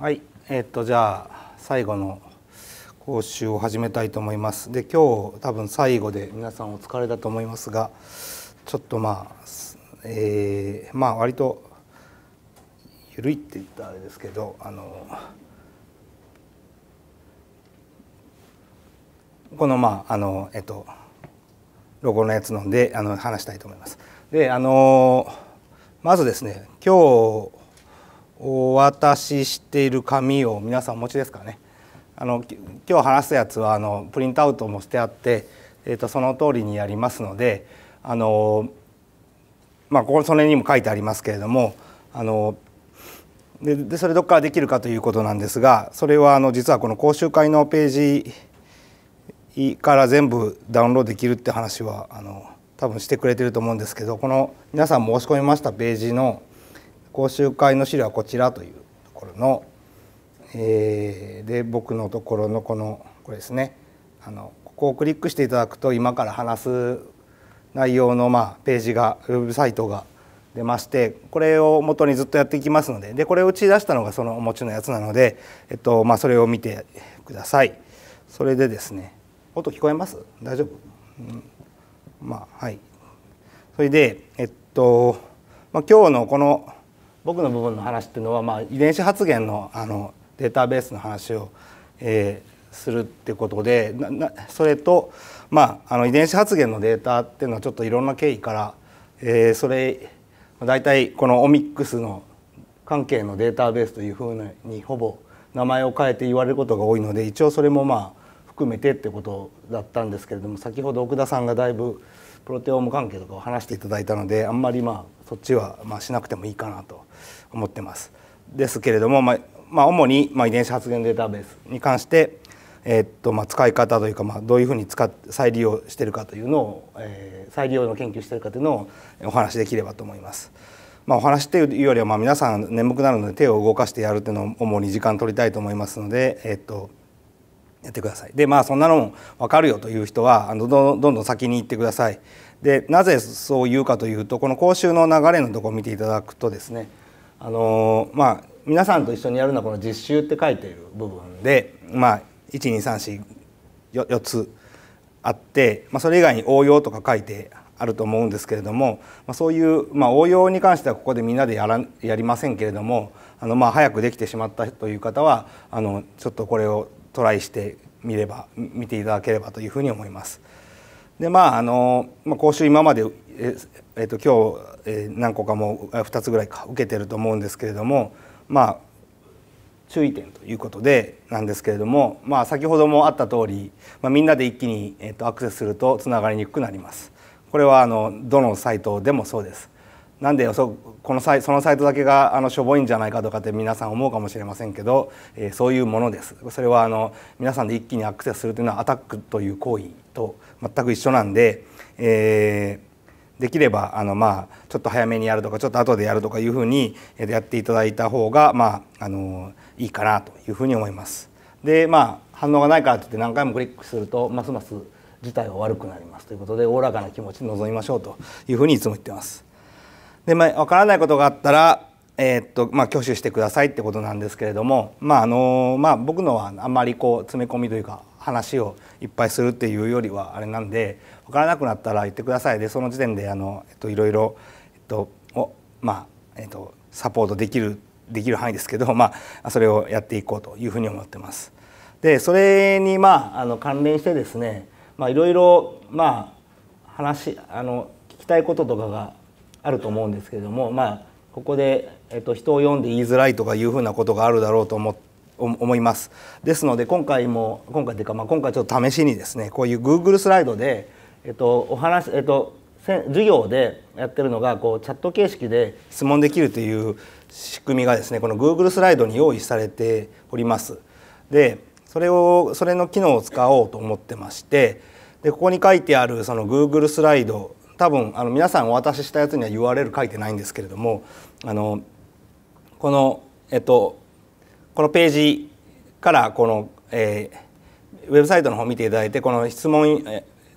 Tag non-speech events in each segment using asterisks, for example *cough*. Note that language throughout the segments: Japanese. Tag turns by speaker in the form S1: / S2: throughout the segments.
S1: はいえー、っとじゃあ最後の講習を始めたいと思いますで今日多分最後で皆さんお疲れだと思いますがちょっとまあ、えー、まあ割と緩いって言ったらあれですけどあのこのまああのえっとロゴのやつのであの話したいと思います。であのまずですね今日お渡ししている紙を皆さんお持ちですかねあの今日話すやつはあのプリントアウトもしてあって、えーと、その通りにやりますのであの、まあ、ここそれにも書いてありますけれどもあのでそれどこからできるかということなんですがそれはあの実はこの講習会のページから全部ダウンロードできるって話はあの多分してくれてると思うんですけどこの皆さん申し込みましたページの講習会の資料はこちらというところの、えー、で僕のところのこのこれですねあのここをクリックしていただくと今から話す内容の、まあ、ページがウェブサイトが出ましてこれを元にずっとやっていきますのででこれを打ち出したのがそのお持ちのやつなので、えっとまあ、それを見てください。それでですね音聞こえます大丈夫、うん、まあはいそれでえっと、まあ、今日のこの僕の部分の話っていうのは、まあ、遺伝子発現のあのデータベースの話を、えー、するっていうことでそれと、まあ、あの遺伝子発現のデータっていうのはちょっといろんな経緯から、えー、それ大体このオミックスの関係のデータベースというふうにほぼ名前を変えて言われることが多いので一応それもまあ含めてってことだったんですけれども先ほど奥田さんがだいぶプロテオーム関係とかを話していただいたのであんまりまあそっちはましなくてもいいかなと思ってます。ですけれども、まあ、まあ、主にま遺伝子発現データベースに関して、えー、っとま使い方というか、まどういうふうに使っ再利用してるかというのを、えー、再利用の研究してるかというのをお話しできればと思います。まあ、お話っていうよりはま皆さん眠くなるので手を動かしてやるっていうのを主に時間取りたいと思いますので、えー、っとやってください。でまあそんなのも分かるよという人はあのどんどん先に行ってください。でなぜそう言うかというとこの講習の流れのとこを見ていただくとですねあのまあ皆さんと一緒にやるのはこの実習って書いている部分で、まあ、12344つあって、まあ、それ以外に応用とか書いてあると思うんですけれども、まあ、そういう、まあ、応用に関してはここでみんなでやらやりませんけれどもあの、まあ、早くできてしまったという方はあのちょっとこれをトライしてみれば見ていただければというふうに思います。でまああの、まあ、講習今までええっと今日、え何個かもう2つぐらいか受けてると思うんですけれどもまあ注意点ということでなんですけれども、まあ、先ほどもあった通り、まあ、みんなで一気に、えっと、アクセスするとつながりにくくなります。これはあのどのサイトでもそうです。なんでそこのサイそのサイトだけがあのしょぼいんじゃないかとかって皆さん思うかもしれませんけど、えー、そういうものです。それはあの皆さんで一気にアクセスするというのはアタックという行為と全く一緒なんで、えー、できればあの、まあ、ちょっと早めにやるとかちょっと後でやるとかいうふうにやっていただいた方が、まあ、あのいいかなというふうに思います。でまあ反応がないからといって何回もクリックするとますます事態は悪くなりますということでおおらかな気持ちで臨みましょうというふうにいつも言ってます。でまあ、分からないことがあったら、えー、っとまあ、挙手してくださいってことなんですけれども、まああのまあ、僕のはあんまりこう詰め込みというか話をいっぱいするっていうよりはあれなんで分からなくなったら言ってくださいでその時点であの、えっと、いろいろ、えっとまあえっと、サポートできるできる範囲ですけど、まあ、それをやっていこうというふうに思ってます。でそれに、まあ、あの関連してですね、まあ、いろいろ、まあ、話あの聞きたいこととかがあると思うんですけれども、まあ、ここで、えっと、人を読んで言いづらいとかいうふうなことがあるだろうと思って。思いますですので今回も今回というか、まあ、今回ちょっと試しにですねこういう Google スライドで、えっと、お話、えっと、授業でやってるのがこうチャット形式で質問できるという仕組みがですねこの Google スライドに用意されております。でそれをそれの機能を使おうと思ってましてでここに書いてあるその Google スライド多分あの皆さんお渡ししたやつには URL 書いてないんですけれどもあのこの、えっと、このページからこの、えー、ウェブサイトの方を見ていただいてこの質問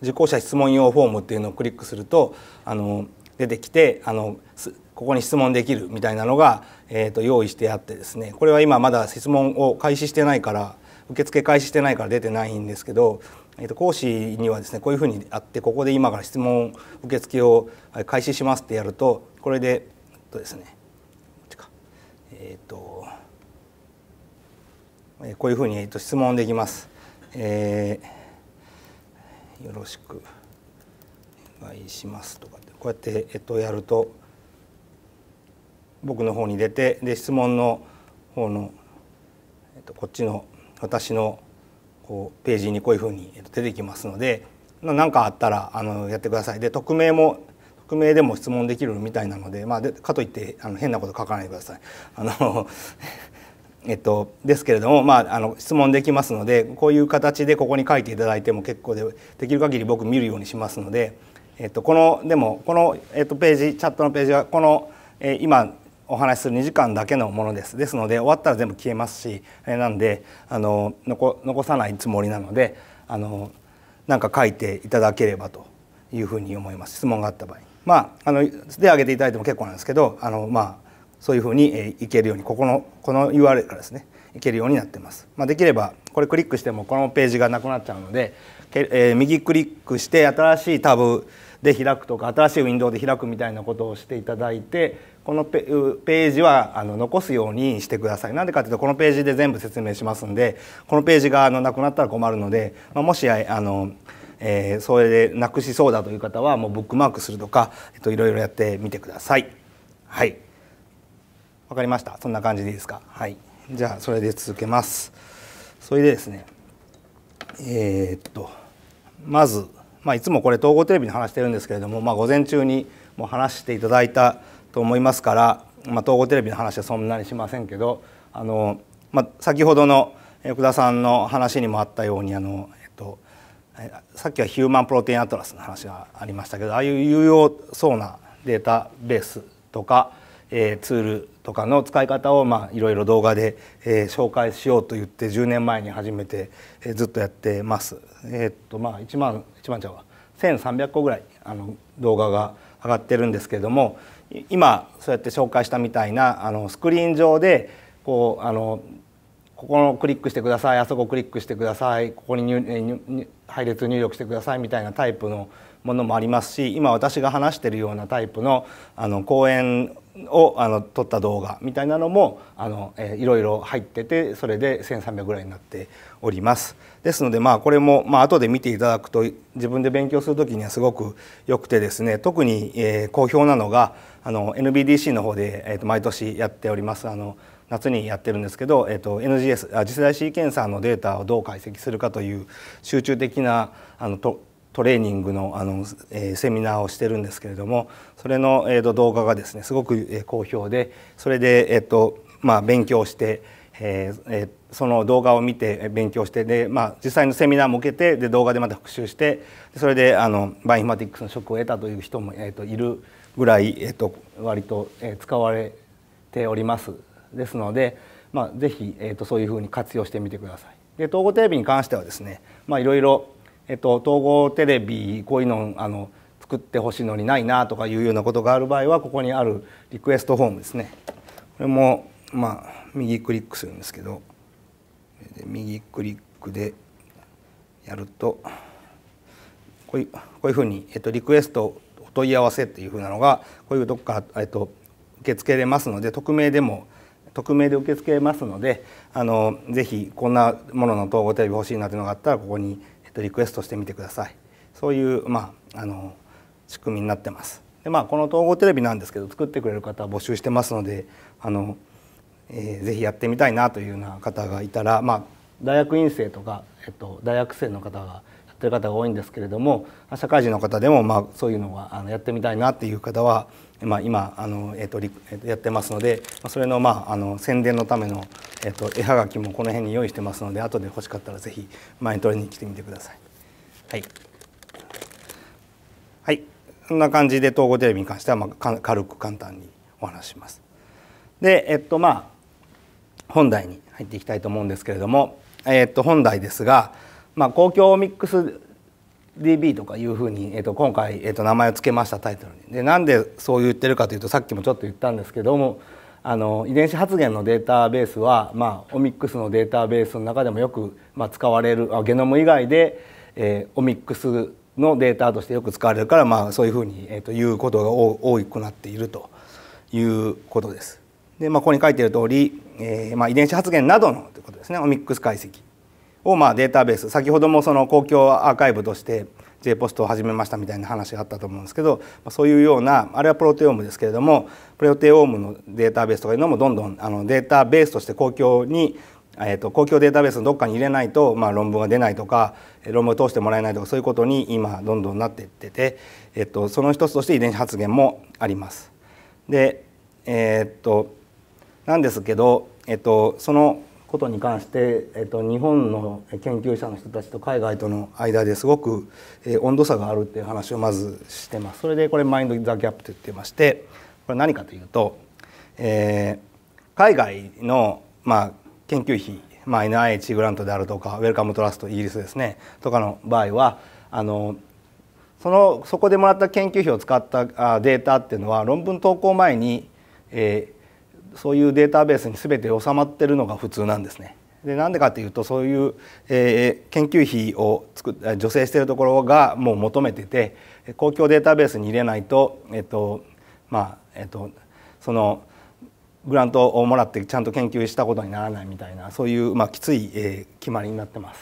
S1: 受講者質問用フォームっていうのをクリックするとあの出てきてあのここに質問できるみたいなのが、えー、と用意してあってですねこれは今まだ質問を開始してないから受付開始してないから出てないんですけど、えー、と講師にはですねこういうふうにあってここで今から質問受付を開始しますってやるとこれでとですねえっ、ー、とこういうふうに、えと質問できます。えー、よろしくお願いしますとかって、こうやって、えっと、やると僕の方に出てで質問の方の、えっと、こっちの私のこうページにこういうふうに出てきますので何かあったらあのやってください。で匿名も匿名でも質問できるみたいなので、まあ、でかといってあの変なこと書かないでください。あのえっと、ですけれども、まあ、あの質問できますのでこういう形でここに書いていただいても結構でできる限り僕見るようにしますので、えっと、このでもこの、えっと、ページチャットのページはこの、え今お話しする2時間だけのものですですので終わったら全部消えますし、えなんであの残さないつもりなのであのなんか書いていただければというふうに思います質問があった場合。まあ、あので上げていただいても結構なんですけどあの、まあそういうふうに、えいけるようにここのこの URL からですねいけるようになってます、まあ、できればこれクリックしてもこのページがなくなっちゃうので、えー、右クリックして新しいタブで開くとか新しいウィンドウで開くみたいなことをしていただいてこのページはあの残すようにしてくださいなんでかというとこのページで全部説明しますんでこのページがあのなくなったら困るので、まあ、もしあの、えー、それでなくしそうだという方はもうブックマークするとか、えっと、いろいろやってみてください。はい分かりましたそんな感じでいいですかはいじゃあそれで続けますそれでですねえー、っとまず、まあ、いつもこれ統合テレビの話してるんですけれども、まあ、午前中にも話していただいたと思いますから、まあ、統合テレビの話はそんなにしませんけどあの、まあ、先ほどの福田さんの話にもあったようにあの、えっと、さっきはヒューマンプロテインアトラスの話がありましたけどああいう有用そうなデータベースとかえツールとかの使い方を、まあ、いろいろ動画で、え紹介しようと言って10年前に始めて、えずっとやってます。えー、っとまあ、1万1万ちゃうわ1300個ぐらいあの動画が上がってるんですけれども今そうやって紹介したみたいなあのスクリーン上でこうあのここのクリックしてくださいあそこクリックしてくださいここに入列入力してくださいみたいなタイプのものもありますし今私が話しているようなタイプのあの講演をあの撮った動画みたいなのもあの、えー、いろいろ入っててそれで1300ぐらいになっておりますですのでまあこれも、まあ後で見ていただくと自分で勉強するときにはすごくよくてですね特に、えー、好評なのがあの NBDC の方で、えー、と毎年やっておりますあの夏にやってるんですけど、えっと NGS 次世代シーケンサーのデータをどう解析するかという集中的なあのとトレーニングのあの、えー、セミナーをしてるんですけれどもそれの、えー、と動画がですねすごく、えー、好評でそれで、えーとまあ、勉強して、えーえー、その動画を見て勉強してで、まあ、実際のセミナーも受けてで動画でまた復習してそれであのバイオマティックスの職を得たという人も、えー、といるぐらい、えー、と割と、えー、使われております。ですので、まあ、ぜひ、えー、とそういうふうに活用してみてください。で統合テレビに関してはですね、まあ、いろいろえっと、統合テレビこういうのあの作ってほしいのにないなとかいうようなことがある場合はここにあるリクエストフォームですねこれもまあ右クリックするんですけど右クリックでやるとこういうこういうふうに、えっと、リクエストお問い合わせっていうふうなのがこういうどっかえっと、受け付けれますので匿名でも匿名で受け付けますのであのぜひこんなものの統合テレビ欲しいなというのがあったらここにとリクエストしてみてくださいそういう、まあ、あの仕組みになってます。でまあ、この統合テレビなんですけど作ってくれる方は募集してますのであの、えー、ぜひやってみたいなというような方がいたら、まあ、大学院生とか、えっと、大学生の方がってる方が多いんですけれども社会人の方でもまあそういうのはあのやってみたいなっていう方は、まあ、今あの、えーと、とやってますのでそれの,、まあ、あの宣伝のための、えーと、絵はがきもこの辺に用意してますので後で欲しかったらぜひ前に取りに来てみてください。はい、はい、そんな感じで統合テレビに関しては、まあ、軽く簡単にお話します。でえっ、ー、とまあ本題に入っていきたいと思うんですけれども、えっ、ー、と本題ですが、まあ、公共ミックス DB とかいうふうに、えー、と今回、えー、と名前を付けましたタイトルに。でなんでそう言ってるかというとさっきもちょっと言ったんですけどもあの遺伝子発現のデータベースは、まあ、オミックスのデータベースの中でもよく、まあ、使われるゲノム以外で、えー、オミックスのデータとしてよく使われるから、まあ、そういうふうに、えー、ということが多くなっているということです。でまあ、ここに書いてる通り、えーまあ、遺伝子発現などのということですねオミックス解析をまあデータベース先ほどもその公共アーカイブとして J ポストを始めましたみたいな話があったと思うんですけどそういうようなあれはプロテオームですけれどもプロテオームのデータベースとかいうのもどんどんあのデータベースとして公共にえー、と公共データベースのどっかに入れないと、まあ、論文が出ないとか論文を通してもらえないとかそういうことに今どんどんなっていってて、えー、とその一つとして遺伝子発現もあります。でえー、っとなんですけど、えー、っとそのことに関して、えっと、日本の研究者の人たちと海外との間ですごく、え温度差があるっていう話をまずしてますそれでこれマインド・ザ・ギャップと言ってましてこれ何かというと、えー、海外の、まあ、研究費、まあ、NIH グラントであるとかウェルカム・トラストイギリスですねとかの場合はあのそのそこでもらった研究費を使ったデータっていうのは論文投稿前に、えー、そういうデータベースに全て収まってるのが普通なんですね。でなんでかっていうとそういう、えー、研究費を作助成しているところがもう求めてて公共データベースに入れないと,、えっとまあえっと、そのグラントをもらってちゃんと研究したことにならないみたいなそういう、まあ、きつい、えー、決まりになってます。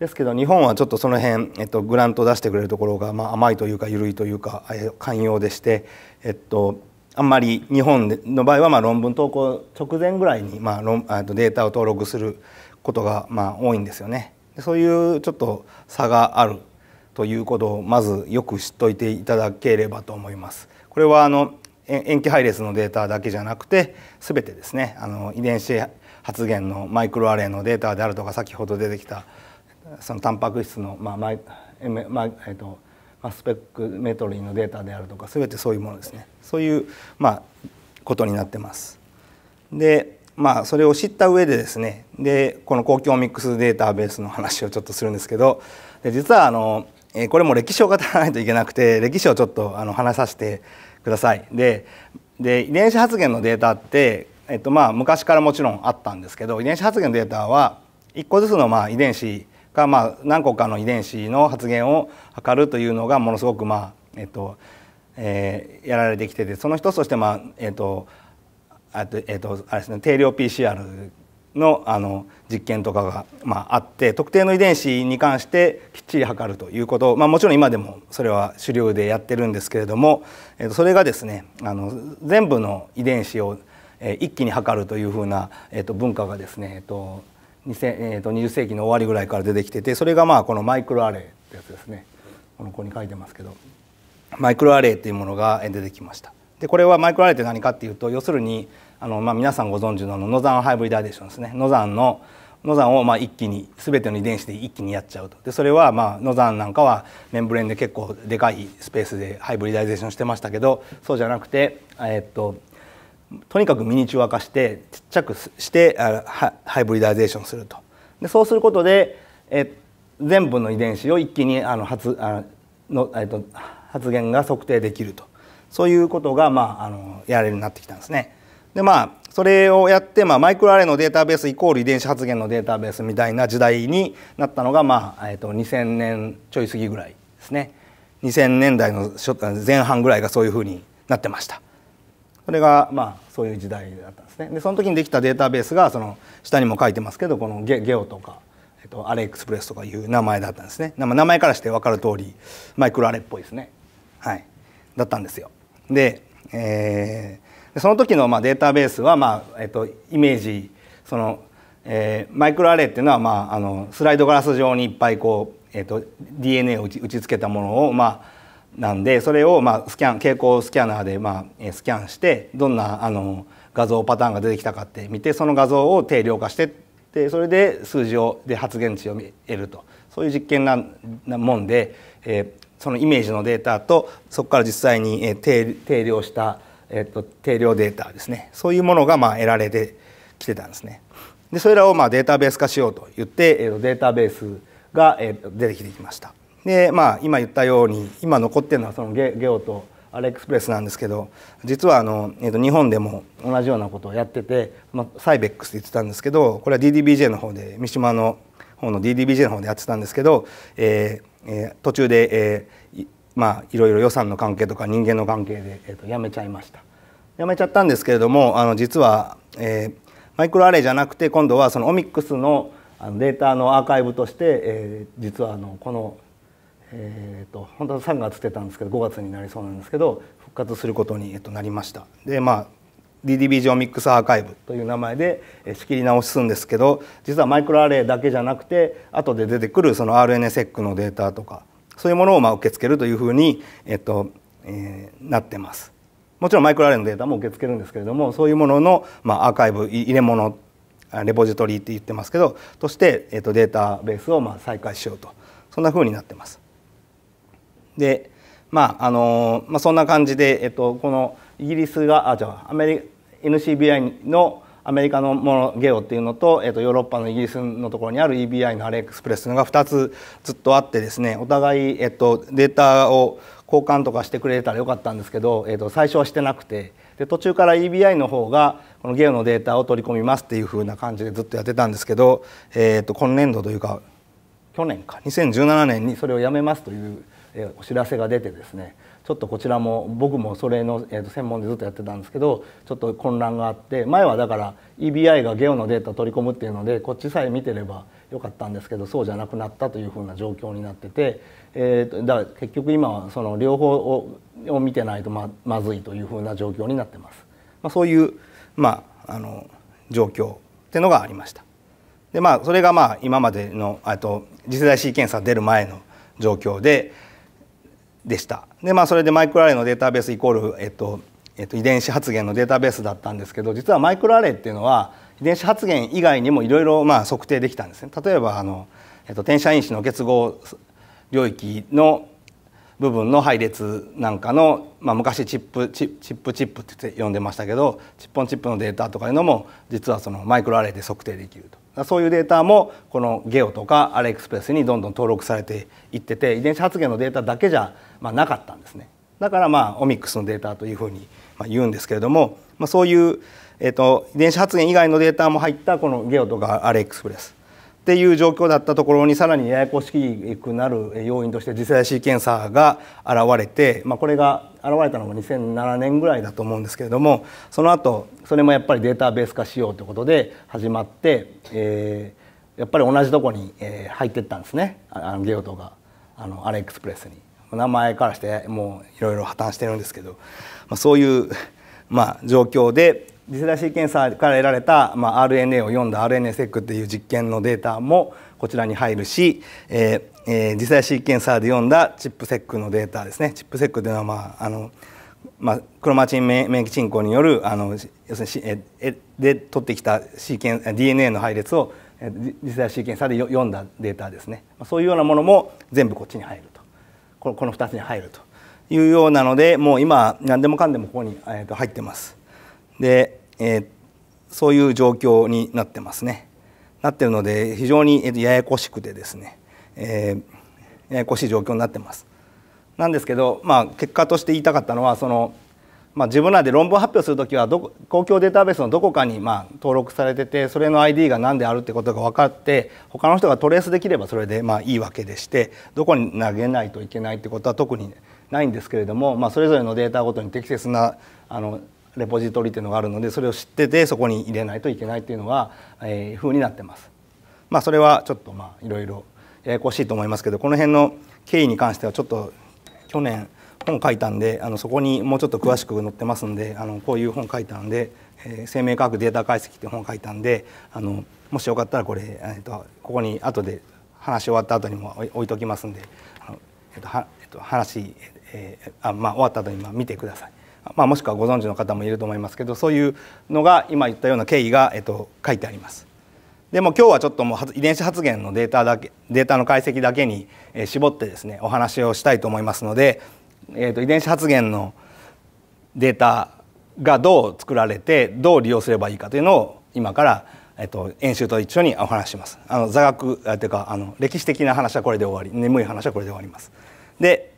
S1: ですけど日本はちょっとその辺、えっと、グラント出してくれるところが、まあ、甘いというか緩いというか、え寛容でして、えっとあんまり日本の場合はま論文投稿直前ぐらいにまあ論あとデータを登録することがま多いんですよね。そういうちょっと差があるということをまずよく知っておいていただければと思います。これはあの塩基配列のデータだけじゃなくて全てですねあの遺伝子発現のマイクロアレイのデータであるとか先ほど出てきたそのタンパク質の、まあマイまあえっと、スペックメトリーのデータであるとか全てそういうものですね。そういう、まあ、ことになってます。でまあそれを知った上でですねでこの公共ミックスデータベースの話をちょっとするんですけどで実はあのこれも歴史を語らないといけなくて歴史をちょっとあの話させてください。でで遺伝子発現のデータって、えっと、まあ昔からもちろんあったんですけど遺伝子発現のデータは1個ずつのまあ遺伝子がまあ何個かの遺伝子の発現を測るというのがものすごくまあえっとえー、やられてきててその一つとして、まあえーとあとえっとあれですね、定量 PCR のあの実験とかが、まあ、あって特定の遺伝子に関してきっちり測るということを、まあ、もちろん今でもそれは主流でやってるんですけれども、えー、とそれがですねあの全部の遺伝子を、えー、一気に測るというふうな、えー、と文化がですね、えーとえー、と20世紀の終わりぐらいから出てきててそれがまあこのマイクロアレイってやつですねこの子に書いてますけどマイクロアレイというものが出てきました。でこれはマイクロアレイって何かっていうと要するにあの、まあ、皆さんご存知のノザンハイブリダイゼーションですね。ノザンのノザンをまあ一気に全ての遺伝子で一気にやっちゃうとでそれはまあノザンなんかはメンブレンで結構でかいスペースでハイブリダイゼーションしてましたけどそうじゃなくて、えー、っととにかくミニチュア化してちっちゃくしてハイブリダイゼーションするとでそうすることでえ全部の遺伝子を一気にあの発あのの、えー、っと発言が測定できるとそういうことが、まあ、あのやれるようになってきたんですね。でまあそれをやって、まあ、マイクロアレのデータベースイコール遺伝子発現のデータベースみたいな時代になったのが、まあえー、と2000年ちょい過ぎぐらいですね2000年代の前半ぐらいがそういうふうになってました。それがまあそういう時代だったんですねでその時にできたデータベースがその下にも書いてますけどこのゲゲオとか、えっと、アレエクスプレスとかいう名前だったんですね名前からして分かる通りマイクロアレっぽいですねはい、だったんですよ。で、えー、その時のまあデータベースは、まあえっと、イメージその、えー、マイクロアレイっていうのは、まあ、あのスライドガラス状にいっぱいこう、えっと、DNA を打ち打ち付けたものを、まあ、なんでそれを、まあ、スキャン蛍光スキャナーで、まあ、スキャンしてどんなあの画像パターンが出てきたかって見てその画像を定量化してでそれで数字をで発現値を得るとそういう実験ななもんで、えー、そのイメージのデータとそこから実際に、え定量した、えっと、定量データですねそういうものがまあ得られてきてたんですね。でそれらをまあデータベース化しようと言って、えと、データベースが、え出てきてきました。でまあ今言ったように今残ってるのはそのゲゲオとアレックスプレスなんですけど実はあの、えっと、と日本でも同じようなことをやってて、まあ、サイベックスって言ってたんですけどこれは DDBJ の方で三島の方の DDBJ の方でやってたんですけど、えー、えー、途中で、えー、まあ、いろいろ予算の関係とか人間の関係で、えーと、辞めちゃいました辞めちゃったんですけれどもあの実は、えー、マイクロアレイじゃなくて今度はそのオミックスのあのデータのアーカイブとして、えー、実はあのこの、えーと、本当は3月ってたんですけど5月になりそうなんですけど復活することに、えとなりましたでまあ DDB ジオミックスアーカイブという名前で仕切り直しするんですけど実はマイクロアレイだけじゃなくて後で出てくるその RNSEC のデータとかそういうものをまあ受け付けるというふうに、えっとえー、なってます。もちろんマイクロアレイのデータも受け付けるんですけれどもそういうものの、まあ、アーカイブ入れ物レポジトリって言ってますけどとして、えっと、データベースをまあ再開しようとそんなふうになってます。でまああのまあ、そんな感じで、えっと、このイギリスがあじゃあアメリカ NCBI のアメリカのものゲオっていうのと,、えー、とヨーロッパのイギリスのところにある EBI のアレエクスプレスのが2つずっとあってですねお互い、えー、とデータを交換とかしてくれたらよかったんですけど、えー、と最初はしてなくてで途中から EBI の方がこのゲオのデータを取り込みますっていうふうな感じでずっとやってたんですけど、えー、と今年度というか去年か2017年にそれをやめますというお知らせが出てですねちょっとこちらも僕もそれの、えと専門でずっとやってたんですけどちょっと混乱があって前はだから EBI がゲオのデータ取り込むっていうのでこっちさえ見てればよかったんですけどそうじゃなくなったというふうな状況になってて、えー、だから結局今はその両方をを見てないとままずいというふうな状況になってます。まあ、そういう、まあ、あの状況っていうのがありました。でまあそれがまあ今までのあと次世代 C 検査出る前の状況ででした。でまあそれでマイクロアレイのデータベースイコール、えっとえっと、遺伝子発現のデータベースだったんですけど実はマイクロアレイっていうのは遺伝子発現以外にもいろいろ測定できたんですね。例えばあの、えっと、転写因子の結合領域の部分の配列なんかの、まあ、昔チップチップチップって呼んでましたけどチッポンチップのデータとかいうのも実はそのマイクロアレイで測定できると。そういうデータもこのゲオとかアレックスプレスにどんどん登録されていってて遺伝子発現のデータだけじゃまなかったんですねだからまあオミックスのデータというふうにま言うんですけれども、まそういう、えー、と遺伝子発現以外のデータも入ったこのゲオとかアレックスプレスっていう状況だったところにさらにややこしくなる要因として次世代シーケンサーが現れて、まあ、これが現れたのも2007年ぐらいだと思うんですけれどもその後それもやっぱりデータベース化しようということで始まって、えー、やっぱり同じとこに、入っていったんですねあのゲオトがあのアレックスプレスに。名前からしてもういろいろ破綻してるんですけど、まあ、そういう、まあ、状況で次世代シーケンサーから得られた、まあ、RNA を読んだ RNA-seq っていう実験のデータも、こちらに入るし、えーえー、実際シーケンサーで読んだチップセックのデータですねチップセックというのは、まああのまあ、クロマチン免疫進行によるあの要するにえで取ってきたシーケン DNA の配列を実際シーケンサーで読んだデータですねそういうようなものも全部こっちに入るとこのこの2つに入るというようなのでもう今何でもかんでもここに、えー、と入ってますで、えー、そういう状況になってますね。なってるので非常にややこしくてですね、えー、ややこしい状況になってます。なんですけど、まあ、結果として言いたかったのはその、まあ、自分らで論文発表する時はど公共データベースのどこかにまあ登録されててそれの ID が何であるってことが分かって他の人がトレースできればそれでまあいいわけでしてどこに投げないといけないってことは特にないんですけれども、まあ、それぞれのデータごとに適切なあのレポジトリっていうのがあるのでそれを知っててそこに入れないといけないというのが、えー、風になってます。まあ、それはちょっとまあいろいろややこしいと思いますけどこの辺の経緯に関してはちょっと去年本書いたんであのそこにもうちょっと詳しく載ってますんであのこういう本書いたんで「えー、生命科学データ解析」って本書いたんであのもしよかったらこれ、えーと、ここに後で話終わった後にも置いときますんであの、えーとはえーと、話、えーあまあ、終わった後に見てください。まあ、もしくはご存知の方もいると思いますけどそういうのが今言ったような経緯が、えっと、書いてあります。でも今日はちょっともう遺伝子発現のデータだけデータの解析だけに絞ってですねお話をしたいと思いますので、えっと遺伝子発現のデータがどう作られてどう利用すればいいかというのを今から、えっと演習と一緒にお話します。あの座学というかあの歴史的な話はこれで終わり眠い話はこれで終わります。で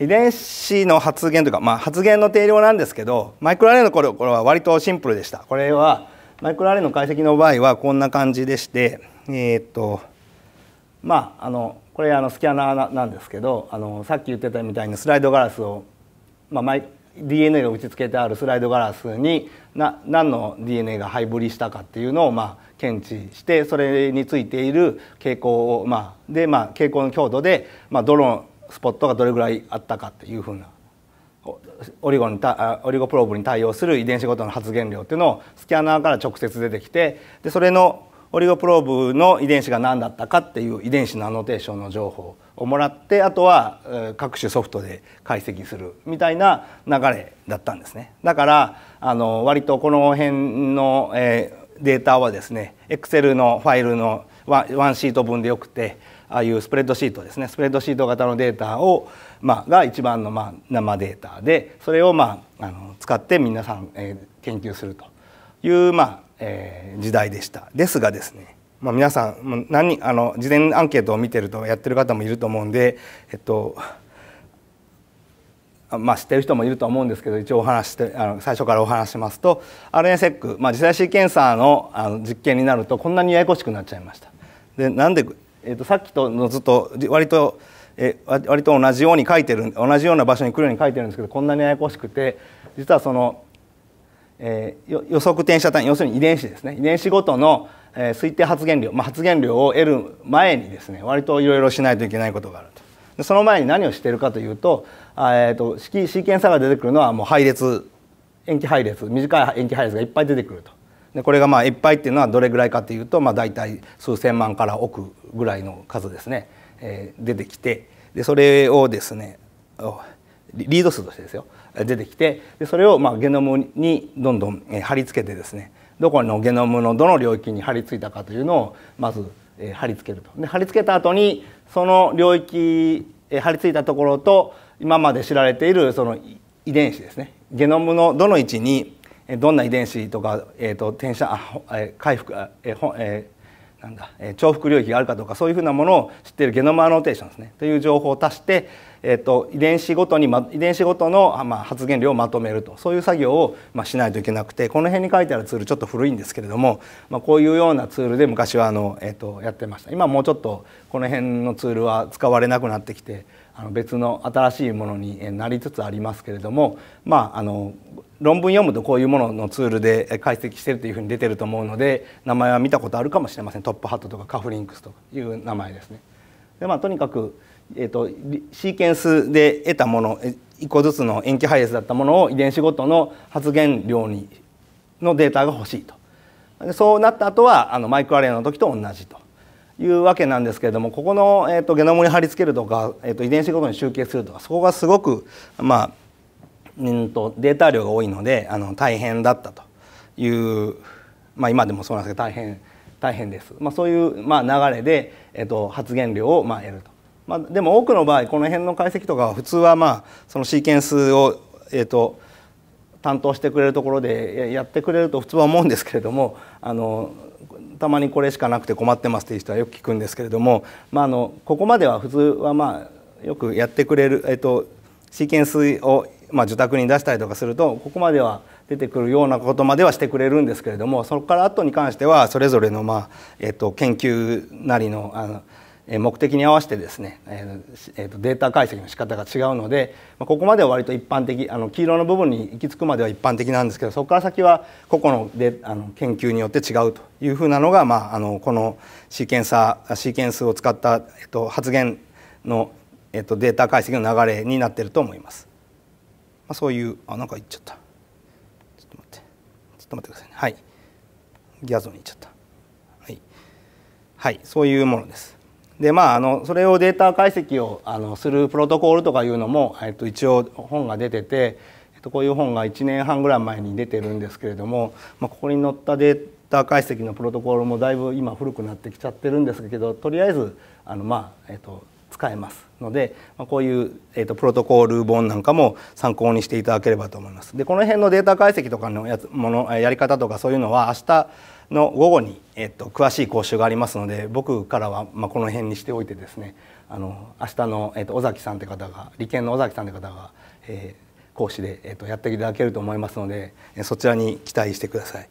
S1: 遺伝子の発現というか、まあ、発現の定量なんですけどマイクロアレの頃は割とシンプルでしたこれはマイクロアレの解析の場合はこんな感じでしてえー、っとまああのこれあのスキャナーなんですけどあのさっき言ってたみたいにスライドガラスを、まあ、マイ DNA が打ち付けてあるスライドガラスにな何の DNA がハイブリしたかっていうのをまあ検知してそれについている傾向をまあでまあ傾向の強度でまあーンスポットがどれぐらいあったかっていうふうなオリゴにオリゴプローブに対応する遺伝子ごとの発現量っていうのをスキャナーから直接出てきてでそれのオリゴプローブの遺伝子が何だったかっていう遺伝子のアノテーションの情報をもらってあとは各種ソフトで解析するみたいな流れだったんですねだからあの割とこの辺の、えデータはですね Excel のファイルのワンシート分でよくてああいうスプレッドシートですねスプレッドシート型のデータを、まあ、が一番の、まあ、生データでそれを、まあ、あの使って皆さん、えー、研究するという、まあえー、時代でした。ですがですねまあ、皆さん何あの事前アンケートを見てるとやってる方もいると思うんで、えっとまあ、知ってる人もいると思うんですけど一応お話してあの最初からお話しますと r n a s e c まあ、次代シーケンサーのあの実験になるとこんなにややこしくなっちゃいました。でなんでえーと、さっきとのずっと割と、えー、割と同じように書いてる同じような場所に来るように書いてるんですけどこんなにややこしくて実はその、えー、予測転写単位要するに遺伝子ですね遺伝子ごとの、えー、推定発現量、まあ、発現量を得る前にですね割といろいろしないといけないことがあると。でその前に何をしているかというと,、えーと、とシーケンサーが出てくるのはもう配列延期配列短い延期配列がいっぱい出てくると。でこれがまあいっぱいっていうのはどれぐらいかというと、まあ、大体数千万から億ぐらいの数ですね、えー、出てきてでそれをですねリード数としてですよ出てきてでそれをまあゲノムにどんどん貼り付けてですねどこのゲノムのどの領域に貼り付いたかというのをまず貼り付けると。で貼り付けた後にその領域貼り付いたところと今まで知られているその遺伝子ですねゲノムのどの位置にどんな遺伝子とか、えーと、転写あ、えー、回復えーえー、なんだ、えー、重複領域があるかどうかそういうふうなものを知っているゲノムアノーテーションですねという情報を足して、えーと、遺伝子ごとに、ま、遺伝子ごとの、まあ、発現量をまとめるとそういう作業を、まあ、しないといけなくてこの辺に書いてあるツールちょっと古いんですけれども、まあ、こういうようなツールで昔はあの、えーとやってました今もうちょっとこの辺のツールは使われなくなってきてあの別の新しいものになりつつありますけれども、まあ、あの論文読むとこういうもののツールで解析してるというふうに出てると思うので名前は見たことあるかもしれませんトップハットとかカフリンクスという名前ですね。でまあ、とにかく、えーと、シーケンスで得たもの1個ずつの塩基配列だったものを遺伝子ごとの発現量にのデータが欲しいとそうなった後はあのマイクロアレアの時と同じというわけなんですけれどもここの、えーと、ゲノムに貼り付けるとか、えーと、遺伝子ごとに集計するとかそこがすごく、まあうんと、とデータ量が多いのであの大変だったという、まあ、今でもそうなんですけど大変大変です、まあ、そういう、まあ、流れで、えー、と発現量を、まあ、得ると。まあ、でも多くの場合この辺の解析とかは普通はまあそのシーケンスを、えー、と担当してくれるところでやってくれると普通は思うんですけれどもあのたまにこれしかなくて困ってますっていう人はよく聞くんですけれども、まあ、あのここまでは普通はまあよくやってくれる、えっと、シーケンスを、まあ、受託に出したりとかするとここまでは出てくるようなことまではしてくれるんですけれどもそこから後に関してはそれぞれの、まあえっと、研究なりのあの目的に合わせてですね、えー、とデータ解析の仕方が違うので、まあ、ここまでは割と一般的あの黄色の部分に行き着くまでは一般的なんですけどそこから先は個々のであの研究によって違うというふうなのが、まあ、あのこのシーケンサーシーケンスを使った、えっと発言の、えっとデータ解析の流れになっていると思います。まあ、そういうあなんか言っちゃったちょっと待ってちょっと待ってくださいねはいギャゾに行っちゃったはい、はい、そういうものです。でまあ、あのそれをデータ解析をあのするプロトコールとかいうのも、えっと、一応本が出てて、えっと、こういう本が1年半ぐらい前に出てるんですけれども、まあ、ここに載ったデータ解析のプロトコールもだいぶ今古くなってきちゃってるんですけどとりあえずあの、まあえっと、使えますので、まあ、こういう、えっと、プロトコール本なんかも参考にしていただければと思います。でこの辺のデータ解析とかのやつものやり方とかそういうのは明日の午後に、えっと、詳しい講習がありますので僕からは、まあ、この辺にしておいてですねあの明日の、えっと、尾崎さんという方が理研の尾崎さんという方が、えー、講師で、えっと、やっていただけると思いますのでそちらに期待してください。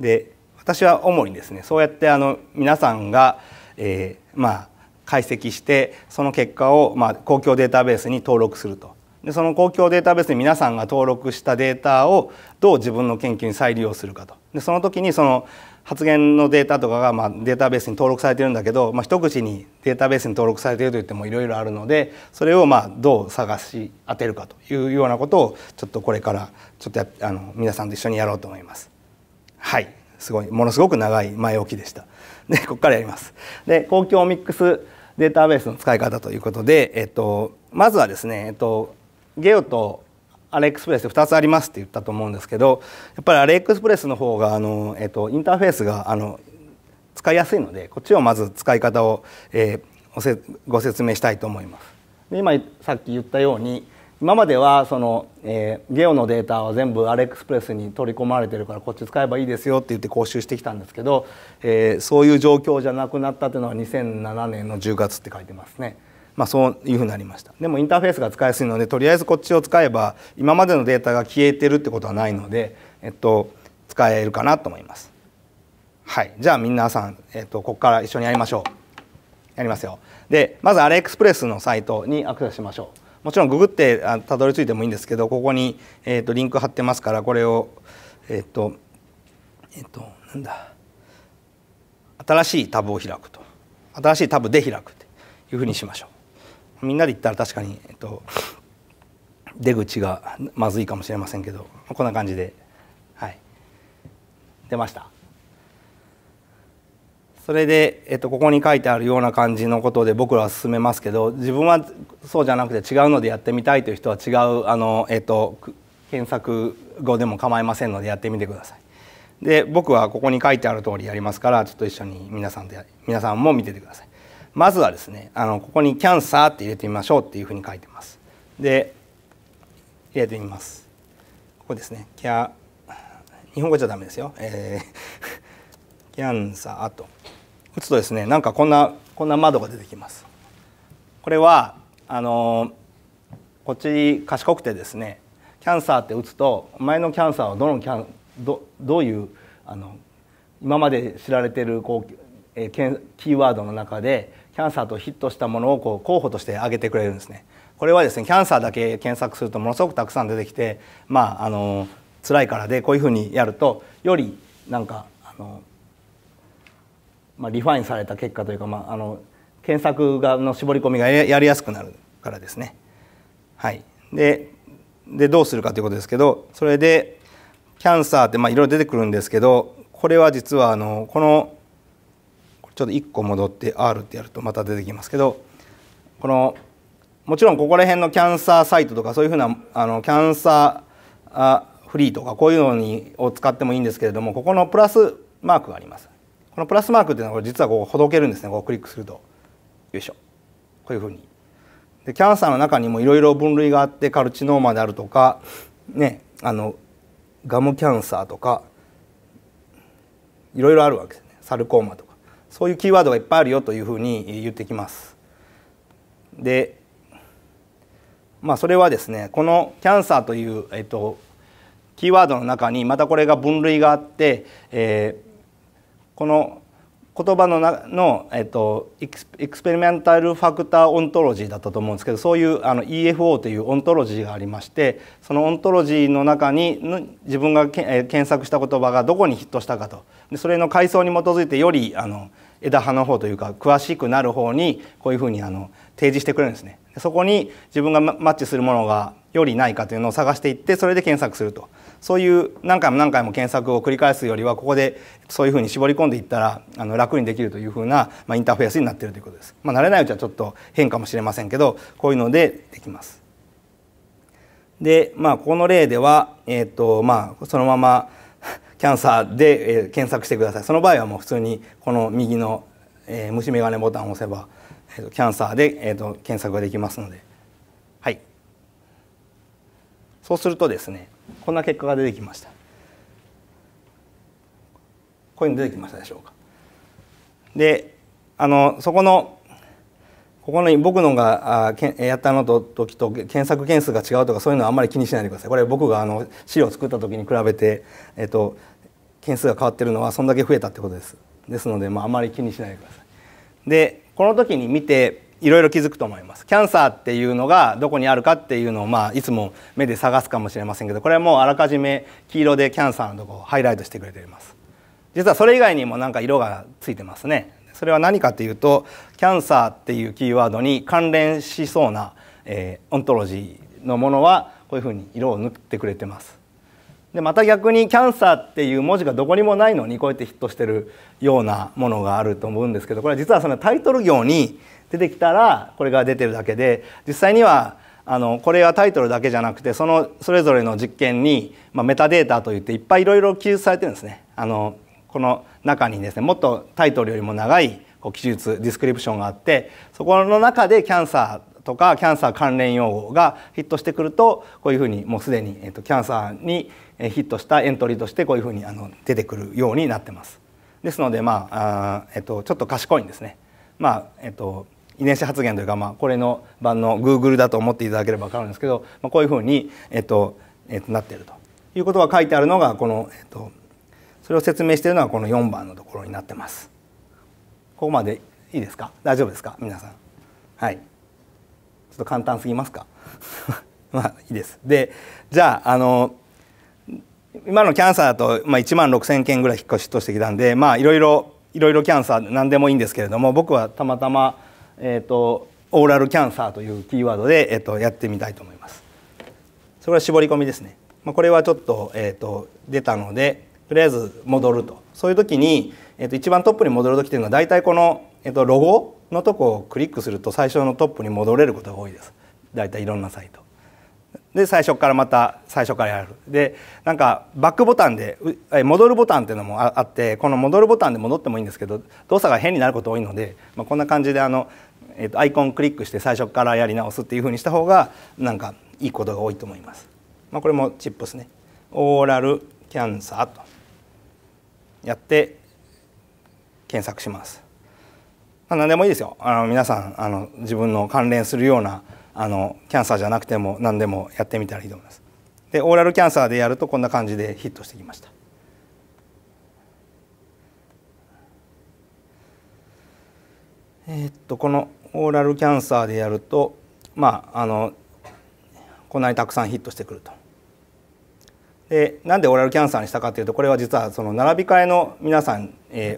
S1: で私は主にですねそうやってあの皆さんが、えー、まあ解析してその結果を、まあ、公共データベースに登録するとでその公共データベースに皆さんが登録したデータをどう自分の研究に再利用するかとでその時にその発言のデータとかがまあデータベースに登録されてるんだけど、まあ、一口にデータベースに登録されているといってもいろいろあるのでそれをまあどう探し当てるかというようなことをちょっとこれからちょっとやあの皆さんと一緒にやろうと思います。はいすごいものすごく長い前置きでした。でここからやります。で公共ミックスデータベースの使い方ということで、えっと、まずはですね、えっと、ゲオとアレックスプレスで2つありますって言ったと思うんですけどやっぱりアレックスプレスの方があの、えー、とインターフェースがあの使いやすいのでこっちをまず使い方を、えー、ご説明したいと思います。で今さっき言ったように今まではその、えー、ゲオのデータは全部アレックスプレスに取り込まれてるからこっち使えばいいですよって言って講習してきたんですけど、えー、そういう状況じゃなくなったというのは2007年の10月って書いてますね。まあ、そういうふうになりましたでもインターフェースが使いやすいのでとりあえずこっちを使えば今までのデータが消えてるってことはないので、えっと、使えるかなと思いますはいじゃあみんなさん、えっと、ここから一緒にやりましょうやりますよでまずアレエクスプレスのサイトにアクセスしましょうもちろんググってたどり着いてもいいんですけどここに、えっとリンク貼ってますからこれをえっ、とえっ、となんだ新しいタブを開くと新しいタブで開くというふうにしましょうみんなで行ったら確かに、えっと、出口がまずいかもしれませんけどこんな感じで、はい、出ました。それで、えっと、ここに書いてあるような感じのことで僕らは進めますけど自分はそうじゃなくて違うのでやってみたいという人は違うあの、えっと、検索語でも構いませんのでやってみてください。で僕はここに書いてある通りやりますからちょっと一緒に皆さんで皆さんも見ててください。まずはですねあのここに「キャンサー」って入れてみましょうっていうふうに書いてますで入れてみますここですねキャ日本語じゃダメですよ、えー、*laughs* キャンサーと打つとですねなんかこんなこんな窓が出てきますこれはあのこっち賢くてですねキャンサーって打つと前のキャンサーはどのキャンどどういうあの今まで知られているこう、えー、キーワードの中でキャンサーとヒットしたものをこう候補として挙げてくれるんですね。これはですねキャンサーだけ検索するとものすごくたくさん出てきてまああの辛いからでこういうふうにやるとよりなんかあの、まあ、リファインされた結果というか、まあ、あの検索がの絞り込みがやりやすくなるからですね。はい、ででどうするかということですけどそれでキャンサーっていろいろ出てくるんですけどこれは実はあのこのちょっと1個戻って R ってやるとまた出てきますけどこのもちろんここら辺のキャンサーサイトとかそういうふうなあのキャンサーフリーとかこういうのにを使ってもいいんですけれどもここのプラスマークがありますこのプラスマークっていうのはこれ実はここほどけるんですねこうクリックするとよいしょこういうふうにでキャンサーの中にもいろいろ分類があってカルチノーマであるとかねあのガムキャンサーとかいろいろあるわけですねサルコーマとか。そういうキーワードがいっぱいあるよというふうに言ってきます。でまあそれはですねこの「キャンサー」という、えっと、キーワードの中にまたこれが分類があって、えー、この言葉のなの、えっと、エクスペリメンタルファクターオントロジーだったと思うんですけどそういうあの EFO というオントロジーがありましてそのオントロジーの中に自分がえ検索した言葉がどこにヒットしたかとでそれの階層に基づいてよりあの枝葉の方というか詳しくなる方にこういうふうにあの提示してくれるんですねそこに自分がマッチするものがよりないかというのを探していってそれで検索するとそういう何回も何回も検索を繰り返すよりはここでそういうふうに絞り込んでいったらあの楽にできるというふうな、まあ、インターフェースになっているということです、まあ、慣れないうちはちょっと変かもしれませんけどこういうのでできますでまあこの例では、えーとまあ、そのままキャンサーで、えー、検索してくださいその場合はもう普通にこの右の、えー、虫眼鏡ボタンを押せば、えーと、キャンサーで、えーと、と検索ができますので、はい、そうするとですねこんな結果が出てきましたこういうの出てきましたでしょうかであのそこのここの僕のがあけやったのと時と検索件数が違うとかそういうのはあんまり気にしないでくださいこれ僕があの資料を作った時に比べて、えっと、件数が変わってるのはそんだけ増えたってことですですので、まあ、あまり気にしないでくださいでこの時に見ていろいろ気づくと思いますキャンサーっていうのがどこにあるかっていうのを、まあ、いつも目で探すかもしれませんけどこれはもうあらかじめ黄色でキャンサーのとこをハイライトしてくれています実はそれ以外にもなんか色がついてますねそれは何かというとキャンサーっていうキーワードに関連しそうな、えー、オントロジーのものはこういうふうに色を塗ってくれてます。でまた逆に「キャンサー」っていう文字がどこにもないのにこうやってヒットしてるようなものがあると思うんですけどこれは実はそのタイトル行に出てきたらこれが出てるだけで実際にはあのこれはタイトルだけじゃなくてそのそれぞれの実験に、まあ、メタデータといっていっぱいいろいろ記述されてるんですね。あのこの中にですねもっとタイトルよりも長いこう記述ディスクリプションがあってそこの中でキャンサーとかキャンサー関連用語がヒットしてくるとこういうふうにもうすでに、えっとキャンサーにヒットしたエントリーとしてこういうふうにあの出てくるようになってます。ですので、まああえっと、ちょっと賢いんですね。まあえっと遺伝子発現というか、まあ、これの版の Google だと思っていただければ分かるんですけど、まあ、こういうふうに、えっとえっと、なっているということが書いてあるのがこの、えっと、それを説明しているのはこの4番のところになってますここまでいいですか大丈夫ですか皆さんはいちょっと簡単すぎますか *laughs* まあいいですでじゃああの今のキャンサーと、まあ、1万6,000件ぐらい引っ越しとしてきたんでまあいろいろいろいろキャンサー何でもいいんですけれども僕はたまたま、えーと、オーラルキャンサーというキーワードで、えーと、やってみたいと思います。それは絞り込みですね、まあ、これはちょっと,、えーと出たのでとりあえず戻るとそういう時に、えー、と一番トップに戻る時というのは大体この、えー、とロゴのとこをクリックすると最初のトップに戻れることが多いです大体いろんなサイト。で最初からまた最初からやるでなんかバックボタンで戻るボタンっていうのもあってこの戻るボタンで戻ってもいいんですけど動作が変になること多いので、まあ、こんな感じであの、えー、とアイコンクリックして最初からやり直すっていうふうにした方がなんかいいことが多いと思います。まあ、これもチップスねオーラルキャンサーとやって検索します。まあ、何でもいいですよあの皆さんあの自分の関連するようなあのキャンサーじゃなくても何でもやってみたらいいと思います。でオーラルキャンサーでやるとこんな感じでヒットしてきました。えー、っとこのオーラルキャンサーでやるとまああのこんなにたくさんヒットしてくると。でなんでオーラルキャンサーにしたかというとこれは実はその並び替えの皆さん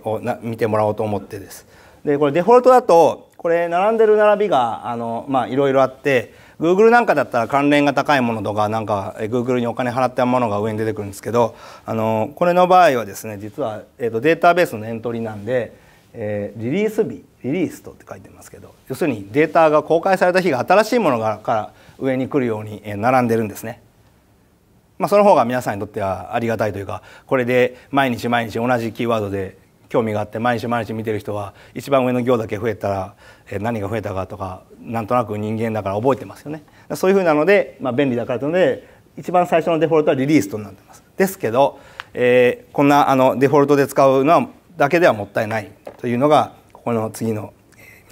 S1: を見てもらおうと思ってです。でこれデフォルトだとこれ並んでる並びがあのまあいろいろあって Google なんかだったら関連が高いものとかなんか Google にお金払ったものが上に出てくるんですけどあのこれの場合はですね実は、えー、とデータベースのエントリーなんで、えー、リリース日リリースとって書いてますけど要するにデータが公開された日が新しいものから上に来るように並んでるんですね。まあ、その方が皆さんにとってはありがたいというかこれで毎日毎日同じキーワードで興味があって毎日毎日見てる人は一番上の行だけ増えたら何が増えたかとかなんとなく人間だから覚えてますよねそういうふうなので、まあ、便利だからというので一番最初のデフォルトはリリースとなってますですけど、えー、こんなあのデフォルトで使うのはだけではもったいないというのがここの次の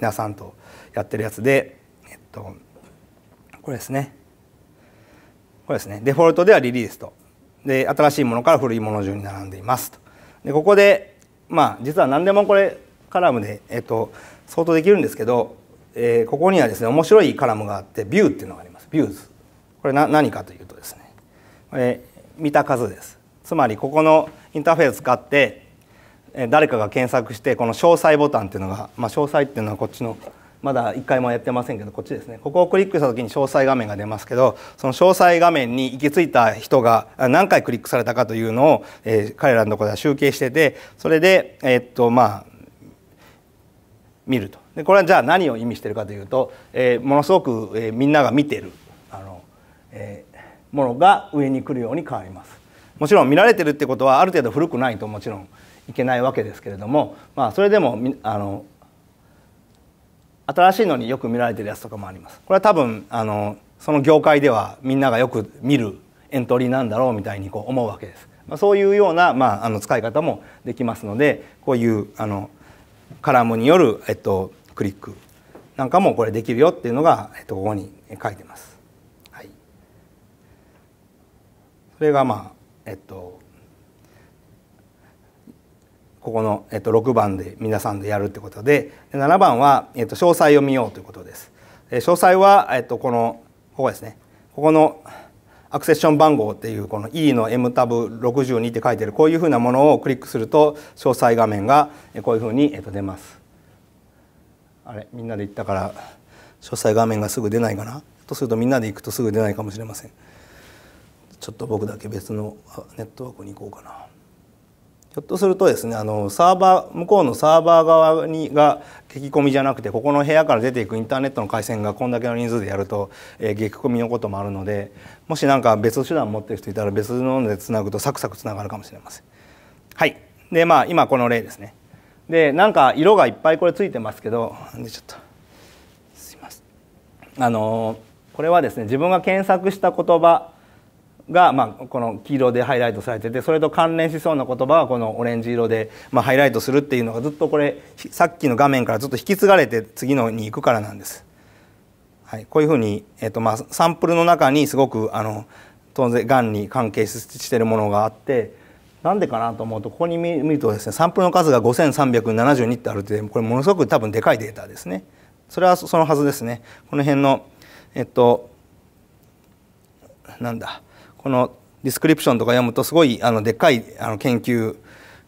S1: 皆さんとやってるやつで、えっと、これですねこれですねデフォルトではリリースとで新しいものから古いもの順に並んでいますとでここでまあ実は何でもこれカラムで、えっと、相当できるんですけど、えー、ここにはですね面白いカラムがあってビューっていうのがありますビューズこれな何かというとですねこれ見た数ですつまりここのインターフェースを使って誰かが検索してこの詳細ボタンっていうのが、まあ、詳細っていうのはこっちのまだ1回もやってませんけどこっちですねここをクリックした時に詳細画面が出ますけどその詳細画面に行き着いた人が何回クリックされたかというのを、えー、彼らのところでは集計しててそれで、えー、っとまあ、見るとでこれはじゃあ何を意味してるかというと、えー、ものすごく、えみんなが見てるあの、えものが上に来るように変わります。もちろん見られてるってことはある程度古くないともちろんいけないわけですけれども、まあ、それでもあの新しいのによく見られてるやつとかもありますこれは多分あのその業界ではみんながよく見るエントリーなんだろうみたいにこう思うわけです、まあ、そういうような、まあ、あの使い方もできますのでこういうあのカラムによる、えっと、クリックなんかもこれできるよっていうのが、えっと、ここに書いてます。はい、それがまあえっとここの、えっと、6番で皆さんでやるってことで7番は、えっと、詳細を見ようということです。詳細は、えっと、このここですねここのアクセッション番号っていうこの E の M タブ62って書いてるこういうふうなものをクリックすると詳細画面がこういうふうにえっと、出ます。あれみんなで行ったから詳細画面がすぐ出ないかなとするとみんなで行くとすぐ出ないかもしれません。ちょっと僕だけ別のネットワークに行こうかな。ひょっとするとですねあのサーバー向こうのサーバー側にがき込みじゃなくてここの部屋から出ていくインターネットの回線がこんだけの人数でやると、えー、激込みのこともあるのでもし何か別の手段持ってる人いたら別のでつなぐとサクサクつながるかもしれません。はいでまあ今この例ですね。でなんか色がいっぱいこれついてますけどでちょっとすいません。あのこれはですね自分が検索した言葉が、まあ、この黄色でハイライトされててそれと関連しそうな言葉はこのオレンジ色で、まあ、ハイライトするっていうのがずっとこれさっきの画面からずっと引き継がれて次のに行くからなんです。はい、こういうふうに、えっとまあ、サンプルの中にすごくあの当然がんに関係してるものがあってなんでかなと思うとここに見るとですねサンプルの数が5372ってあるってこれものすごく多分でかいデータですね。それはそのはずですね。この辺のえっとなんだこのディスクリプションとか読むとすごいあのでっかいあの研究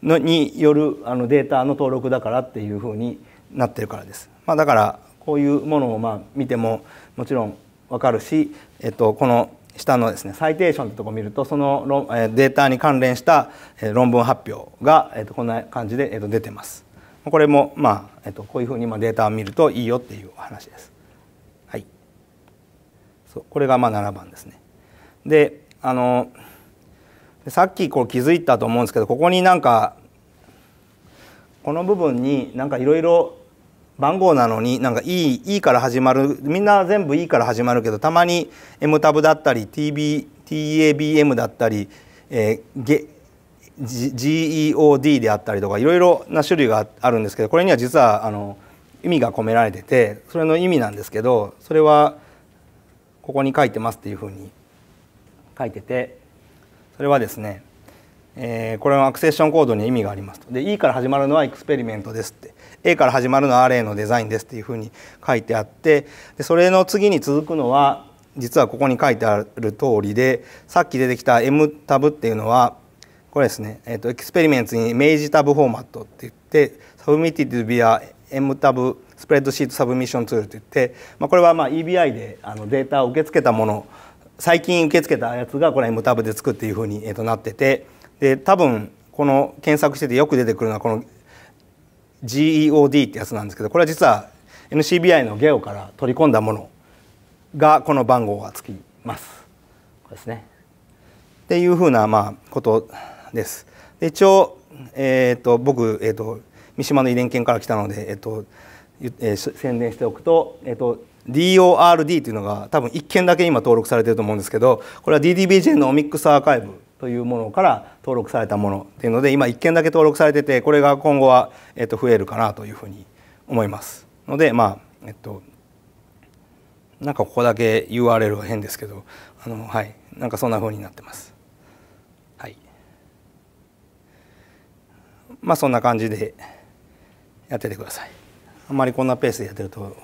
S1: のによるあのデータの登録だからっていうふうになってるからです。まあ、だからこういうものをま見てももちろん分かるし、えっと、この下のですねサイテーションってとこ見るとそのデータに関連した論文発表が、えっと、こんな感じで、えっと、出てます。これも、まあえっと、こういうふうにデータを見るといいよっていう話です。はい、そうこれがまあ7番ですね。であのさっきこう気づいたと思うんですけどここになんかこの部分になんかいろいろ番号なのになんか E, e から始まるみんな全部 E から始まるけどたまに M タブだったり TB TABM だったり、えー、GEOD であったりとかいろいろな種類があるんですけどこれには実はあの意味が込められててそれの意味なんですけどそれはここに書いてますっていうふうに書いててそれはですね、えー、これはアクセッションコードに意味がありますとで E から始まるのはエクスペリメントですって A から始まるのは RA のデザインですっていうふうに書いてあってでそれの次に続くのは実はここに書いてある通りでさっき出てきた M タブっていうのはこれですね、えーと、エクスペリメントに明示タブフォーマットって言ってサブミティ t e d via M タブスプレッドシートサブミッションツールといって、まあ、これはまあ EBI であのデータを受け付けたもの最近受け付けたやつがこれ M タブでつくっていうふうに、えとなっててで多分この検索しててよく出てくるのはこの GEOD ってやつなんですけどこれは実は NCBI のゲオから取り込んだものがこの番号がつきます。これですね。っていうふうなまあことです。で一応、えーと、僕、えーと、三島の遺伝犬から来たので、えーとえー、宣伝しておくと,、えーと DORD というのが多分1件だけ今登録されてると思うんですけどこれは DDBJ のオミックスアーカイブというものから登録されたものっていうので今1件だけ登録されててこれが今後は、えっと、増えるかなというふうに思いますのでまあえっとなんかここだけ URL は変ですけどあのはいなんかそんなふうになってますはいまあそんな感じでやっててくださいあんまりこんなペースでやってると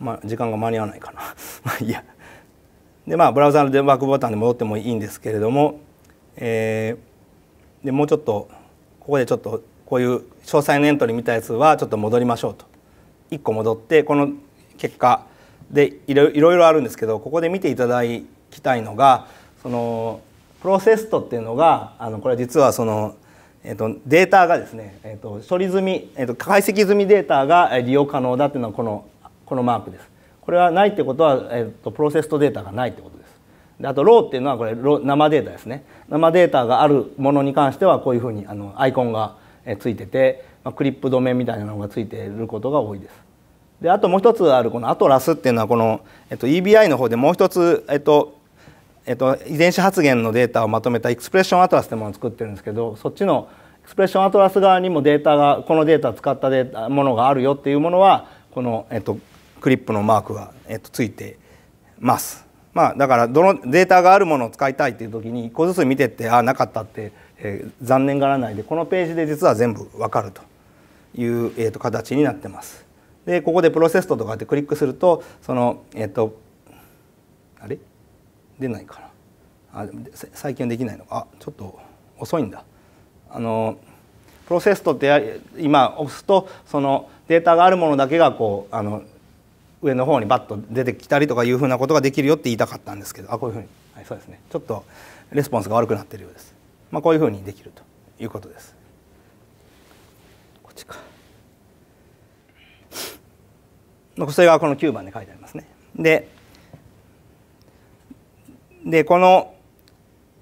S1: まあ、時間が間に合わないかな *laughs* まあいいやでまあブラウザのデバッグボタンで戻ってもいいんですけれども、えー、でもうちょっとここでちょっとこういう詳細のエントリー見たやつはちょっと戻りましょうと1個戻ってこの結果でいろいろあるんですけどここで見ていただきたいのがそのプロセストっていうのがあのこれ実はその、えー、とデータがですね、えー、と処理済み、えー、と解析済みデータが利用可能だっていうのはこのこのマークですこれはないってことは、えっと、プロセスとデータがないってことですであとローっていうのはこれ生データですね生データがあるものに関してはこういうふうにあのアイコンがついてて、まあ、クリップ止めみたいなのがついていることが多いですであともう一つあるこのアトラスっていうのはこの、えっと、EBI の方でもう一つ、えっとえっと、遺伝子発現のデータをまとめたエクスプレッションアトラスってものを作ってるんですけどそっちのエクスプレッションアトラス側にもデータがこのデータ使ったデータものがあるよっていうものはこの、えっと、クリップのマークが、えっと、ついてます。まあ、だからどのデータがあるものを使いたいっていう時に1個ずつ見てってああなかったって、えー、残念がらないでこのページで実は全部わかるという、えー、と形になってます。でここでプロセストとかってクリックするとそのえっ、ー、とあれ出ないかなあ最近できないのかあちょっと遅いんだ。あのプロセストって今押すとそのデータがあるものだけがこうあの上の方にバッと出てきたりとかいうふうなことができるよって言いたかったんですけどあこういうふうに、はい、そうですねちょっとレスポンスが悪くなってるようです、まあ、こういうふうにできるということですこっちかそれがこの9番で書いてありますねででこの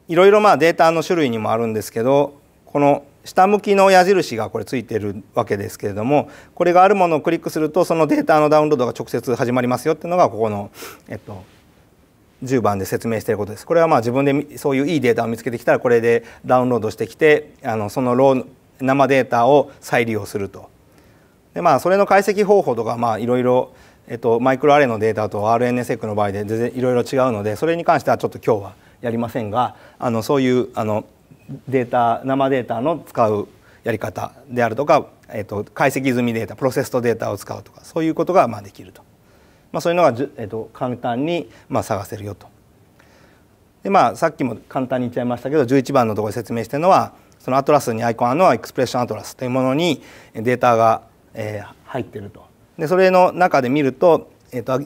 S1: いろいろまあデータの種類にもあるんですけどこの下向きの矢印がこれついてるわけですけれどもこれがあるものをクリックするとそのデータのダウンロードが直接始まりますよっていうのがここの、えっと、10番で説明していることです。これはまあ自分でそういういいデータを見つけてきたらこれでダウンロードしてきてあのそのロー生データを再利用すると。でまあそれの解析方法とかまあいろいろえっとマイクロアレのデータと RNSEC の場合で全然いろいろ違うのでそれに関してはちょっと今日はやりませんがあのそういうあのデータ生データの使うやり方であるとか、えーと、解析済みデータプロセスとデータを使うとかそういうことがまあできると、まあ、そういうのが、えーと、簡単にまあ探せるよと。でまあ、さっきも簡単に言っちゃいましたけど11番のところで説明してるのはそのアトラスにアイコンあるのはエクスプレッションアトラスというものにデータが、えー、入ってるとでそれの中で見ると,、えーと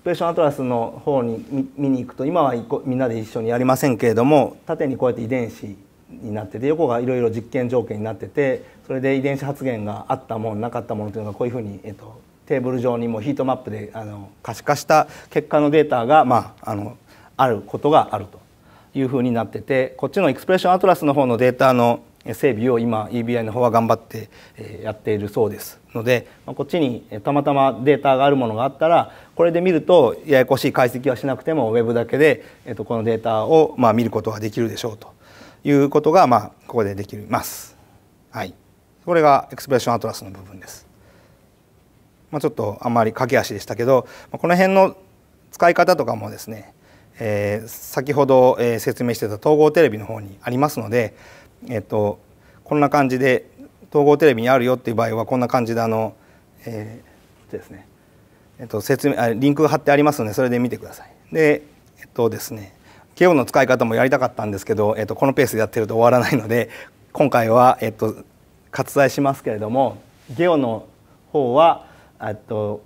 S1: スペーションアトラスの方に見に行くと今はみんなで一緒にやりませんけれども縦にこうやって遺伝子になってて横がいろいろ実験条件になっててそれで遺伝子発現があったものなかったものというのがこういうふうに、えっと、テーブル上にもヒートマップであの可視化した結果のデータが、まあ、あのあることがあるというふうになっててこっちのエクスプレッションアトラスの方のデータの整備を今 EBI の方は頑張ってやっているそうですのでこっちにたまたまデータがあるものがあったらこれで見るとややこしい解析はしなくても Web だけで、えっとこのデータをまあ見ることができるでしょうということがまあここでできます。はい、これがエクスプレッションアトラスの部分です。まあ、ちょっとあんまり駆け足でしたけどこの辺の使い方とかもですね、えー、先ほど説明してた統合テレビの方にありますので、えっとこんな感じで統合テレビにあるよっていう場合はこんな感じであの、えー、ですねえっと、説明あリンク貼ってありますのでそれで見てください。でえっとですね KO の使い方もやりたかったんですけど、えっと、このペースでやってると終わらないので今回は、えっと、割愛しますけれどもゲオの方はえっと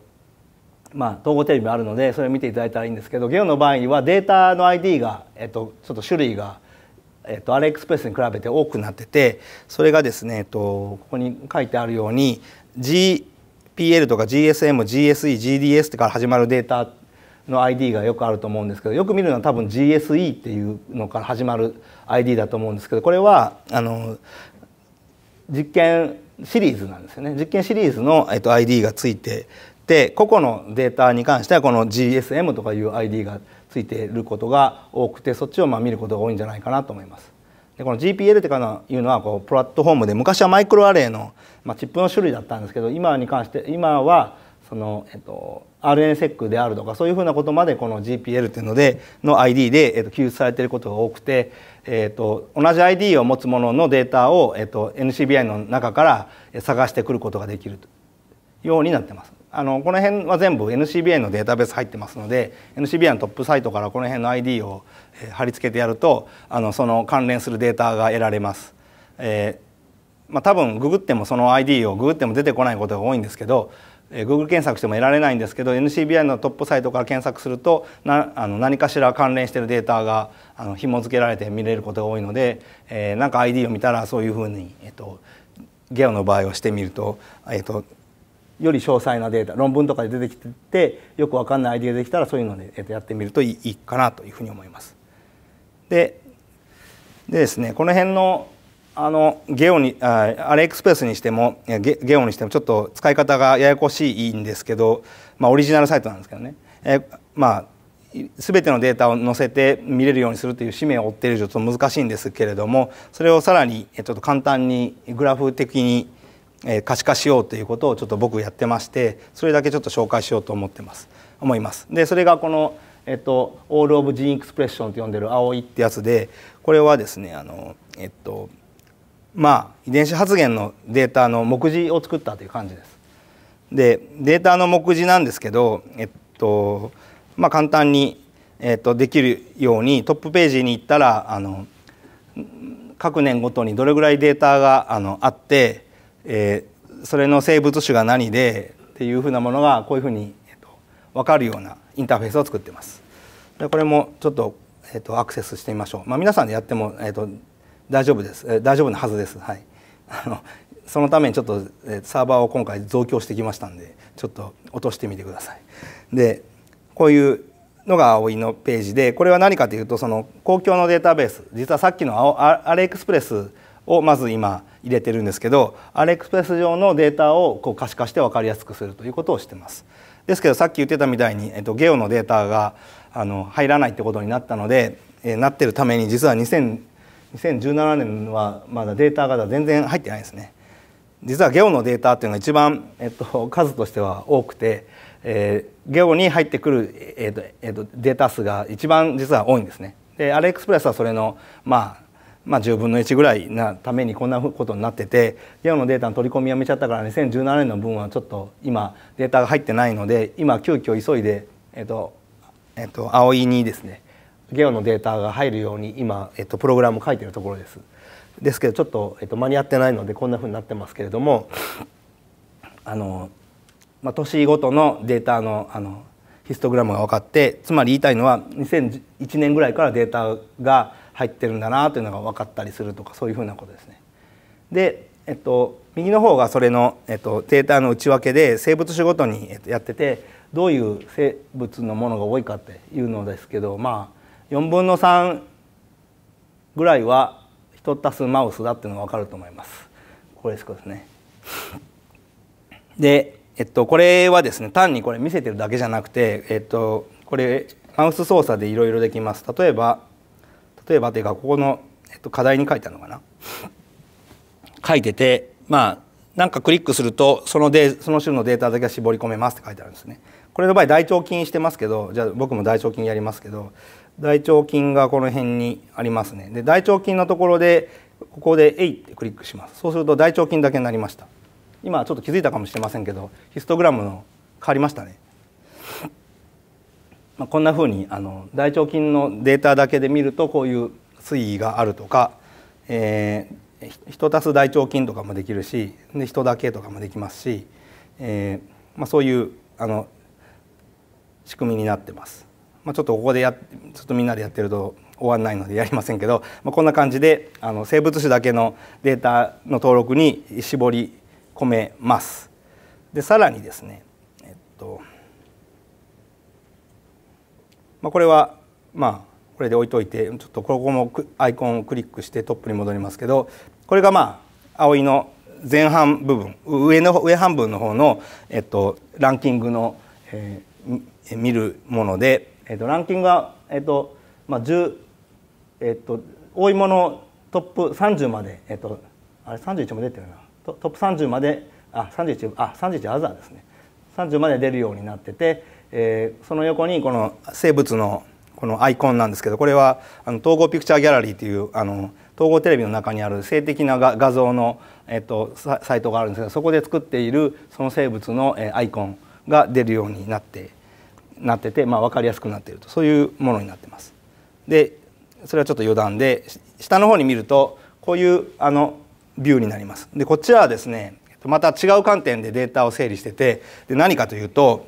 S1: まあ、統合テレビもあるのでそれを見ていただいたらいいんですけどゲオの場合はデータの ID が、えっと、ちょっと種類が、えっと、レックス e s スに比べて多くなっててそれがですね、えっと、ここに書いてあるように G PL とか GSM、GSE、GDS ってから始まるデータの ID がよくあると思うんですけどよく見るのは多分 GSE っていうのから始まる ID だと思うんですけどこれはあの実験シリーズなんですよね実験シリーズの、えっと、ID がついてて個々のデータに関してはこの GSM とかいう ID がついていることが多くてそっちをまあ見ることが多いんじゃないかなと思います。でこの GPL というのはこうプラットフォームで昔はマイクロアレイの、まあ、チップの種類だったんですけど今に関して今はその、えっと、RNSEC であるとかそういうふうなことまでこの GPL というのでの ID で、えっと、記述されていることが多くて、えっと、同じ ID を持つもののデータを、えっと、NCBI の中から探してくることができるようになってます。あのこの辺は全部 NCBI のデータベース入ってますので NCBI のトップサイトからこの辺の ID を、え貼り付けてやるとあのその関連するデータが得られます。えー、まあ、多分ググってもその ID をググっても出てこないことが多いんですけど、えー、Google 検索しても得られないんですけど NCBI のトップサイトから検索するとなあの何かしら関連してるデータがあの紐付けられて見れることが多いので、えー、なんか ID を見たらそういうふうに、えーと、ゲオの場合をしてみると,、えーとより詳細なデータ論文とかで出てきててよく分かんないアイデアができたらそういうので、えー、とやってみるといいかなというふうに思います。ででですねこの辺のあのゲオにあアレエクスプレスにしてもゲゲオにしてもちょっと使い方がややこしいんですけど、まあ、オリジナルサイトなんですけどね、えー、まあ全てのデータを載せて見れるようにするという使命を負っているちょっと難しいんですけれどもそれをさらにちょっと簡単にグラフ的にえ可視化しようということをちょっと僕やってましてそれだけちょっと紹介しようと思ってます思いますでそれがこの、えっと「オール・オブ・ジーン・エクスプレッション」と呼んでる「青い」ってやつでこれはですねあのえっとまあ遺伝子発現のデータの目次を作ったという感じです。でデータの目次なんですけど、えっとまあ、簡単に、えっと、できるようにトップページに行ったらあの各年ごとにどれぐらいデータがあのあってえー、それの生物種が何でっていうふうなものがこういうふうに、えー、と分かるようなインターフェースを作ってます。でこれもちょっと,、えー、とアクセスしてみましょう。まあ、皆さんでやっても、えー、と大丈夫です、えー、大丈夫なはずです。はい、あのそのためにちょっと、えサーバーを今回増強してきましたんでちょっと落としてみてください。でこういうのが葵のページでこれは何かというとその公共のデータベース実はさっきのアレエクスプレスをまず今入れてるんですけど r x クスプレス上のデータをこう可視化して分かりやすくするということをしてます。ですけどさっき言ってたみたいに、えっと、ゲオのデータがあの入らないってことになったので、えー、なってるために実は2000 2017年はまだデータが全然入ってないですね。実はゲオのデータっていうのが一番、えっと、数としては多くて、えー、ゲオに入ってくる、えっとえっと、データ数が一番実は多いんですね。でアレエクスプレスはそれの、まあ、まあ、10分の1ぐらいなためにこんなことになっててオのデータの取り込みやめちゃったから2017年の分はちょっと今データが入ってないので今急遽急いで、えっとえっと、葵にですねゲオのデータが入るように今、えっと、プログラム書いてるところです。ですけどちょっと、えっと、間に合ってないのでこんなふうになってますけれどもあの、まあ、年ごとのデータのあのヒストグラムが分かってつまり言いたいのは2001年ぐらいからデータが入ってるんだなというのが分かったりするとかそういうふうなことですね。で、えっと、右の方がそれの、えっと、データの内訳で生物種ごとにやっててどういう生物のものが多いかっていうのですけどまあ4分の3ぐらいは人たすマウスだっていうのが分かると思います。これですね。で、えっと、これはですね単にこれ見せてるだけじゃなくて、えっと、これマウス操作でいろいろできます。例えば例えばというかここの、えっと、課題に書いてあるのかな書いててまあなんかクリックするとそのでその種のデータだけは絞り込めますって書いてあるんですね。これの場合大腸菌してますけどじゃあ僕も大腸菌やりますけど大腸菌がこの辺にありますね。で大腸菌のところでここで「えい」ってクリックします。そうすると大腸菌だけになりました。今ちょっと気づいたかもしれませんけどヒストグラムの変わりましたね。まあ、こんなふうにあの大腸菌のデータだけで見るとこういう推移があるとか、えー、人足す大腸菌とかもできるしで人だけとかもできますし、えーまあ、そういうあの仕組みになってます。まあ、ちょっとここでやちょっとみんなでやってると終わんないのでやりませんけど、まあ、こんな感じであの生物種だけのデータの登録に絞り込めます。でさらにですね、えっとまあ、これはまあこれで置いといてちょっとここもアイコンをクリックしてトップに戻りますけどこれがまあ葵の前半部分上の上半分の方の、えっと、ランキングの、えー、見るもので、えっと、ランキングは、えっとまあ10えっと、多いものトップ30まで、えっと、あれ31も出てるなトップ30まであ31あ31アザーですね30まで出るようになっててえー、その横にこの生物のこのアイコンなんですけどこれはあの統合ピクチャーギャラリーというあの統合テレビの中にある性的な画像の、えっと、サイトがあるんですがそこで作っているその生物の、えー、アイコンが出るようになってなってて、まあ、分かりやすくなっているとそういうものになってます。でそれはちょっと余談で下の方に見るとこういうあのビューになります。でこっちはですねまた違う観点でデータを整理しててで何かというと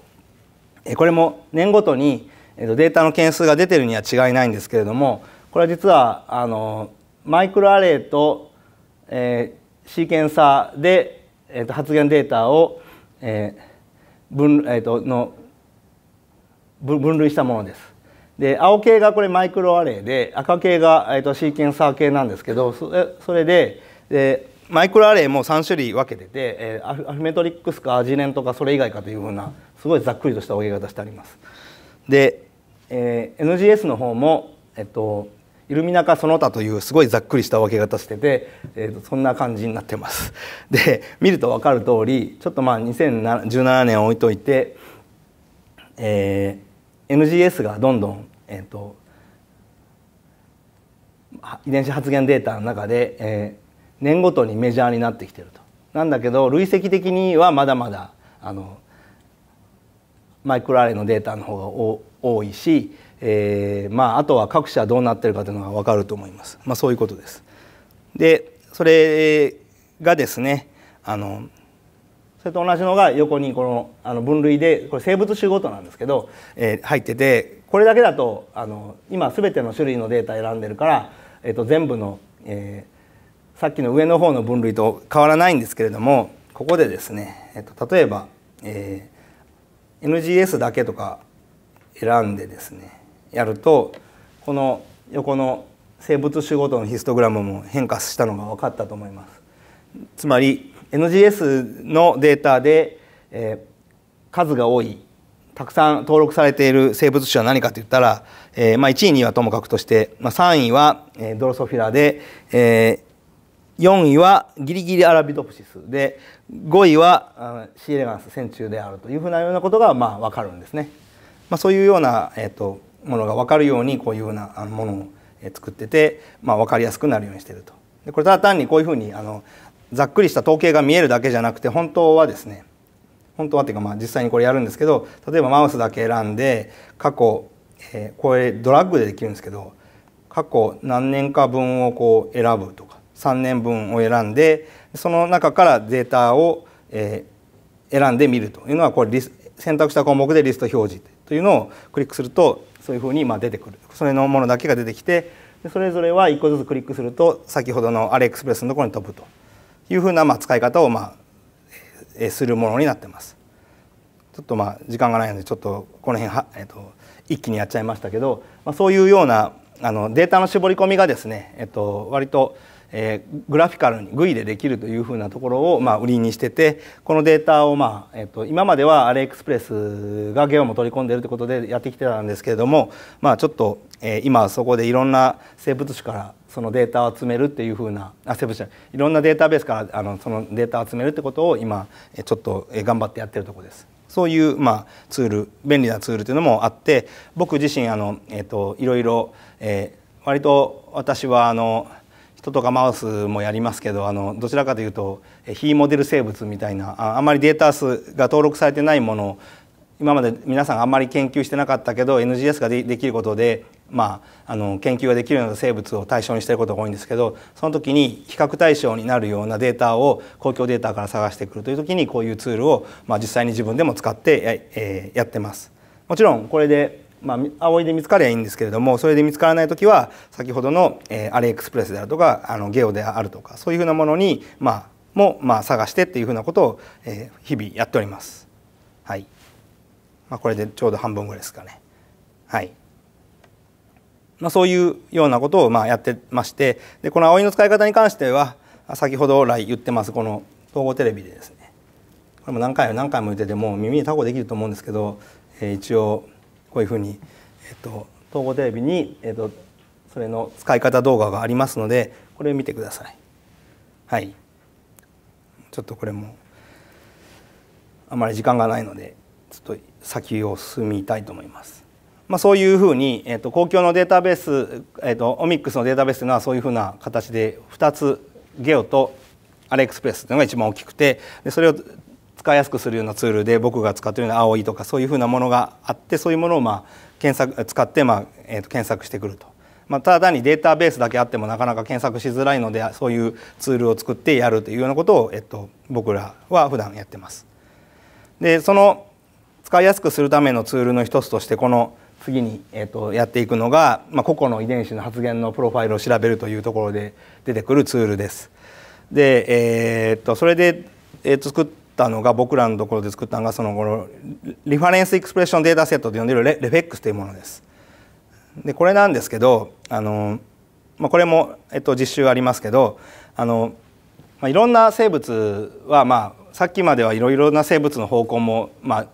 S1: これも年ごとにデータの件数が出てるには違いないんですけれどもこれは実はあのマイクロアレイと、えー、シーケンサーで、えー、と発現データを、えー分えー、との分類したものです。で青系がこれマイクロアレイで赤系が、えー、とシーケンサー系なんですけどそれそれででマイクロアレイも3種類分けてて、えー、アフメトリックスかアジネンとかそれ以外かというふうなすごいざっくりとした分け方してあります。で、えー、NGS の方も、えっと、イルミナカその他というすごいざっくりした分け方してて、えーと、そんな感じになってます。で見ると分かる通りちょっとまあ2017年置いといて、えー、NGS がどんどん、えっと、と遺伝子発現データの中で、えー、年ごとにメジャーになってきてると。なんだけど累積的にはまだまだあのマイクロアレイのデータの方が多いし、えーまあ、あとは各社どうなってるかというのが分かると思います、まあ、そういうことです。でそれがですねあのそれと同じのが横にこのあの分類でこれ生物種ごとなんですけど、えー、入っててこれだけだとあの今全ての種類のデータ選んでるから、えー、と全部の、えー、さっきの上の方の分類と変わらないんですけれどもここでですね、えー、と例えば、えー NGS だけとか選んでですねやるとこの横の生物種ごとのヒストグラムも変化したのが分かったと思います。つまり NGS のデータで、えー、数が多いたくさん登録されている生物種は何かといったら、えーまあ、1位2位はともかくとして、まあ、3位は、えー、ドロソフィラで、え4位はギリギリアラビドプシスで5位はシーレガンス線虫であるというふうなようなことがまあ分かるんですね、まあ、そういうような、えーと、ものが分かるようにこういうようなものを作ってて、まあ、分かりやすくなるようにしてるとでこれただ単にこういうふうにあのざっくりした統計が見えるだけじゃなくて本当はですね本当はっていうかまあ実際にこれやるんですけど例えばマウスだけ選んで過去、えー、これドラッグでできるんですけど過去何年か分をこう選ぶとか3年分を選んでその中からデータを、え選んでみるというのはこれ選択した項目でリスト表示というのをクリックするとそういうふうにま出てくるそれのものだけが出てきてそれぞれは1個ずつクリックすると先ほどのアレックスプレスのところに飛ぶというふうなま使い方をまあするものになってます。ちょっとまあ時間がないのでちょっとこの辺は、えー、と一気にやっちゃいましたけど、まそういうようなあのデータの絞り込みがですね、えー、と割とえー、グラフィカルに GUI でできるというふうなところを、まあ、売りにしててこのデータを、まあえー、と今まではアレエクスプレスがゲオも取り込んでいるということでやってきてたんですけれども、まあ、ちょっと、えー、今そこでいろんな生物種からそのデータを集めるっていうふうなあ生物種いろんなデータベースからあのそのデータを集めるってことを今ちょっと頑張ってやってるところです。そういう、まあ、ツール便利なツールというのもあって僕自身あの、えーと、といろいろ、えー、割と私はあの人とかマウスもやりますけどあのどちらかというと非モデル生物みたいなあんまりデータ数が登録されてないものを今まで皆さんあんまり研究してなかったけど NGS ができることで、まあ、あの研究ができるような生物を対象にしてることが多いんですけどその時に比較対象になるようなデータを公共データから探してくるという時にこういうツールを、まあ、実際に自分でも使ってや,、えやってます。もちろんこれでまあ、葵で見つかりゃいいんですけれどもそれで見つからない時は先ほどの、えー、アリエクスプレスであるとかあのゲオであるとかそういうふうなものに、まあ、も、まあ、探してっていうふうなことを、えー、日々やっております。はいまあ、これでちょうど半分ぐらいですかね。はいまあ、そういうようなことをまあやってましてでこの葵の使い方に関しては先ほど来言ってますこの統合テレビでですねこれも何回も何回も言っててもう耳にタコできると思うんですけど、えー、一応こういうふうに、えっと、統合テレビに、えっと、それの使い方動画がありますのでこれを見てください。はい、ちょっとこれもあまり時間がないのでちょっと先を進みたいと思います。まあ、そういうふうに、えー、と公共のデータベース、えー、とオミックスのデータベースはそういうふうな形で2つゲオとアレエクスプレスというのが一番大きくてでそれを使いやすくするようなツールで僕が使ってるような青いとかそういうふうなものがあってそういうものをまあ検索使って、まあえー、と検索してくると。まあ、ただ単にデータベースだけあってもなかなか検索しづらいのでそういうツールを作ってやるというようなことを、えっと、僕らは普段やってます。でその使いやすくするためのツールの一つとしてこの次に、えー、とやっていくのが、まあ、個々の遺伝子の発現のプロファイルを調べるというところで出てくるツールです。で、えー、っとそれで、えー、と作たのが僕らのところで作ったのがそのこのリファレンスエクスプレッションデータセットと呼んでいるレレフェックスというものです。でこれなんですけどあの、まあ、これも、えっと、実習ありますけどあの、まあ、いろんな生物は、まあ、さっきまではいろいろな生物の方向も、まあ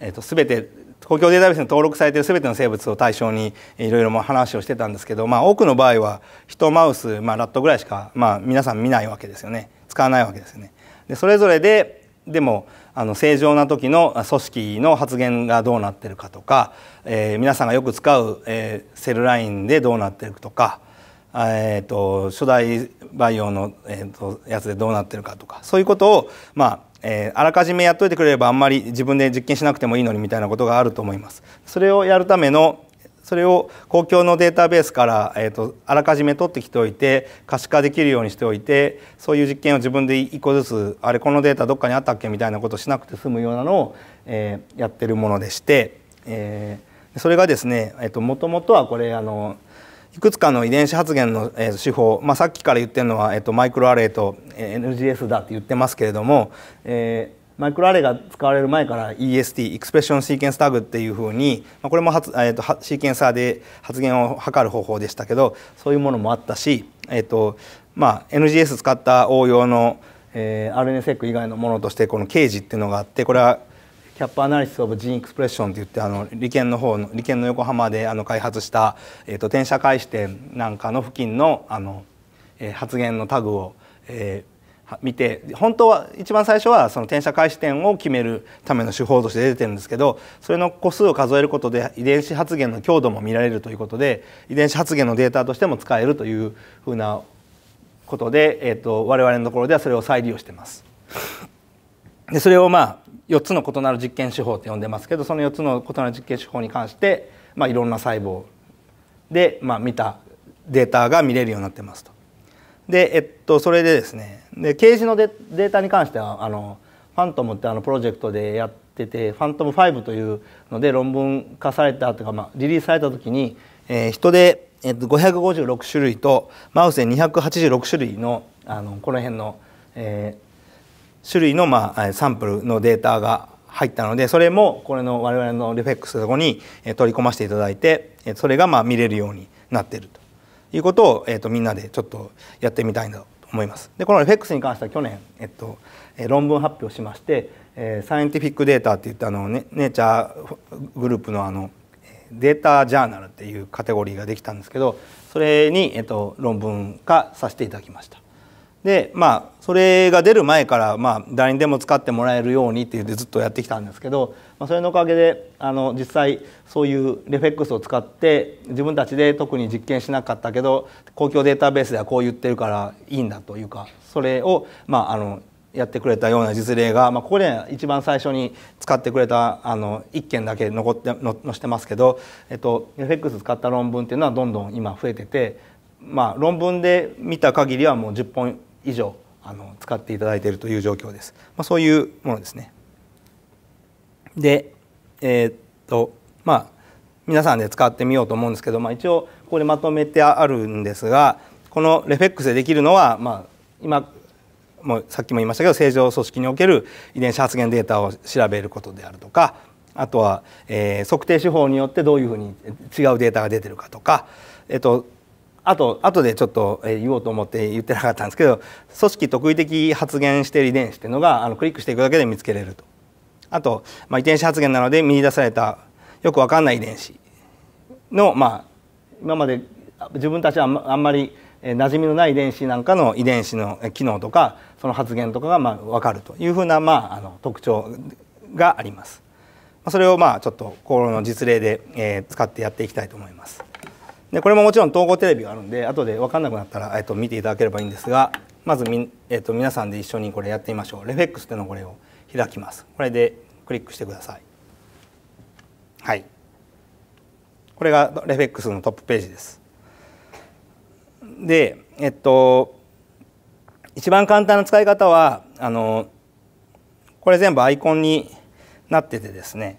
S1: えっと、全て公共データベースに登録されている全ての生物を対象にいろいろも話をしてたんですけど、まあ、多くの場合はヒマウス、まあ、ラットぐらいしか、まあ、皆さん見ないわけですよね使わないわけですよね。でそれぞれででもあの正常な時の組織の発言がどうなってるかとか、えー、皆さんがよく使う、えー、セルラインでどうなってるかとか、えーと、初代培養の、えーと、とやつでどうなってるかとかそういうことを、まあえー、あらかじめやっといてくれればあんまり自分で実験しなくてもいいのにみたいなことがあると思います。それをやるためのそれを公共のデータベースから、えーと、あらかじめ取ってきておいて可視化できるようにしておいてそういう実験を自分で1個ずつあれこのデータどっかにあったっけみたいなことしなくて済むようなのを、えー、やってるものでして、えー、それがですねもともとはこれあのいくつかの遺伝子発現の、え手法、まあ、さっきから言ってるのは、えーと、とマイクロアレイと NGS だって言ってますけれども、えーマイクロアレが使われる前から EST エクスプレッションシーケンスタグっていうふうに、まあ、これもえーと、シーケンサーで発現を図る方法でしたけどそういうものもあったし、えーとまあ、NGS 使った応用の、えー、RNSEC 以外のものとしてこの c a g っていうのがあってこれはキャップアナリシス・オブ・ジン・エクスプレッションっていってあの理研の方の理研の横浜であの開発した、えーと、転写開始点なんかの付近のあの、えー、発言のタグを、えー、見て本当は一番最初はその転写開始点を決めるための手法として出てるんですけどそれの個数を数えることで遺伝子発現の強度も見られるということで遺伝子発現のデータとしても使えるというふうなことで、えーと、我々のところではそれを再利用してます。*laughs* でそれをまあ4つの異なる実験手法って呼んでますけどその4つの異なる実験手法に関して、まあ、いろんな細胞で、まあ、見たデータが見れるようになってますと。で、えっと、それでですねで掲示のデデータに関してはあのファントムってあのプロジェクトでやっててファントム5というので論文化されたというか、まあ、リリースされた時に、えー、人で、えっと、556種類とマウスで286種類のあのこの辺の、えー、種類の、まあ、サンプルのデータが入ったのでそれもこれの我々のレフェックスのとこに取り込ませていただいてそれがまあ見れるようになっていると。いうことを、えーと、みんなでちょっとやってみたいなと思います。でこの FX に関しては去年、えっとえ論文発表しまして、えー、サイエンティフィックデータっていってあの、ね、ネイチャーグループのあのデータジャーナルっていうカテゴリーができたんですけどそれに、えっと、論文化させていただきました。でまあそれが出る前からまあ誰にでも使ってもらえるようにって言ってずっとやってきたんですけど、まあ、それのおかげであの実際そういうレフェックスを使って自分たちで特に実験しなかったけど公共データベースではこう言ってるからいいんだというかそれをまああのやってくれたような実例が、まあ、ここで一番最初に使ってくれたあの1件だけ残っての載してますけど、えっと、クス使った論文っていうのはどんどん今増えてて、まあ、論文で見た限りはもう10本以上あの使っていただいているという状況です、まあ、そういうものですねでえー、っとまあ皆さんで使ってみようと思うんですけど、まあ、一応ここでまとめてあるんですがこのレフェックスでできるのは、まあ、今もうさっきも言いましたけど正常組織における遺伝子発現データを調べることであるとかあとは、えー、測定手法によってどういうふうに違うデータが出てるかとか、えっと、あと後でちょっと言おうと思って言ってなかったんですけど組織特異的発現してる遺伝子っていうのがあのクリックしていくだけで見つけれるとあと、まあ、遺伝子発現なので見出されたよく分かんない遺伝子の、まあ、今まで自分たちはあんまり馴染みのない遺伝子なんかの遺伝子の機能とかその発現とかがまあ分かるというふうな、まあ、あの特徴があります。それをまあちょっとこの実例で、え使ってやっていきたいと思います。でこれももちろん統合テレビがあるんで後で分かんなくなったら、えっと、見ていただければいいんですがまずみ、えっと、皆さんで一緒にこれやってみましょうレフェックスってのこれを開きますこれでクリックしてくださいはいこれがレフェックスのトップページですでえっと一番簡単な使い方はあのこれ全部アイコンになっててですね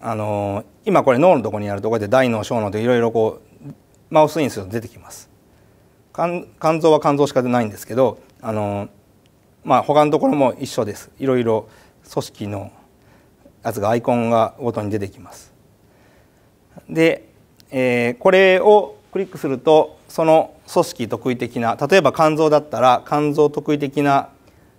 S1: あの今これ脳のところにあるところで大脳小脳といろいろこうマウスインすると出てきます。肝肝臓は肝臓しかないんですけどあの、まあ、他のところも一緒です。いろいろ組織のやつがアイコンがごとに出てきます。で、えー、これをクリックするとその組織特異的な例えば肝臓だったら肝臓特異的な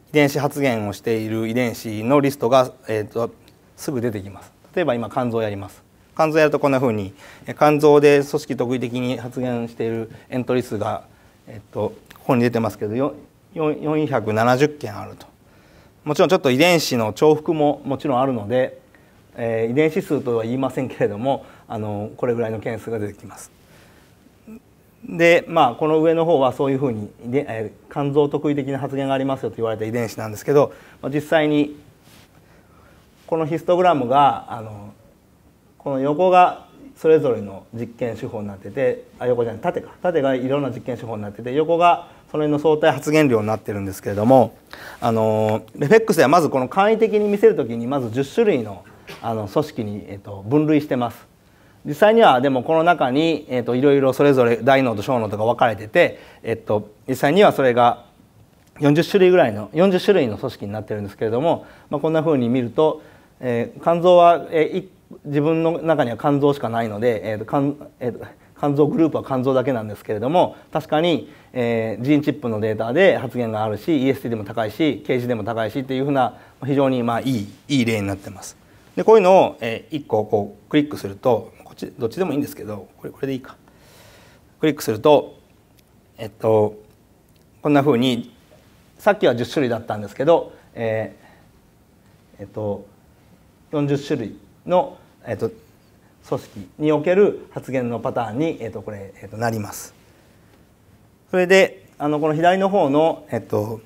S1: 遺伝子発現をしている遺伝子のリストが、えーと、とすぐ出てきます。例えば今肝臓やります。肝臓やるとこんなふうに肝臓で組織特異的に発現しているエントリー数が、えっと、ここに出てますけど470件あるともちろんちょっと遺伝子の重複ももちろんあるので、えー、遺伝子数とは言いませんけれどもあのこれぐらいの件数が出てきます。でまあこの上の方はそういうふうに、え肝臓特異的な発現がありますよと言われた遺伝子なんですけど実際にこのヒストグラムがあのこの横がそれぞれの実験手法になっててあ横じゃない縦か縦がいろんな実験手法になってて横がその辺の相対発現量になってるんですけれどもあのレフェックスではまずこの簡易的に見せる時にまず10種類のあの組織に、えー、と分類してます。実際にはでもこの中に、えー、といろいろそれぞれ大脳と小脳とか分かれてて、えー、と実際にはそれが40種類ぐらいの40種類の組織になってるんですけれども、まあ、こんなふうに見ると、えー、肝臓は、えー、自分の中には肝臓しかないので、えーと肝えー肝臓グループは肝臓だけなんですけれども確かに、えー、ジーンチップのデータで発現があるし EST でも高いし KG でも高いしっていうふうな非常にまあいいいい例になってます。でこういうのを、えー、1個こうクリックするとこっちどっちでもいいんですけどこれこれでいいかクリックするとえっとこんなふうにさっきは10種類だったんですけど、えーえっと、40種類のえっと、組織における発言のパターンに、えっと、これ、えっと、なります。それであのこの左の方の、えっと、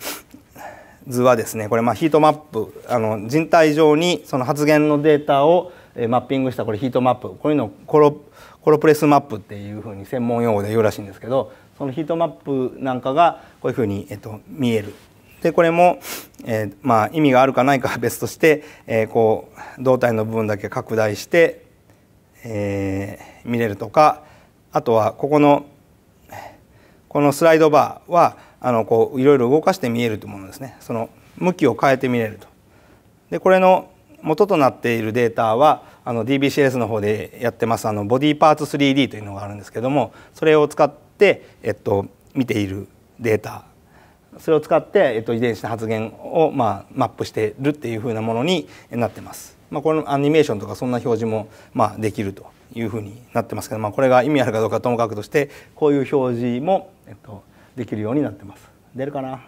S1: 図はですねこれまあヒートマップあの人体上にその発言のデータをマッピングしたこれヒートマップこういうのをコロコロプレスマップっていうふうに専門用語で言うらしいんですけどそのヒートマップなんかがこういうふうに、えっと、見えるでこれも、えー、まあ、意味があるかないかは別として、えー、こう胴体の部分だけ拡大して、えー、見れるとかあとはここのこのスライドバーはあのこういろいろ動かして見えるというものですねその向きを変えて見れると。でこれの元となっているデータはあの DBCS の方でやってますあのボディパーツ 3D というのがあるんですけどもそれを使って、えっと、見ているデータそれを使って、えっと、遺伝子の発現を、まあ、マップしてるっていうふうなものになってます。まあ、このアニメーションとかそんな表示も、まあ、できるというふうになってますけど、まあ、これが意味あるかどうかともかくとしてこういう表示も、えっと、できるようになってます。出るかな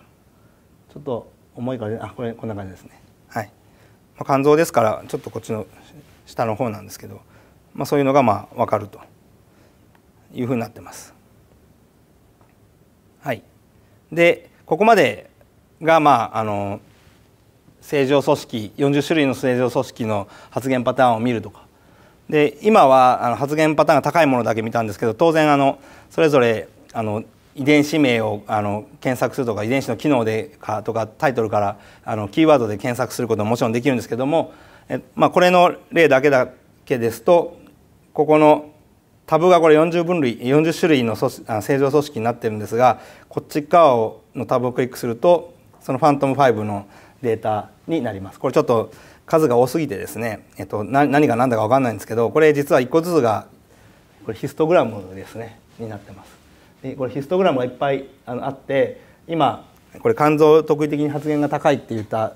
S1: ちょっと重いからあこれこんな感じですね。はいまあ、肝臓ですからちょっとこっちの下の方なんですけど、まあ、そういうのがまあ分かるというふうになってます。はい、で、ここまでが、まあ、あの正常組織40種類の正常組織の発言パターンを見るとかで今はあの発言パターンが高いものだけ見たんですけど当然あのそれぞれあの遺伝子名をあの検索するとか遺伝子の機能でかとかタイトルからあのキーワードで検索することももちろんできるんですけどもえ、まあ、これの例だけだけですとここのタブがこれ40分類40種類の正常組織になってるんですがこっち側をのタブをクリックするとそのファントム5のデータになります。これちょっと数が多すぎてですね、えっと、何が何だか分かんないんですけどこれ実は1個ずつがこれヒストグラムですねになってますでこれヒストグラムがいっぱいあのあって今これ肝臓特異的に発現が高いって言った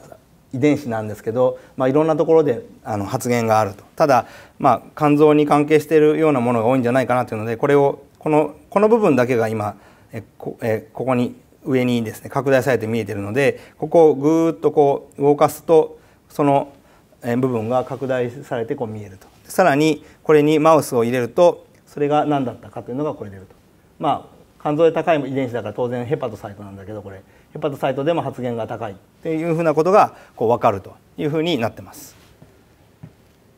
S1: 遺伝子なんですけど、まあ、いろんなところであの発現があるとただ、まあ、肝臓に関係しているようなものが多いんじゃないかなというのでこれをこのこの部分だけが今えこえここに上にですね拡大されて見えてるのでここをぐーっとこう動かすとその部分が拡大されてこう見えるとさらにこれにマウスを入れるとそれが何だったかというのがこれ出るとまあ肝臓で高い遺伝子だから当然ヘパトサイトなんだけどこれヘパトサイトでも発現が高いっていうふうなことがこう分かるというふうになってます。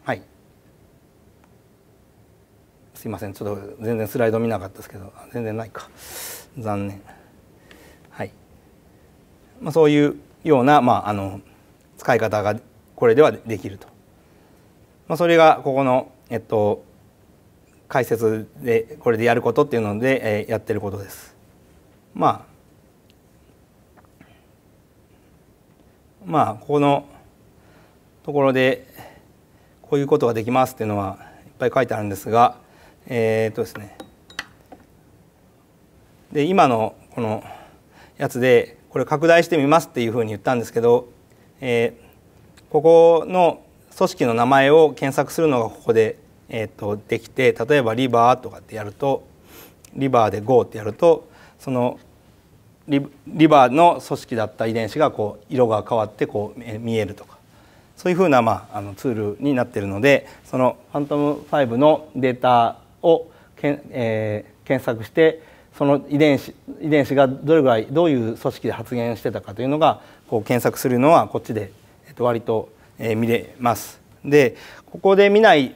S1: はいすいませんちょっと全然スライド見なかったですけど全然ないか残念まあ、そういうような、まあ、あの使い方がこれではできると。まあ、それがここの、えっと、解説でこれでやることっていうので、えー、やってることです。まあまあここのところでこういうことができますっていうのはいっぱい書いてあるんですがえっとですねで今のこのやつでこれ拡大してみますっていうふうに言ったんですけど、えー、ここの組織の名前を検索するのがここで、えーと、できて例えば「リバー」とかってやると「リバー」で「GO」ってやるとそのリリバーの組織だった遺伝子がこう色が変わってこう見えるとかそういうふうな、まあ、あのツールになってるのでそのファントム5のデータをけん、えー、検索してその遺伝子遺伝子がどれぐらいどういう組織で発現してたかというのがこう検索するのはこっちで、えっと、割と、え見れます。でここで見ない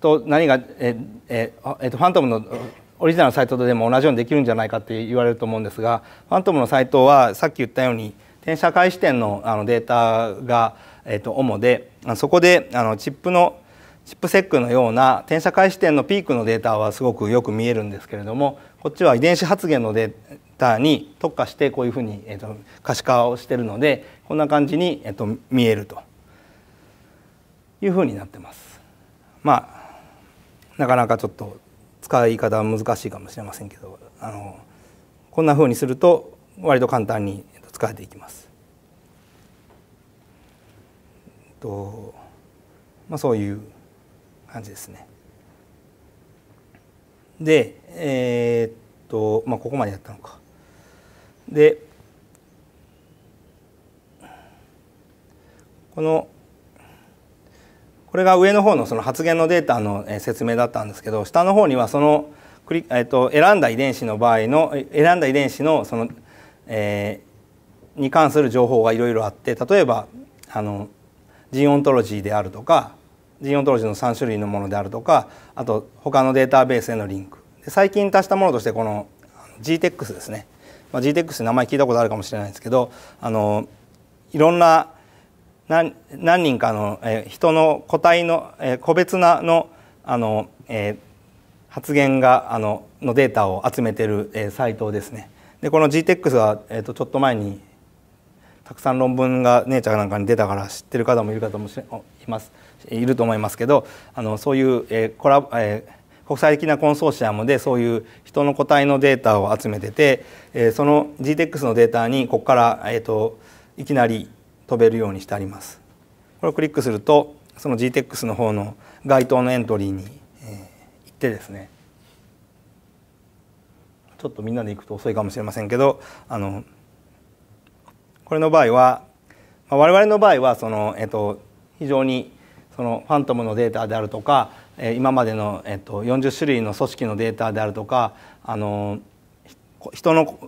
S1: と何が、えええっと、ファントムのオリジナルのサイトでも同じようにできるんじゃないかって言われると思うんですがファントムのサイトはさっき言ったように転写開始点のあのデータが、えっと、主でそこであのチップのチップセックのような転写開始点のピークのデータはすごくよく見えるんですけれどもこっちは遺伝子発現のデータに特化してこういうふうに、えーと、可視化をしてるのでこんな感じに、えーと、と見えるというふうになってます。まあなかなかちょっと使い方は難しいかもしれませんけどあのこんなふうにすると割と簡単に使えていきます。とまあ、そういう感じですね。でえー、っとまあここまでやったのかでこのこれが上の方のその発言のデータの説明だったんですけど下の方にはそのクリ、えっと、選んだ遺伝子の場合の選んだ遺伝子のその、えー、に関する情報がいろいろあって例えばあのジオントロジーであるとかジオントロジーの3種類のものであるとかあと他のデータベースへのリンク最近足したものとしてこの GTEX ですね、まあ、GTEX 名前聞いたことあるかもしれないですけどあのいろんな何何人かの、えー、人の個体の、えー、個別なのあの、えー、発言があののデータを集めてる、えー、サイトですね。でこの GTEX は、えーと、ちょっと前にたくさん論文がネイチャーなんかに出たから知ってる方もいるかと思います。いると思いますけどあのそういう、えーコラえー、国際的なコンソーシアムでそういう人の個体のデータを集めてて、えー、その GTEX のデータにここから、えーと、いきなり飛べるようにしてあります。これをクリックするとその GTEX の方の該当のエントリーに、えー、行ってですねちょっとみんなで行くと遅いかもしれませんけどあのこれの場合は、まあ、我々の場合はその、えっと、非常にそのファントムのデータであるとか、え今までの、えっと、40種類の組織のデータであるとかあの人の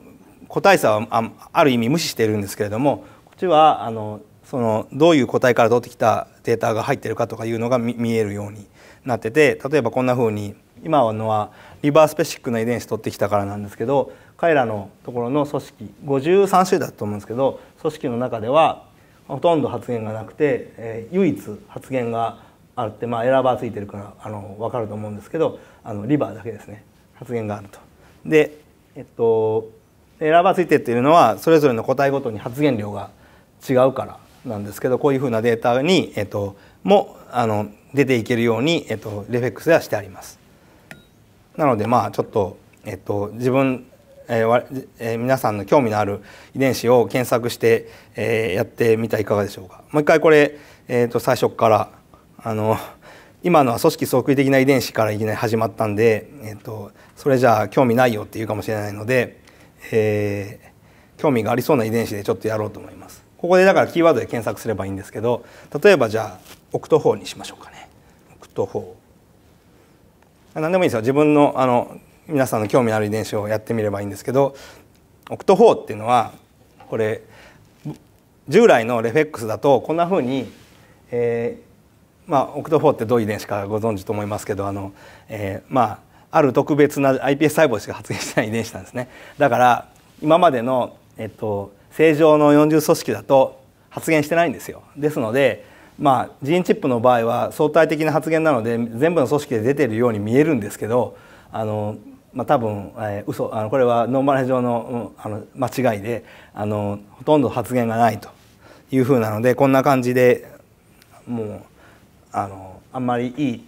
S1: 個体差はある意味無視しているんですけれどもこっちはあのそのどういう個体から取ってきたデータが入ってるかとかいうのが見えるようになってて例えばこんなふうに今のはリバースペシックの遺伝子取ってきたからなんですけど彼らのところの組織53種類だと思うんですけど組織の中ではほとんど発言がなくて、えー、唯一発言があって、まあ、エラーバーついてるからあの分かると思うんですけどあのリバーだけですね発言があると。で、えっと、エラーバーついてっていうのはそれぞれの個体ごとに発言量が違うからなんですけどこういうふうなデータに、えっと、もあの出ていけるように、えっと、レフェックスではしてあります。なのでまあちょっと、えっと、自分えーえー、皆さんの興味のある遺伝子を検索して、えー、やってみてはいかがでしょうかもう一回これ、えーと、最初からあの今のは組織即位的な遺伝子からいきなり始まったんで、えーと、それじゃあ興味ないよっていうかもしれないので、えー、興味がありそうな遺伝子でちょっとやろうと思います。ここでだからキーワードで検索すればいいんですけど例えばじゃあオクトフォーにしましょうかね。オクトフォー何でもいいですよ自分のあの皆さんの興味のある遺伝子をやってみればいいんですけどオクト4っていうのはこれ従来のレフェックスだとこんなふうに、えー、まあ、オクト4ってどういう遺伝子かご存知と思いますけどあの、えー、まあ、ある特別な iPS 細胞しか発現してない遺伝子なんですねだから今までの、えっと、正常の40組織だと発現してないんですよですので、まあ、ジーンチップの場合は相対的な発現なので全部の組織で出てるように見えるんですけどあのまあ、多分、えー、嘘あのこれはノーマル上の,、あの間違いであのほとんど発言がないというふうなのでこんな感じでもうあのあんまりいい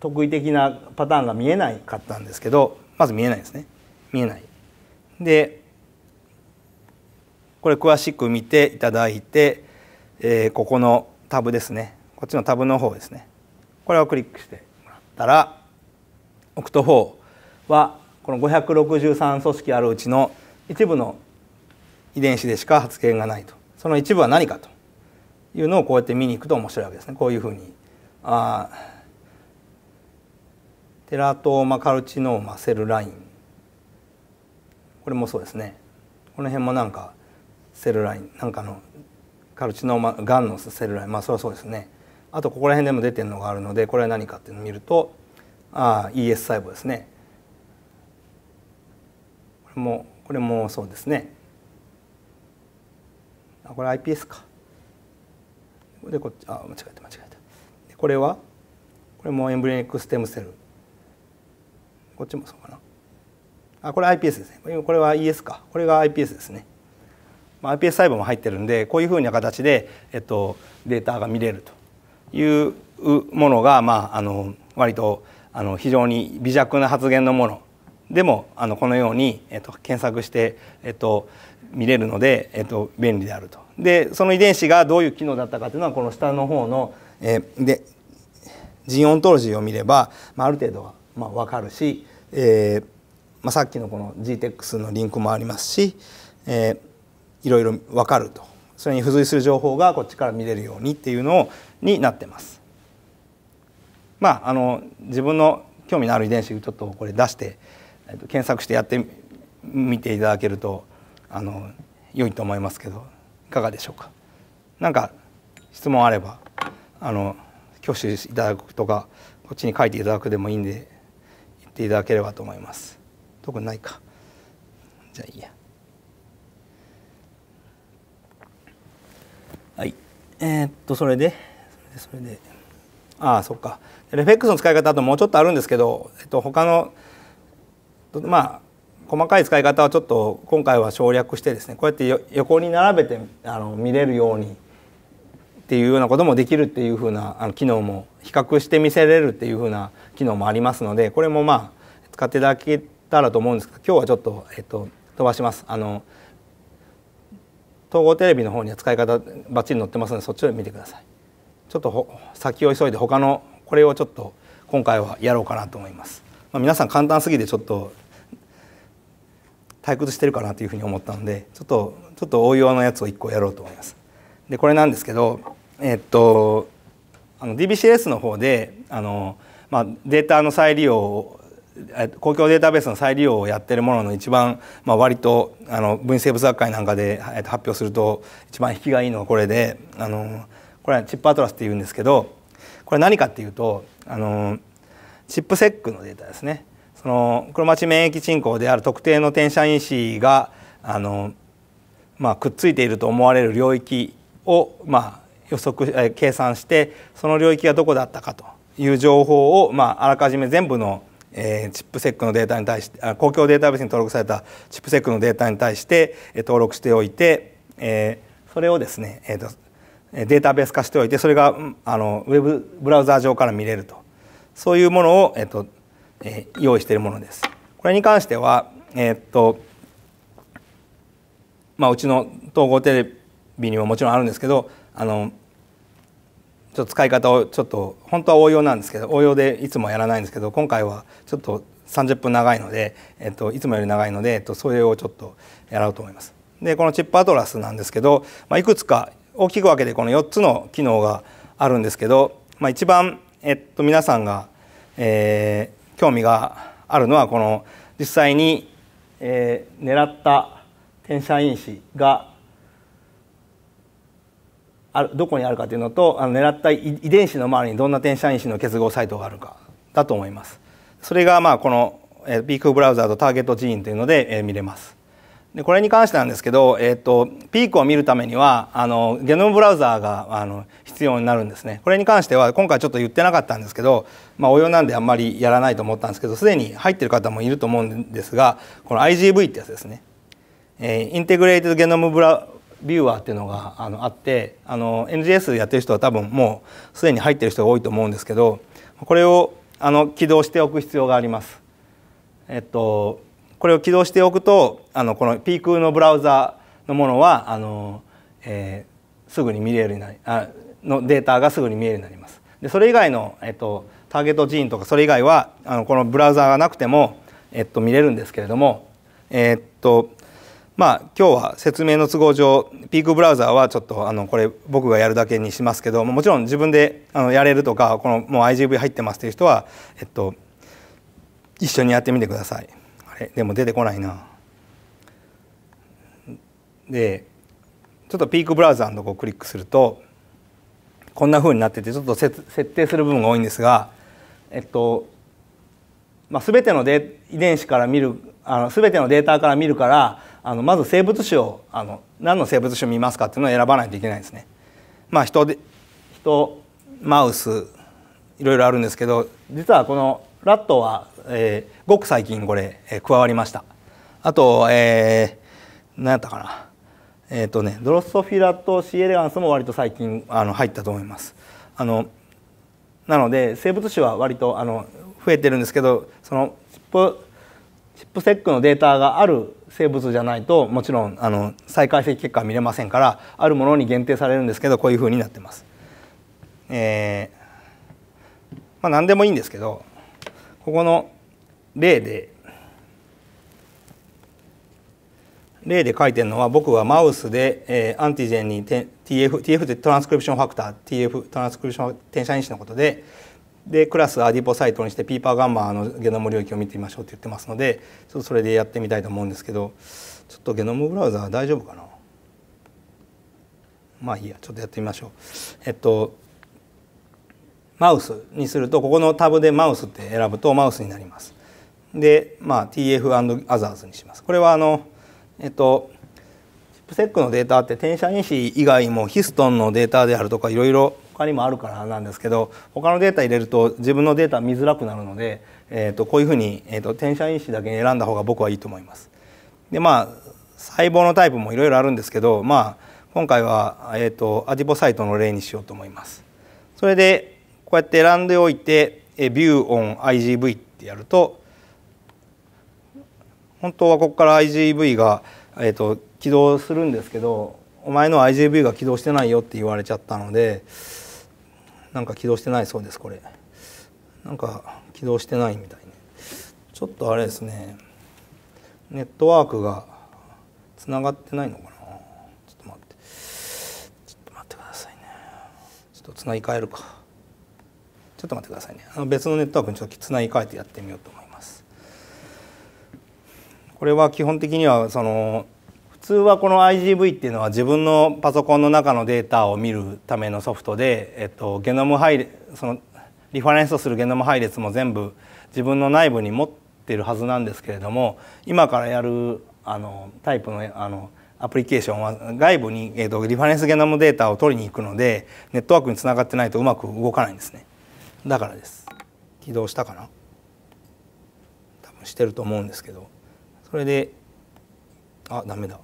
S1: 特異的なパターンが見えないかったんですけどまず見えないですね見えない。でこれ詳しく見ていただいて、えー、ここのタブですねこっちのタブの方ですねこれをクリックしてもらったらオクト4はこの563組織あるうちの一部の遺伝子でしか発現がないとその一部は何かというのをこうやって見に行くと面白いわけですねこういうふうにあテラトーマカルチノーマセルラインこれもそうですねこの辺もなんかセルラインなんかのカルチノーマがんのセルラインまあそれはそうですねあとここら辺でも出てるのがあるのでこれは何かっていうのを見るとあ ES 細胞ですねこれもこれもそうですねあこれ iPS かでこっちあ間違えた間違えたこれはこれもエンブレニックステムセルこっちもそうかなあこれ iPS ですねこれは ES かこれが iPS ですね、まあ、iPS 細胞も入ってるんでこういうふうな形で、えっと、データが見れるというものが、まあ、あの割とあの非常に微弱な発言のものでもあのこのように、えっと、検索して、えっと、見れるので、えっと、便利であると。でその遺伝子がどういう機能だったかというのはこの下の方の、えでジンオントロジーを見れば、まあ、ある程度は、まあ、分かるし、えーまあ、さっきのこの GTEX のリンクもありますし、えー、いろいろ分かるとそれに付随する情報がこっちから見れるようにっていうのになってます。まあ、あの自分の興味のある遺伝子ちょっとこれ出してえー、と検索してやってみていただけるとあの良いと思いますけどいかがでしょうかなんか質問あればあの挙手いただくとかこっちに書いていただくでもいいんで言っていただければと思います特にないかじゃあいいやはいえー、っとそれでそれでああそっかレフェックスの使い方ともうちょっとあるんですけど、えっと、他のまあ細かい使い方はちょっと今回は省略してですねこうやって横に並べてあの見れるようにっていうようなこともできるっていうふうなあの機能も比較して見せれるっていうふうな機能もありますのでこれもまあ使っていただけたらと思うんですけど今日はちょっと、えっと、飛ばします。あの統合テレビの方には使い方バッチリ載ってますのでそっちを見てください。ちょっと先を急いで他のこれをちょっと今回はやろうかなと思います。まあ、皆さん簡単すぎてちょっと退屈してるかなというふうに思ったのでちょっとちょっと応用のやつを1個やろうと思います。でこれなんですけど、えっと、あの DBCS の方であの、まあ、データの再利用公共データベースの再利用をやってるものの一番、まあ、割とあの分生物学会なんかで発表すると一番引きがいいのはこれであのこれはチップアトラスっていうんですけどこれ何かっていうとあのチップセックのデータですねそのクロマチ免疫鎮抗である特定の転写因子があの、まあ、くっついていると思われる領域を、まあ、予測計算してその領域がどこだったかという情報を、まあ、あらかじめ全部のえー、チップセックのデータに対して公共データベースに登録されたチップセックのデータに対して、え登録しておいて、えー、それをですね、えーと、とデータベース化しておいてそれがあのウェブブラウザー上から見れるとそういうものを、えっとえー、用意しているものです。これに関しては、えー、っとまあ、うちの統合テレビにももちろんあるんですけどあのちょっと使い方をちょっと本当は応用なんですけど応用でいつもやらないんですけど今回はちょっと30分長いので、えっと、いつもより長いので、えっと、それをちょっとやろうと思います。でこのチップアトラスなんですけど、まあ、いくつか大きく分けてこの4つの機能があるんですけど、まあ、一番、えっと、皆さんがえー、興味があるのはこの実際に、えー、狙った転写因子があるどこにあるかというのとあの狙った遺伝子の周りにどんな転写因子の結合サイトがあるかだと思います。それがまあこのピークブラウザーとターゲット人員というので見れます。でこれに関してなんですけど、えーと、ピークを見るためにはあのゲノムブラウザーがあの必要になるんですねこれに関しては今回ちょっと言ってなかったんですけど、まあ、応用なんであんまりやらないと思ったんですけどすでに入ってる方もいると思うんですがこの IGV ってやつですね、えー、インテグレーテッドゲノムブラビューアーっていうのがあのあってあの NGS やってる人は多分もうすでに入ってる人が多いと思うんですけどこれをあの起動しておく必要があります。えっとこれを起動しておくとあのこの P クのブラウザのものはあの、えー、すぐに見れるようになりあのデータがすぐに見えるようになります。でそれ以外の、えっと、ターゲット人とかそれ以外はあのこのブラウザがなくても、えっと、見れるんですけれども、えっとまあ、今日は説明の都合上ピークブラウザーはちょっとあのこれ僕がやるだけにしますけどもちろん自分であのやれるとかこのもう IGV 入ってますという人は、えっと、一緒にやってみてください。えでも出てこないなでちょっとピークブラウザのとこをクリックするとこんなふうになっててちょっと設定する部分が多いんですがえっと、まあ、全てのデ遺伝子から見るあの全てのデータから見るからあのまず生物種をあの何の生物種を見ますかっていうのを選ばないといけないですね。まあ人で人マウスいろいろあるんですけど実はこのラットは、えー、ごく最近これ、えー、加わりましたあと、えー、何やったかなえっ、ー、とねドロッソフィラとシエレガンスも割と最近あの入ったと思いますあのなので生物種は割とあの増えてるんですけどそのチップチップセックのデータがある生物じゃないともちろんあの再解析結果は見れませんからあるものに限定されるんですけどこういうふうになってます。えーまあ、何でもいいんですけどここの例で例で書いてるのは僕はマウスで、えアンティジェンに TF, TF ってトランスクリプションファクター TF トランスクリプション転写因子のことででクラスアディポサイトにしてピーパーガンマのゲノム領域を見てみましょうって言ってますのでちょっとそれでやってみたいと思うんですけどちょっとゲノムブラウザー大丈夫かなまあいいやちょっとやってみましょう。えっとマウスにするとここのタブでマウスって選ぶとマウスになりますで、まあ、TF&Others にしますこれはあのえっとチップセックのデータって転写因子以外もヒストンのデータであるとかいろいろ他にもあるからなんですけど他のデータ入れると自分のデータ見づらくなるので、えー、とこういうふうに、えー、と転写因子だけ選んだ方が僕はいいと思います。でまあ細胞のタイプもいろいろあるんですけど、まあ、今回は、えっと、とアディポサイトの例にしようと思います。それでこうやって選んでおいてビュー o n IGV ってやると本当はここから IGV が、えーと、起動するんですけどお前の IGV が起動してないよって言われちゃったのでなんか起動してないそうですこれなんか起動してないみたいにちょっとあれですねネットワークがつながってないのかなちょっと待ってちょっと待ってくださいねちょっとつなぎ替えるかちょっと待ってくださいねあの別のネットワークにちょっとつなぎ替えてやってみようと思いますこれは基本的にはその普通はこの IGV っていうのは自分のパソコンの中のデータを見るためのソフトで、えっと、ゲノム配列そのリファレンスするゲノム配列も全部自分の内部に持ってるはずなんですけれども今からやるあのタイプのあのアプリケーションは外部に、えとリファレンスゲノムデータを取りに行くのでネットワークにつながってないとうまく動かないんですね。だからです起動したかな多分してると思うんですけどそれであダメだ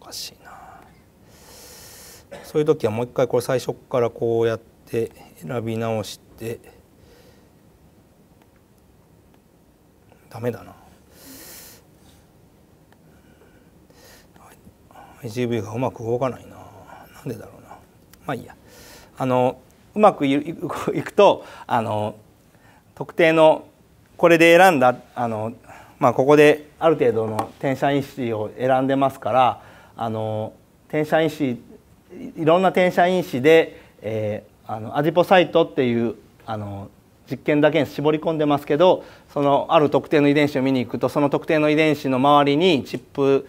S1: おかしいなそういう時はもう一回これ最初からこうやって選び直してダメだな IGV がうまく動かないななんでだろうなまあいいやあのうまくいくとあの特定のこれで選んだあの、まあ、ここである程度の転写因子を選んでますからあの転写因子いろんな転写因子で、えー、あのアジポサイトっていうあの実験だけに絞り込んでますけどそのある特定の遺伝子を見に行くとその特定の遺伝子の周りにチップ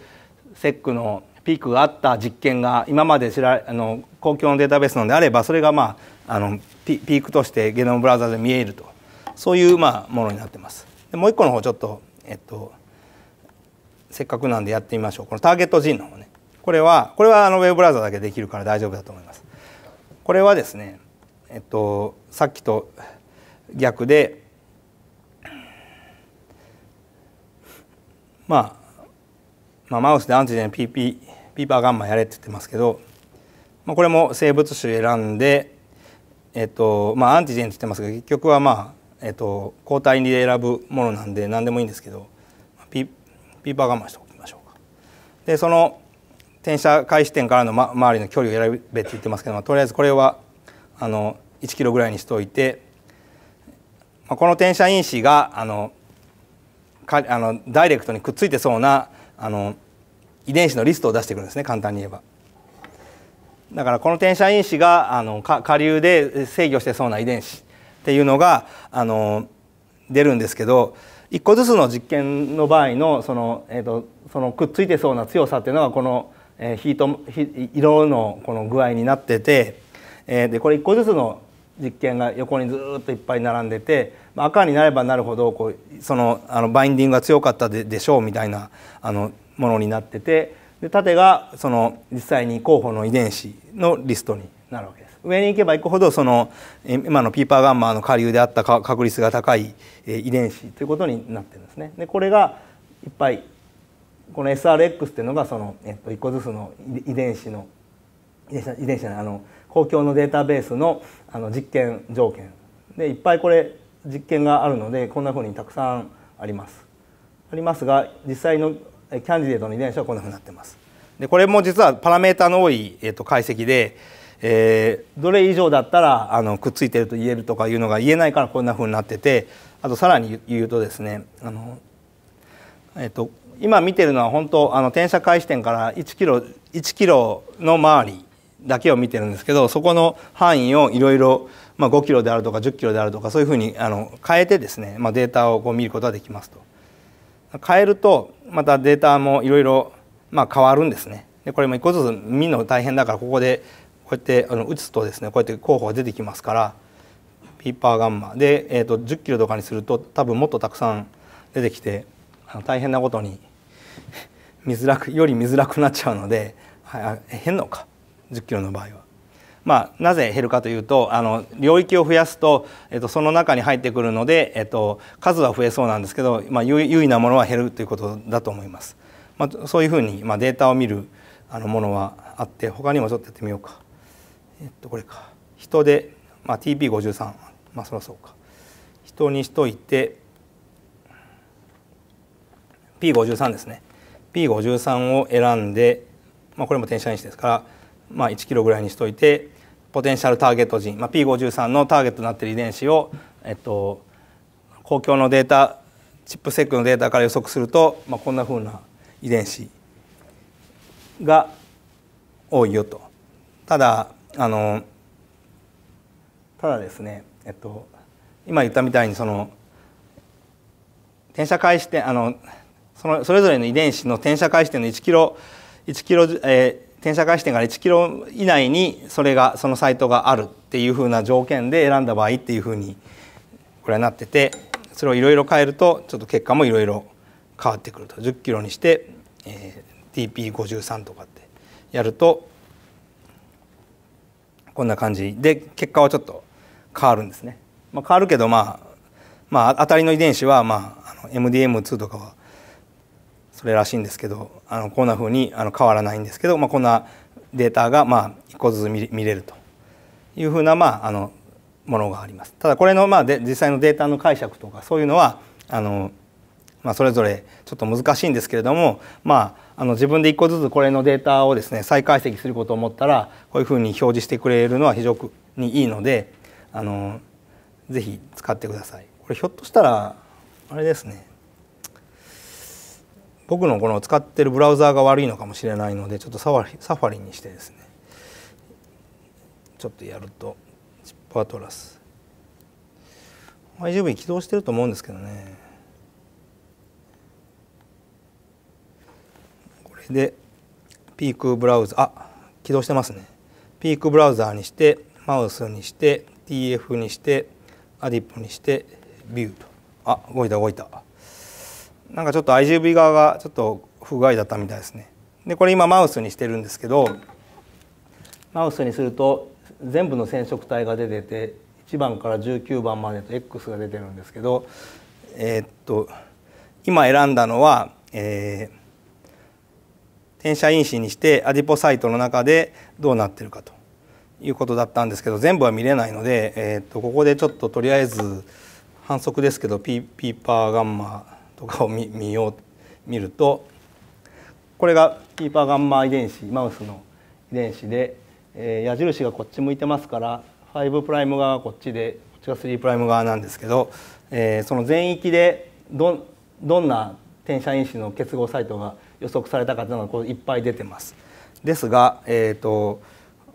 S1: セックのピークがあった実験が今まで知らあの公共のデータベースなのであればそれがまああのピークとしてゲノムブラウザで見えるとそういうまあものになってます。でもう一個の方ちょっと、えっと、せっかくなんでやってみましょうこのターゲット人の方ねこれはこれはあのウェブブラウザだけできるから大丈夫だと思います。これはですね、えっと、さっきと逆でまあ、まあ、マウスでアンチジェンピーピーパーガンマやれって言ってますけど、まあ、これも生物種選んでえっとまあ、アンティジェンって言ってますが結局は、まあえっと、抗体で選ぶものなんで何でもいいんですけどピピーパー我慢しておきましょうか。でその転写開始点からの、ま、周りの距離を選べって言ってますけどもとりあえずこれはあの1キロぐらいにしておいて、まあ、この転写因子があのかあのダイレクトにくっついてそうなあの遺伝子のリストを出してくるんですね簡単に言えば。だからこの転写因子があの下流で制御してそうな遺伝子っていうのがあの出るんですけど1個ずつの実験の場合のその,、えーと、そのくっついてそうな強さっていうのがこの、えー、ヒート色のこの具合になってて、えー、でこれ1個ずつの実験が横にずっといっぱい並んでて赤になればなるほどこうそのあのバインディングが強かったででしょうみたいなあのものになっててで縦がその実際に候補の遺伝子のリストになるわけです上に行けば行くほどその今のピーパーガンマーの下流であった確率が高い遺伝子ということになってるんですねでこれがいっぱいこの SRX っていうのがその、えっと、1個ずつの遺伝子の遺伝子じゃないあの公共のデータベースのあの実験条件でいっぱいこれ実験があるのでこんなふうにたくさんあります。ありますが実際のキャンディデートの遺伝子はこんなふうになってますでこれも実はパラメータの多い、えー、と解析で、えー、どれ以上だったらあのくっついてると言えるとかいうのが言えないからこんなふうになっててあとさらに言うとですねあの、えーと、今見てるのは本当あの転写開始点から1キロ1キロの周りだけを見てるんですけどそこの範囲をいろいろ5キロであるとか10キロであるとかそういうふうにあの変えてですね、まあ、データをこう見ることができますと。変えるとまたデータもいろいろ変わるんですね。でこれも一個ずつ見るの大変だからここでこうやってあの打つとですねこうやって候補が出てきますからピーパーガンマで、えーと、1 0キロとかにすると多分もっとたくさん出てきてあの大変なことに *laughs* 見づらくより見づらくなっちゃうので、はい、変のか1 0キロの場合は。まあ、なぜ減るかというとあの領域を増やすと、えっと、その中に入ってくるので、えっと、数は増えそうなんですけど、まあ、優位なものは減るということだと思います。まあ、そういうふうに、まあ、データを見るあのものはあって他にもちょっとやってみようか。えっと、これか人で、まあ、TP53、まあ、そりゃそうか人にしといて P53 ですね P53 を選んで、まあ、これも転写因子ですから、まあ、1キロぐらいにしといてポテンシャルターゲット人、まあ、P53 のターゲットになっている遺伝子を、えっと、公共のデータチップセックのデータから予測すると、まあ、こんなふうな遺伝子が多いよと。ただあのただですね、えっと、今言ったみたいにその転写開始点あのそのそれぞれの遺伝子の転写開始点の1キロ1キロ、え転写開始点から1キロ以内にそれがそのサイトがあるっていうふうな条件で選んだ場合っていうふうにこれはなっててそれをいろいろ変えるとちょっと結果もいろいろ変わってくると10キロにして、えー、TP53 とかってやるとこんな感じで結果はちょっと変わるんですね。まあ、変わるけど、まあ、まあ当たりの遺伝子は、まあ、MDM2 とかはそれらしいんですけどあのこんなふうにあの変わらないんですけど、まあ、こんなデータがまあ1個ずつ見れるというふうなまああのものがあります。ただこれのまあで実際のデータの解釈とかそういうのはあのまあ、それぞれちょっと難しいんですけれども、まあ、あの自分で1個ずつこれのデータをですね再解析することを思ったらこういうふうに表示してくれるのは非常にいいのであのぜひ使ってください。これひょっとしたらあれですね僕のこの使ってるブラウザーが悪いのかもしれないのでちょっとサファリサファリにしてですねちょっとやるとチップアトラス IGV 起動してると思うんですけどねこれでピークブラウザあ起動してますねピークブラウザーにしてマウスにして TF にしてアディップにしてビューとあ動いた動いたなんかちょっと IGB 側がちょっと不具合だったみたいですねでこれ今マウスにしてるんですけどマウスにすると全部の染色体が出てて1番から19番までと X が出てるんですけどえー、っと今選んだのは、えー、転写因子にしてアディポサイトの中でどうなってるかということだったんですけど全部は見れないので、えー、とここでちょっととりあえず反則ですけど P ピーパーガンマとかを見よう見るとこれがキーパーガンマ遺伝子マウスの遺伝子で、えー、矢印がこっち向いてますから5プライム側がこっちでこっちが3プライム側なんですけど、えー、その全域でどどんな転写因子の結合サイトが予測されたかというのがこういっぱい出てます。ですが、えーと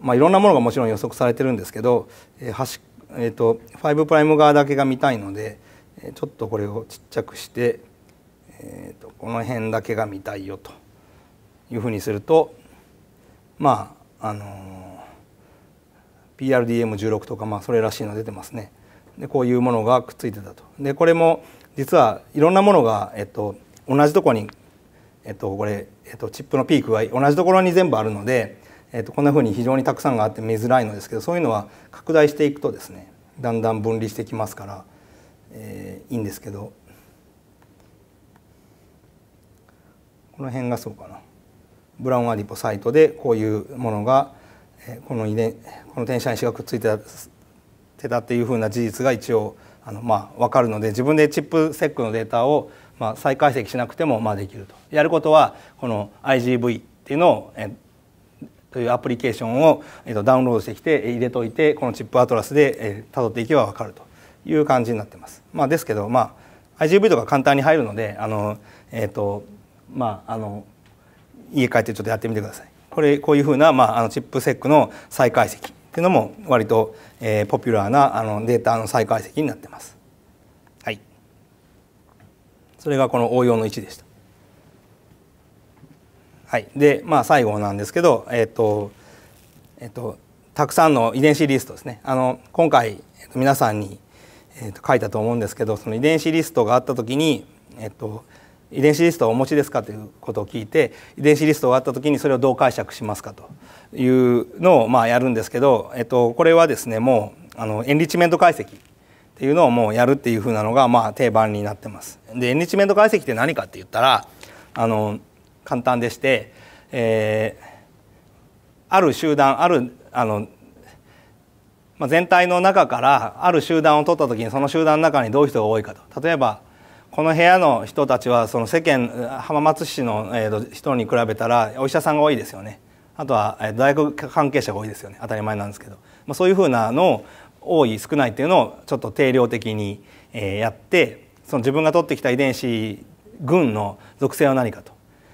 S1: まあ、いろんなものがもちろん予測されてるんですけど、えー端えーと、と5プライム側だけが見たいのでちょっとこれをちっちゃくしてえーと、この辺だけが見たいよというふうにするとまああのー、PRDM16 とか、まあ、それらしいの出てますねでこういうものがくっついてたとでこれも実はいろんなものが、えっと、同じとこに、えっと、これ、えっと、チップのピークが同じところに全部あるので、えっと、こんなふうに非常にたくさんがあって見づらいのですけどそういうのは拡大していくとですねだんだん分離してきますから、えー、いいんですけどこの辺がそうかなブラウンアディポサイトでこういうものがこの遺伝この転写因子がくっついてたっていうふうな事実が一応あのまあ分かるので自分でチップセックのデータをまあ再解析しなくてもまあできるとやることはこの IGV っていうのをえというアプリケーションをダウンロードしてきて入れといてこのチップアトラスでたどっていけば分かるという感じになってます。まあ、ですけど、まあ、IGV とか簡単に入るのであの、えーとまあ、あの家帰ってちょっとやってみてください。これこういうふうな、まあ、あのチップセックの再解析っていうのも割と、えー、ポピュラーなあのデータの再解析になってます。はい、それがこの応用の1でした。はい、で、まあ、最後なんですけど、えっ、ー、とえっ、ー、と、たくさんの遺伝子リストですねあの今回、えー、と皆さんに、えー、と書いたと思うんですけどその遺伝子リストがあったときに、えっと遺伝子リストをお持ちですかということを聞いて遺伝子リスト終わった時にそれをどう解釈しますかというのをまあやるんですけど、えっと、これはですねもうあのエンリッチメント解析っていうのをもうやるっていうふうなのがまあ定番になってます。でエンリッチメント解析って何かって言ったらあの簡単でして、えー、ある集団あるあのまあ、全体の中からある集団を取った時にその集団の中にどういう人が多いかと例えばこの部屋の人たちはその世間浜松市の人に比べたらお医者さんが多いですよねあとは大学関係者が多いですよね当たり前なんですけど、まあ、そういうふうなのを多い少ないっていうのをちょっと定量的にやってその自分が取ってきた遺伝子群の属性は何かと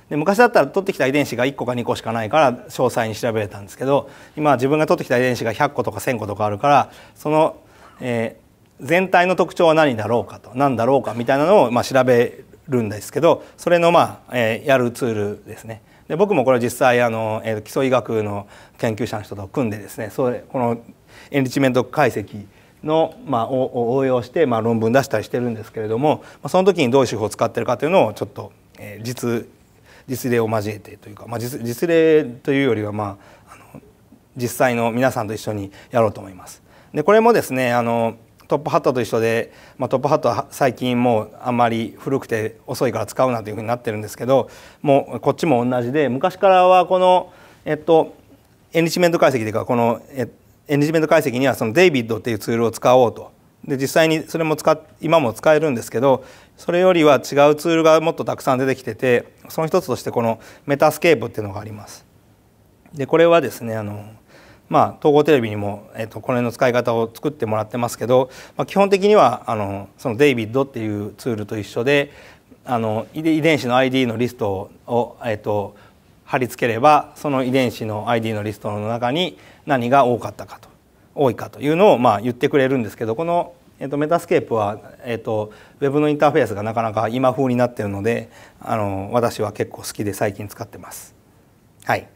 S1: で昔だったら取ってきた遺伝子が1個か2個しかないから詳細に調べれたんですけど今自分が取ってきた遺伝子が100個とか1,000個とかあるからその、えー、全体の特徴は何だろうかと何だろうかみたいなのをま調べるんですけどそれのまあ、えー、やるツールですね。で僕もこれ実際あの、えー、基礎医学の研究者の人と組んでですねそれこのエンリチメント解析の、まあ、を応用して、まあ、論文出したりしてるんですけれども、まあ、その時にどういう手法を使ってるかというのをちょっと、えー、実実例を交えてというか、まあ実、実実例というよりは、まあ、あの実際の皆さんと一緒にやろうと思います。でこれもですねあのトップハットと一緒で、まあ、トップハットは最近もうあんまり古くて遅いから使うなというふうになってるんですけどもうこっちも同じで昔からはこの、えっと、エンリチメント解析というかこのエンリチメント解析にはそのデイビッドっていうツールを使おうと。で実際にそれも使今も使えるんですけどそれよりは違うツールがもっとたくさん出てきててその一つとしてこのメタスケープっていうのがあります。でこれはですねあのまあ、統合テレビにも、えっと、この辺の使い方を作ってもらってますけど、まあ、基本的にはあのそのデイビッドっていうツールと一緒であの遺伝子の ID のリストを、えっと、貼り付ければその遺伝子の ID のリストの中に何が多かったかと多いかというのを、まあ、言ってくれるんですけどこの、えっと、メタスケープは、えっと、ウェブのインターフェースがなかなか今風になってるのであの私は結構好きで最近使ってます。はい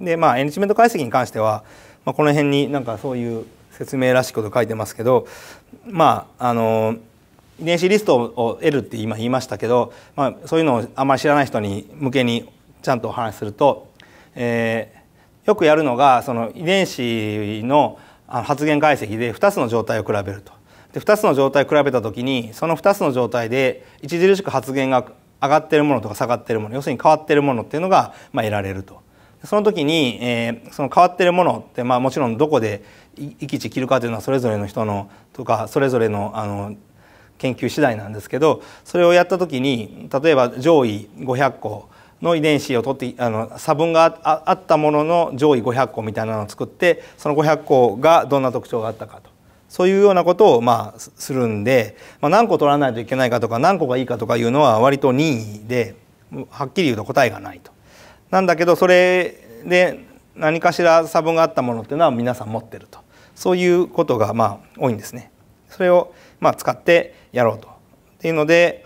S1: でまあエンジメント解析に関しては、まあ、この辺になんかそういう説明らしいこと書いてますけどまああの遺伝子リストを得るって今言いましたけど、まあ、そういうのをあんまり知らない人に向けにちゃんとお話しすると、えー、よくやるのがその遺伝子の発現解析で2つの状態を比べると。で2つの状態を比べた時にその2つの状態で著しく発現が上がってるものとか下がってるもの要するに変わってるものっていうのが、まあ、得られると。その時に、えー、その変わってるものって、まあ、もちろんどこで生き地切るかというのはそれぞれの人のとかそれぞれのあの研究次第なんですけどそれをやった時に例えば上位500個の遺伝子を取ってあの差分があったものの上位500個みたいなのを作ってその500個がどんな特徴があったかと。そういうようなことをまあするんで、まあ、何個取らないといけないかとか何個がいいかとかいうのは割と任意ではっきり言うと答えがないと。なんだけどそれで何かしら差分があったものっていうのは皆さん持ってるとそういうことがまあ多いんですね。それをまあ使ってやろうと。っていうので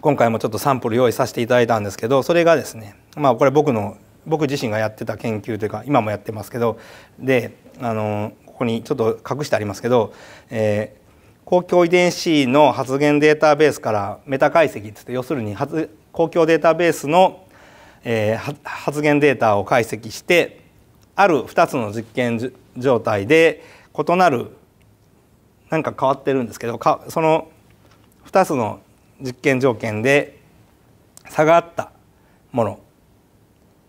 S1: 今回もちょっとサンプル用意させていただいたんですけどそれがですねまあこれ僕の僕自身がやってた研究というか今もやってますけどであのここにちょっと隠してありますけど、えー、公共遺伝子の発現データベースからメタ解析っつって要するに公共データベースのえ発言データを解析してある2つの実験状態で異なる何か変わってるんですけどその2つの実験条件で差があったもの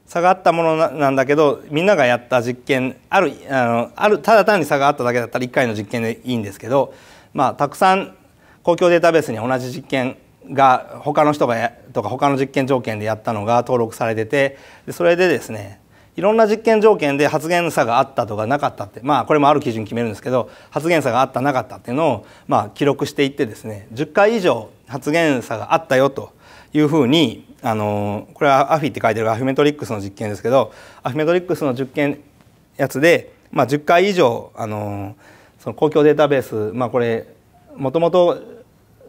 S1: 差があったものなんだけどみんながやった実験あるあのあるただ単に差があっただけだったら1回の実験でいいんですけど、まあ、たくさん公共データベースに同じ実験が他の人がとか他の実験条件でやったのが登録されててそれでですねいろんな実験条件で発言差があったとかなかったってまあこれもある基準決めるんですけど発言差があったなかったっていうのをまあ記録していってですね10回以上発言差があったよというふうにあのこれはアフィって書いてるアフィメトリックスの実験ですけどアフィメトリックスの実験やつで、まあ、10回以上あのその公共データベースまあこれもともと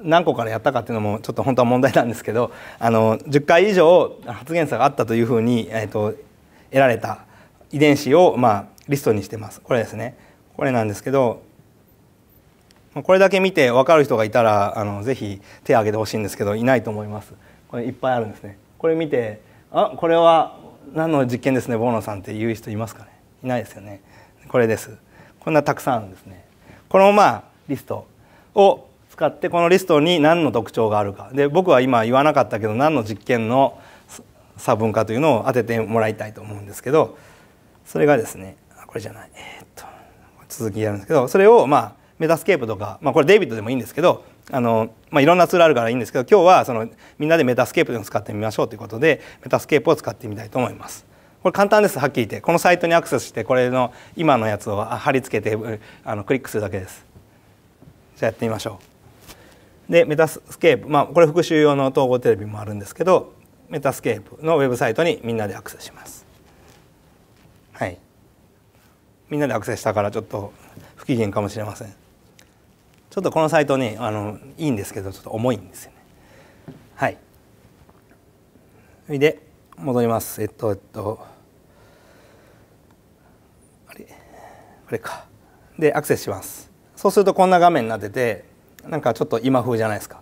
S1: 何個からやったかっていうのもちょっと本当は問題なんですけどあの10回以上発現差があったというふうに、えーと、得られた遺伝子を、まあ、リストにしてますこれですねこれなんですけどこれだけ見て分かる人がいたらあのぜひ手を挙げてほしいんですけどいないと思いますこれいっぱいあるんですねこれ見てあこれは何の実験ですねボーノさんっていう人いますかねいないですよねこれですこんなたくさんあるんですねこのまあリストを使ってこのリストに何の特徴があるかで僕は今言わなかったけど何の実験の差分かというのを当ててもらいたいと思うんですけどそれがですねこれじゃない、えー、っと続きやるんですけどそれをまあメタスケープとか、まあ、これデイビッドでもいいんですけどあの、まあ、いろんなツールあるからいいんですけど今日はそのみんなでメタスケープでも使ってみましょうということでメタスケープを使ってみたいと思います。これ簡単ですはっきり言ってこのサイトにアクセスしてこれの今のやつを貼り付けてあのクリックするだけです。じゃあやってみましょう。でメタスケープ、まあ、これ復習用の統合テレビもあるんですけどメタスケープのウェブサイトにみんなでアクセスします。はい、みんなでアクセスしたからちょっと不機嫌かもしれません。ちょっとこのサイトねあのいいんですけどちょっと重いんですよね。はい。それで戻ります。えっとえっとあれこれか。でアクセスします。そうするとこんな画面になっててなんかちょっと今風じゃないですか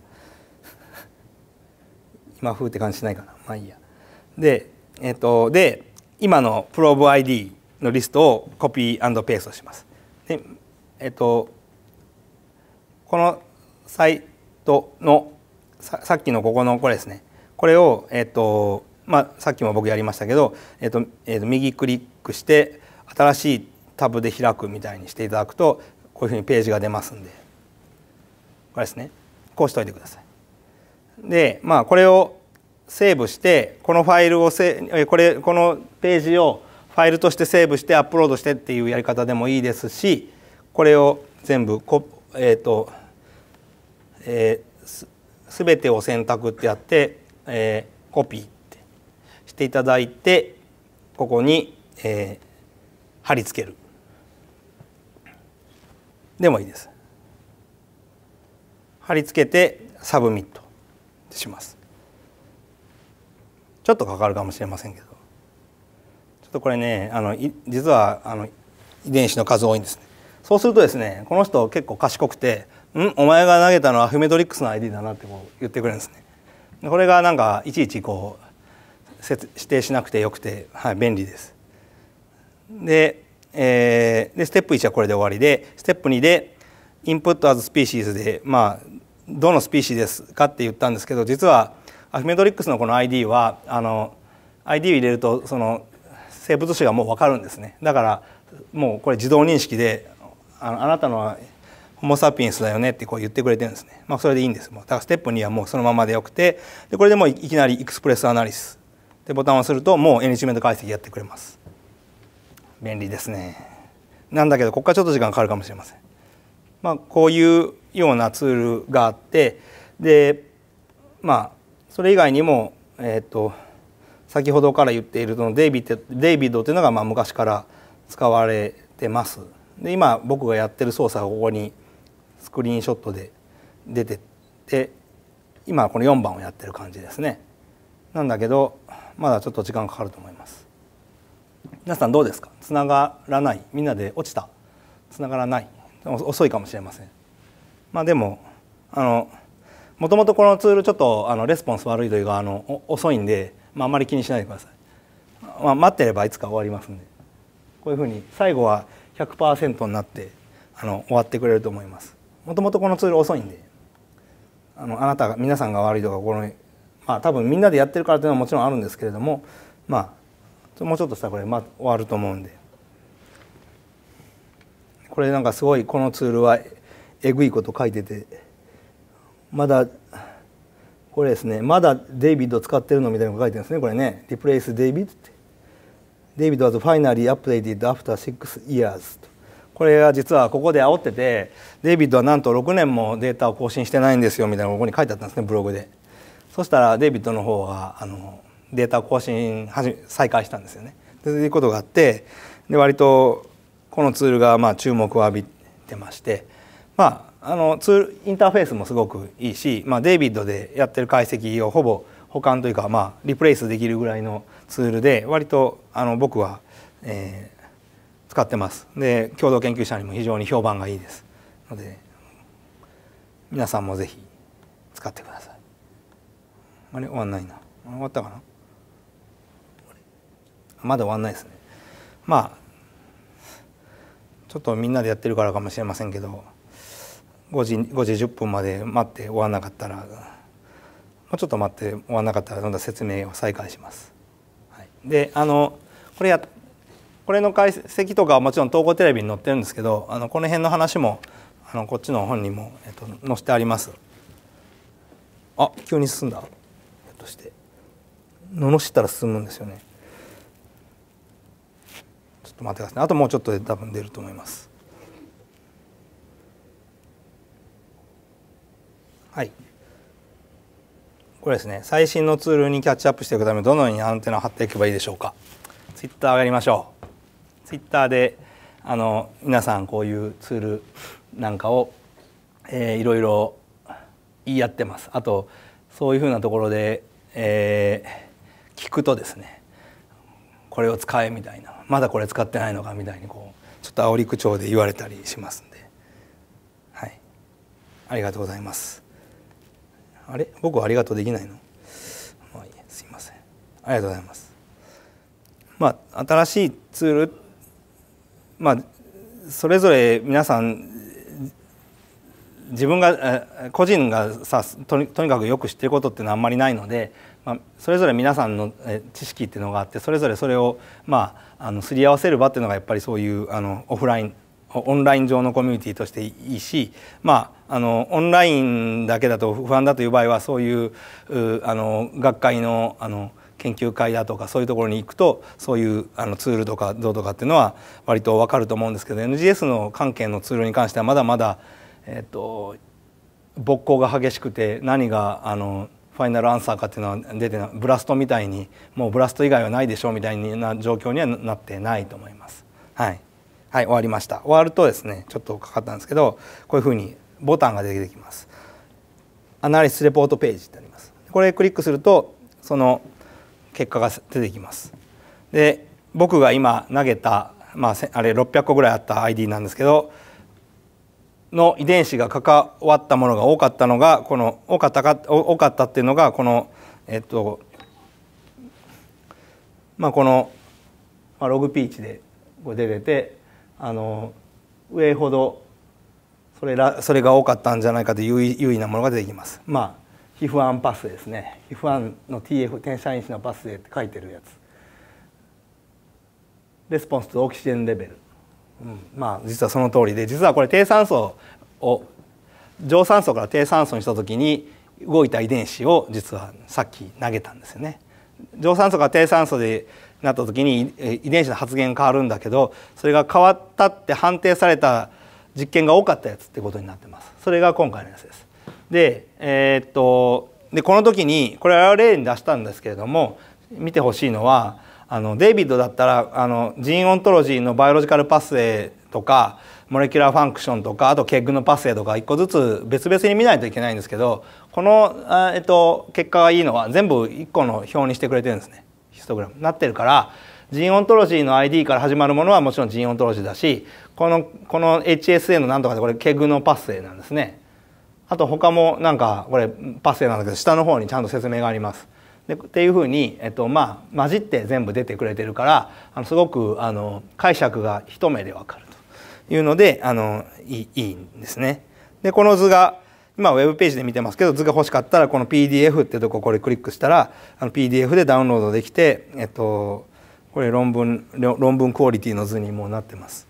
S1: *laughs* 今風って感じしないかなまあいいやでえっ、ー、とで今のプローブ ID のリストをコピーペーストしますでえっ、ー、とこのサイトのささっきのここのこれですねこれをえっ、ー、とまあさっきも僕やりましたけどえっ、と,、えー、と右クリックして新しいタブで開くみたいにしていただくとこういうふうにページが出ますんでこれですねこうしておいてください。でまあこれをセーブしてこのファイルをせこれこのページをファイルとしてセーブしてアップロードしてっていうやり方でもいいですしこれを全部こ、えーとえー、すべてを選択ってやって、えー、コピーってしていただいてここに、えー、貼り付けるでもいいです。貼り付けてサブミットしますちょっとかかるかもしれませんけどちょっとこれねあの実はあの遺伝子の数多いんですねそうするとですねこの人結構賢くて「んお前が投げたのはフメトリックスの ID だな」ってこう言ってくれるんですねこれがなんかいちいちこう指定しなくてよくて、はい、便利ですで,、えー、でステップ1はこれで終わりでステップ2でインプットアズスピーシーズでまあどのスピーシーですかって言ったんですけど実はアフメトリックスのこの ID はあの ID を入れるとその生物種がもう分かるんですねだからもうこれ自動認識であのあなたのはホモ・サピエンスだよねってこう言ってくれてるんですね、まあ、それでいいんですもうだからステップ2はもうそのままでよくてでこれでもういきなりエクスプレスアナリスでボタンを押するともうエニチメント解析やってくれます便利ですねなんだけどここからちょっと時間かかるかもしれませんまあこういうようなツールがあってでまあそれ以外にも、えっと、先ほどから言っているのデイビッデイビッドというのがまあ昔から使われてます。で今僕がやってる操作がここにスクリーンショットで出てて今この4番をやってる感じですね。なんだけどまだちょっと時間かかると思います。皆さんどうですかつながらないみんなで落ちたつながらない遅いかもしれませんまあ、でもあのもともとこのツールちょっとあのレスポンス悪いというかあの遅いんで、まあ、あまり気にしないでください、まあ、待ってればいつか終わりますんでこういうふうに最後は100%になってあの終わってくれると思いますもともとこのツール遅いんであのあなたが皆さんが悪いとかこのまあ多分みんなでやってるからというのはもちろんあるんですけれどもまあもうちょっとしたらこれ、まあ、終わると思うんでこれなんかすごいこのツールはえぐいこと書いててまだこれですねまだデイビッド使ってるのみたいなの書いてるんですねこれね「Replace David」って「David was finally updated after six years」とこれは実はここで煽っててデイビッドはなんと6年もデータを更新してないんですよみたいなここに書いてあったんですねブログでそしたらデイビッドの方はあのデータ更新再開したんですよねということがあってで割とこのツールがまあ注目を浴びてましてまあ、あのツールインターフェースもすごくいいし、まあ、デイビッドでやってる解析をほぼ保管というか、まあ、リプレイスできるぐらいのツールで割とあの僕は、えー、使ってますで共同研究者にも非常に評判がいいですので皆さんもぜひ使ってくださいあれ終わんないな終わったかなまだ終わんないですねまあちょっとみんなでやってるからかもしれませんけど5時 ,5 時10分まで待って終わらなかったらもうちょっと待って終わらなかったらどんどん説明を再開します。はい、であのこれやこれの解析とかはもちろん統合テレビに載ってるんですけどあのこの辺の話もあのこっちの本にも、えっと、載せてあります。あ急に進んだとして罵ったら進むんですよね。ちょっと待ってください、あともうちょっとで多分出ると思います。はい、これですね最新のツールにキャッチアップしていくためどのようにアンテナを張っていけばいいでしょうかツイッターやりましょうツイッターであの皆さんこういうツールなんかを、えー、いろいろ言い合ってますあとそういうふうなところで、えー、聞くとですねこれを使えみたいなまだこれ使ってないのかみたいにこうちょっと煽り口調で言われたりしますんではいありがとうございます。あれ僕はありがとうできないの、まあ、すいませんありがとうございますまあ新しいツールまあそれぞれ皆さん自分が個人がさとにかくよく知ってることっていうのはあんまりないので、まあ、それぞれ皆さんの知識っていうのがあってそれぞれそれを、まあ、あのすり合わせる場っていうのがやっぱりそういうあのオフラインオンライン上のコミュニティとしていいし、まあ、あのオンラインだけだと不安だという場合はそういうあの学会のあの研究会だとかそういうところに行くとそういうあのツールとかどうとかっていうのは割と分かると思うんですけど NGS の関係のツールに関してはまだまだ、えっと、勃興が激しくて何があのファイナルアンサーかっていうのは出てないブラストみたいにもうブラスト以外はないでしょうみたいな状況にはなってないと思います。はい、はい、終わりました終わるとですねちょっとかかったんですけどこういうふうにボタンが出てきます。アナリスレポートページってあります。これクリックするとその結果が出てきます。で僕が今投げた、まあ、あれ600個ぐらいあった ID なんですけどの遺伝子が関わったものが多かったのがこの多かったか多かったっていうのがこのえっとまあこの、まあ、ログピーチでこう出ててあの上ほどそれらそれが多かったんじゃないかという優位なものが出てきます。まあ皮膚アンパスですね皮膚アンの TF 転写因子のパスでって書いてるやつレスポンスとオキシジェンレベル、うん、まあ実はその通りで実はこれ低酸素を上酸素から低酸素にしたときに動いた遺伝子を実はさっき投げたんですよね。上酸素から低酸素でなったときに遺伝子の発現変わるんだけどそれが変わったって判定された実験が多かったやつってことになってますそれが今回のやつですでえー、っとでこの時にこれは例に出したんですけれども見てほしいのはあのデイビッドだったらあのジーンオントロジーのバイオロジカルパスウェイとかモレキュラーファンクションとかあとケッグのパスウェイとか一個ずつ別々に見ないといけないんですけどこの、えっと、結果がいいのは全部一個の表にしてくれてるんですねヒストグラムなってるからジーンオントロジーの ID から始まるものはもちろんジーンオントロジーだしこのこの HSA のなんとかでこれケグのパスセなんですねあと他もなんかこれパスセなんだけど下の方にちゃんと説明がありますでっていうふうに、えっとまあ、混じって全部出てくれてるからあのすごくあの解釈が一目でわかるというのであのいいいいんですね。でこの図が今ウェブページで見てますけど図が欲しかったらこの PDF ってとここれクリックしたらあの PDF でダウンロードできて、えっと、これ論文論文クオリティの図にもなってます。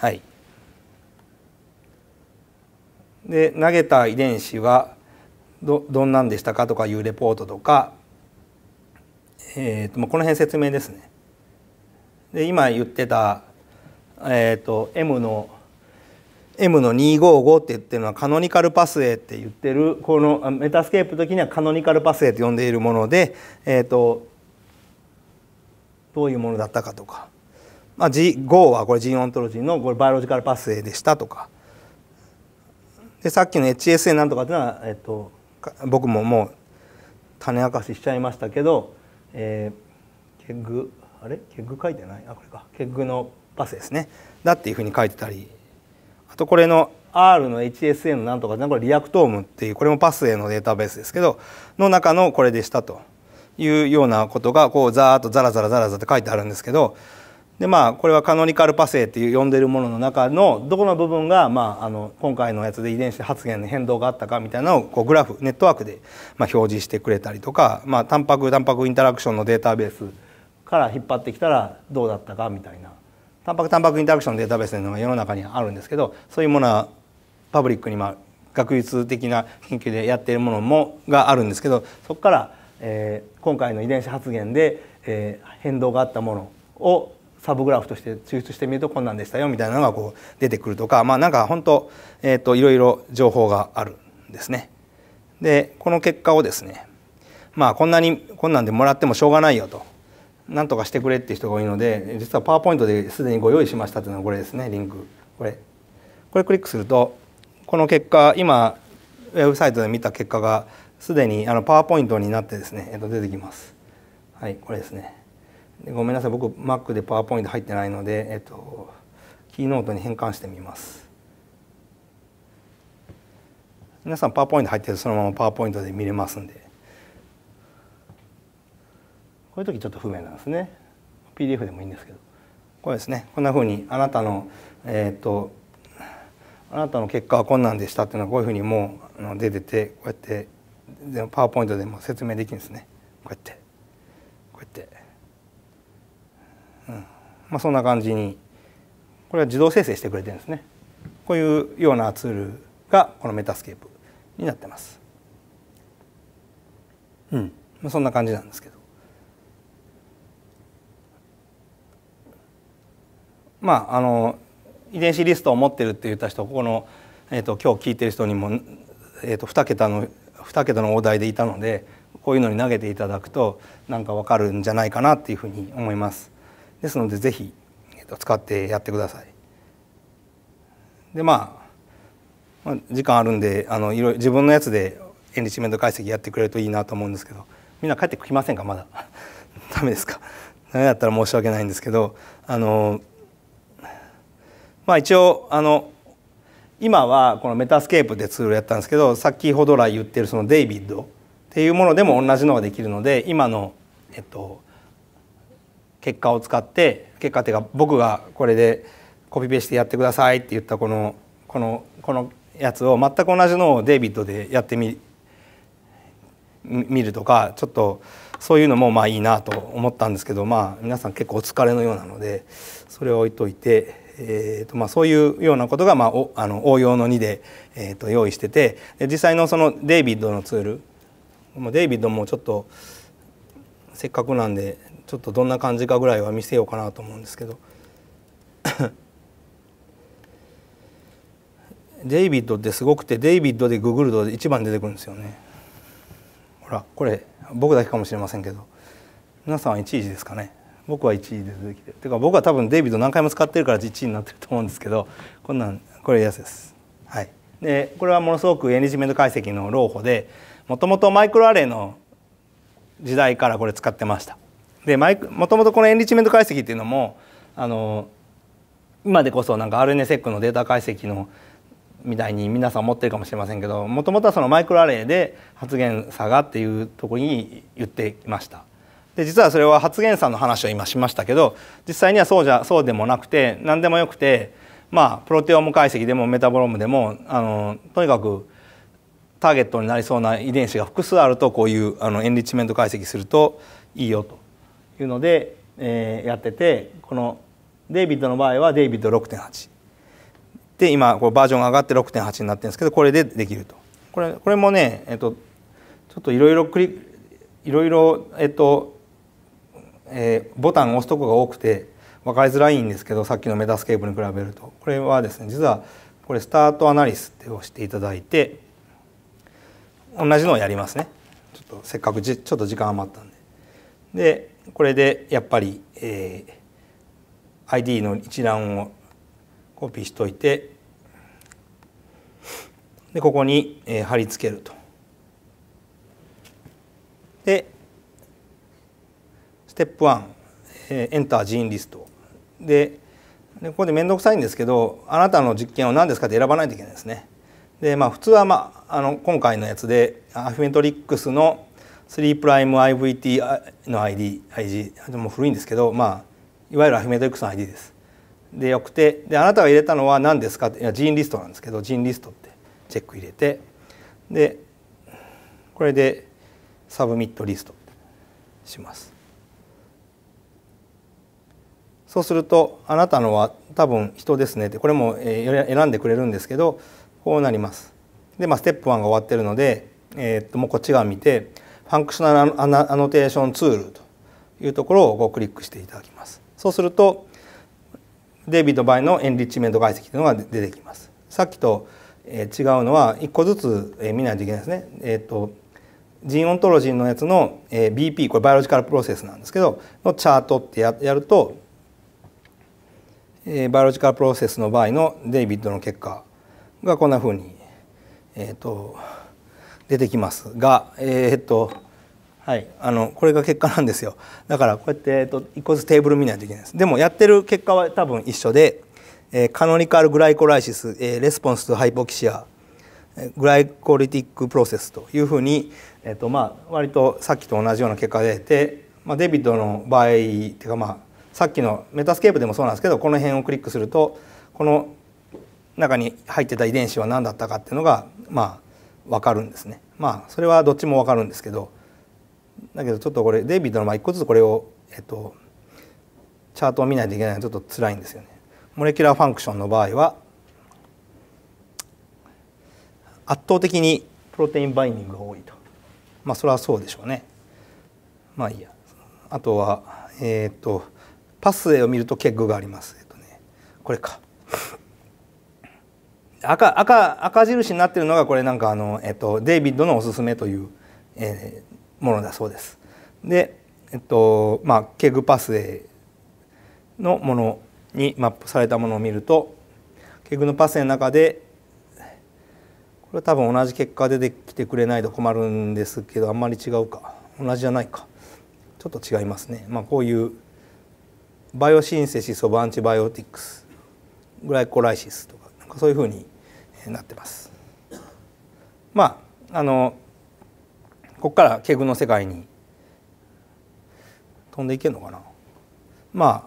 S1: はい、で投げた遺伝子はどどんなんでしたかとかいうレポートとか、えーと、この辺説明ですね。で今言ってた、えーと、M の M の255って言ってるのはカノニカルパスウェイって言ってるこのメタスケープ時にはカノニカルパスウェイと呼んでいるもので、えーとどういうものだったかとかまあ、G、GO はこれジーンオントロジーのこれバイオロジカルパスウェイでしたとかでさっきの HSA なんとかっていうのは、えっと、僕ももう種明かししちゃいましたけど、えー、ケグあれケグ書いてないあこれかケグのパスですねだっていうふうに書いてたりあとこれの R の HSA のなんとかこれリアクトームっていうこれもパスへのデータベースですけどの中のこれでしたというようなことがこうザーッとザラザラザラザラって書いてあるんですけどでまあこれはカノニカルパセイっていう呼んでるものの中のどこの部分が、まあ、あの今回のやつで遺伝子発現の変動があったかみたいなのをこうグラフネットワークで、まあ、表示してくれたりとか、まあ、タンパクタンパクインタラクションのデータベースから引っ張ってきたらどうだったかみたいなタンパクタンパクインタラクションのデータベースというのが世の中にあるんですけどそういうものはパブリックに、まあ、学術的な研究でやっているものもがあるんですけどそこから、えー、今回の遺伝子発現で、えー、変動があったものをサブグラフとして抽出してみるとこんなんでしたよみたいなのがこう出てくるとかまあなんか本当えっ、といろいろ情報があるんですね。でこの結果をですねまあこんなにこんなんでもらってもしょうがないよとなんとかしてくれっていう人が多いので実はパワーポイントですでにご用意しましたというのがこれですねリンクこれこれクリックするとこの結果今ウェブサイトで見た結果がすでにあのパワーポイントになってですね、えっと、出てきます。はいこれですねごめんなさい僕 Mac で PowerPoint 入ってないので、えっと、キーノートに変換してみます皆さん PowerPoint 入ってるそのまま PowerPoint で見れますんでこういう時ちょっと不明なんですね PDF でもいいんですけどこれですねこんなふうにあなたのえっ、とあなたの結果は困難でしたっていうのはこういうふうにもう出ててこうやってパワーポイントでも説明できるんですねこうやってこうやって。まあ、そんな感じにこれは自動生成してくれてるんですねこういうようなツールがこのメタスケープになってます。うん、まあ、そんな感じなんですけど。まああの遺伝子リストを持ってるって言った人ここの、えーと、今日聞いてる人にも、えーと、と2桁の2桁の大台でいたのでこういうのに投げていただくとなんかわかるんじゃないかなっていうふうに思います。ですのでぜひ、えー、使ってやってください。でまあ、まあ、時間あるんであのいろ自分のやつでエンリッチメント解析やってくれるといいなと思うんですけどみんな帰ってきませんかまだ *laughs* ダメですかダメだったら申し訳ないんですけどあのまあ一応あの今はこのメタスケープでツールやったんですけどさっきほど来言ってるそのデイビッドっていうものでも同じのができるので今のえっと結果を使って結果っていうか僕がこれでコピペしてやってくださいって言ったこのこのこのやつを全く同じのをデイビッドでやってみ見るとかちょっとそういうのもまあいいなと思ったんですけどまあ皆さん結構お疲れのようなのでそれを置いといて、えーとまあ、そういうようなことが、まあ、おあの応用の2で、えー、と用意してて実際のそのデイビッドのツールデイビッドもちょっとせっかくなんでちょっとどんな感じかぐらいは見せようかなと思うんですけどデイビッドってすごくてデイビッドでググると一番出てくるんですよねほらこれ僕だけかもしれませんけど皆さんは1位ですかね僕は1位で出てきててか僕は多分デイビッド何回も使ってるから1位になってると思うんですけどこんなんこれやつですはいでこれはものすごくエンジメント解析の老舗でもともとマイクロアレイの時代からこれ使ってましたでマイクもともとこのエンリッチメント解析っていうのもあの今でこそなんか r n s e q のデータ解析のみたいに皆さん思ってるかもしれませんけどもともとはそのマイクロアレイで発現差がっていうところに言っていました。で実はそれは発言差の話を今しましたけど実際にはそうじゃそうでもなくて何でもよくてまあプロテオーム解析でもメタボロームでもあのとにかくターゲットになりそうな遺伝子が複数あるとこういうあのエンリッチメント解析するといいよというので、えー、やっててこのデイビッドの場合はデイビッド6.8で今こうバージョンが上がって6.8になってるんですけどこれでできるとこれこれもね、えっと、ちょっといろいろクリいろいろえっと、えー、ボタンを押すとこが多くて分かりづらいんですけどさっきのメタスケープに比べるとこれはですね実はこれスタートアナリスって押していただいて同じのをやりますねちょっとせっかくじちょっと時間余ったんででこれでやっぱり、えー、ID の一覧をコピーしといてでここに、えー、貼り付けると。でステップ1、えー、エンターーンリストでここで面倒くさいんですけどあなたの実験を何ですかって選ばないといけないですね。でまあ普通は、まあ、あの今回のやつでアフィメトリックスの 3'IVT の ID, IG も古いんですけど、まあ、いわゆるアフィメトリッスの ID です。でよくてであなたが入れたのは何ですかっていやジーンリストなんですけどジーンリストってチェック入れてでこれでサブミットリストします。そうするとあなたのは多分人ですねってこれも選んでくれるんですけどこうなります。で、まあ、ステップ1が終わってるので、えー、っともうこっち側見てファンクショナルアノテーションツールというところをごクリックしていただきます。そうするとデイビッド・バイのエンリッチメント解析というのが出てきます。さっきと違うのは1個ずつ見ないといけないですね。えっと、ジンオントロジーのやつの BP これバイオロジカルプロセスなんですけどのチャートってやるとバイオロジカルプロセスの場合のデイビッドの結果がこんなふうにえっ、と出てきますが、えー、っとはい、あのこれが結果なんですよだからこうやって、えっと、一個ずつテーブル見ないといけないですでもやってる結果は多分一緒で、えー、カノニカルグライコライシス、えー、レスポンスとハイポキシアグライコリティックプロセスというふうに、えーとまあ、割とさっきと同じような結果が出て、まあ、デビッドの場合っていうか、まあ、さっきのメタスケープでもそうなんですけどこの辺をクリックするとこの中に入ってた遺伝子は何だったかっていうのがまあ分かるんですねまあそれはどっちも分かるんですけどだけどちょっとこれデイビッドのまあ一個ずつこれをえっとチャートを見ないといけないのはちょっと辛いんですよね。モレキュラーファンクションの場合は圧倒的にプロテインバインディングが多いとまあそれはそうでしょうねまあいいやあとはえっ、とパスウェイを見ると結グがありますえっ、とねこれか赤赤赤印になってるのがこれなんかあの、えっと、デイビッドのおすすめという、えー、ものだそうです。で、えっとまあ、ケグパスイのものにマップされたものを見るとケグのパスの中でこれは多分同じ結果出てきてくれないと困るんですけどあんまり違うか同じじゃないかちょっと違いますね、まあ、こういうバイオシンセシス・オブ・アンチバイオティクスグライコライシスとかそういうふうになってます。まああのここからケグの世界に飛んでいけるのかなまあ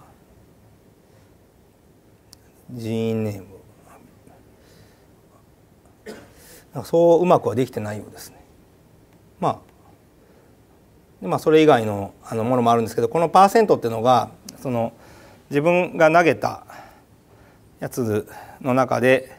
S1: 人員ネームそううまくはできてないようですね。まあでまあ、それ以外のあのものもあるんですけどこのパーセントっていうのがその自分が投げたやつの中で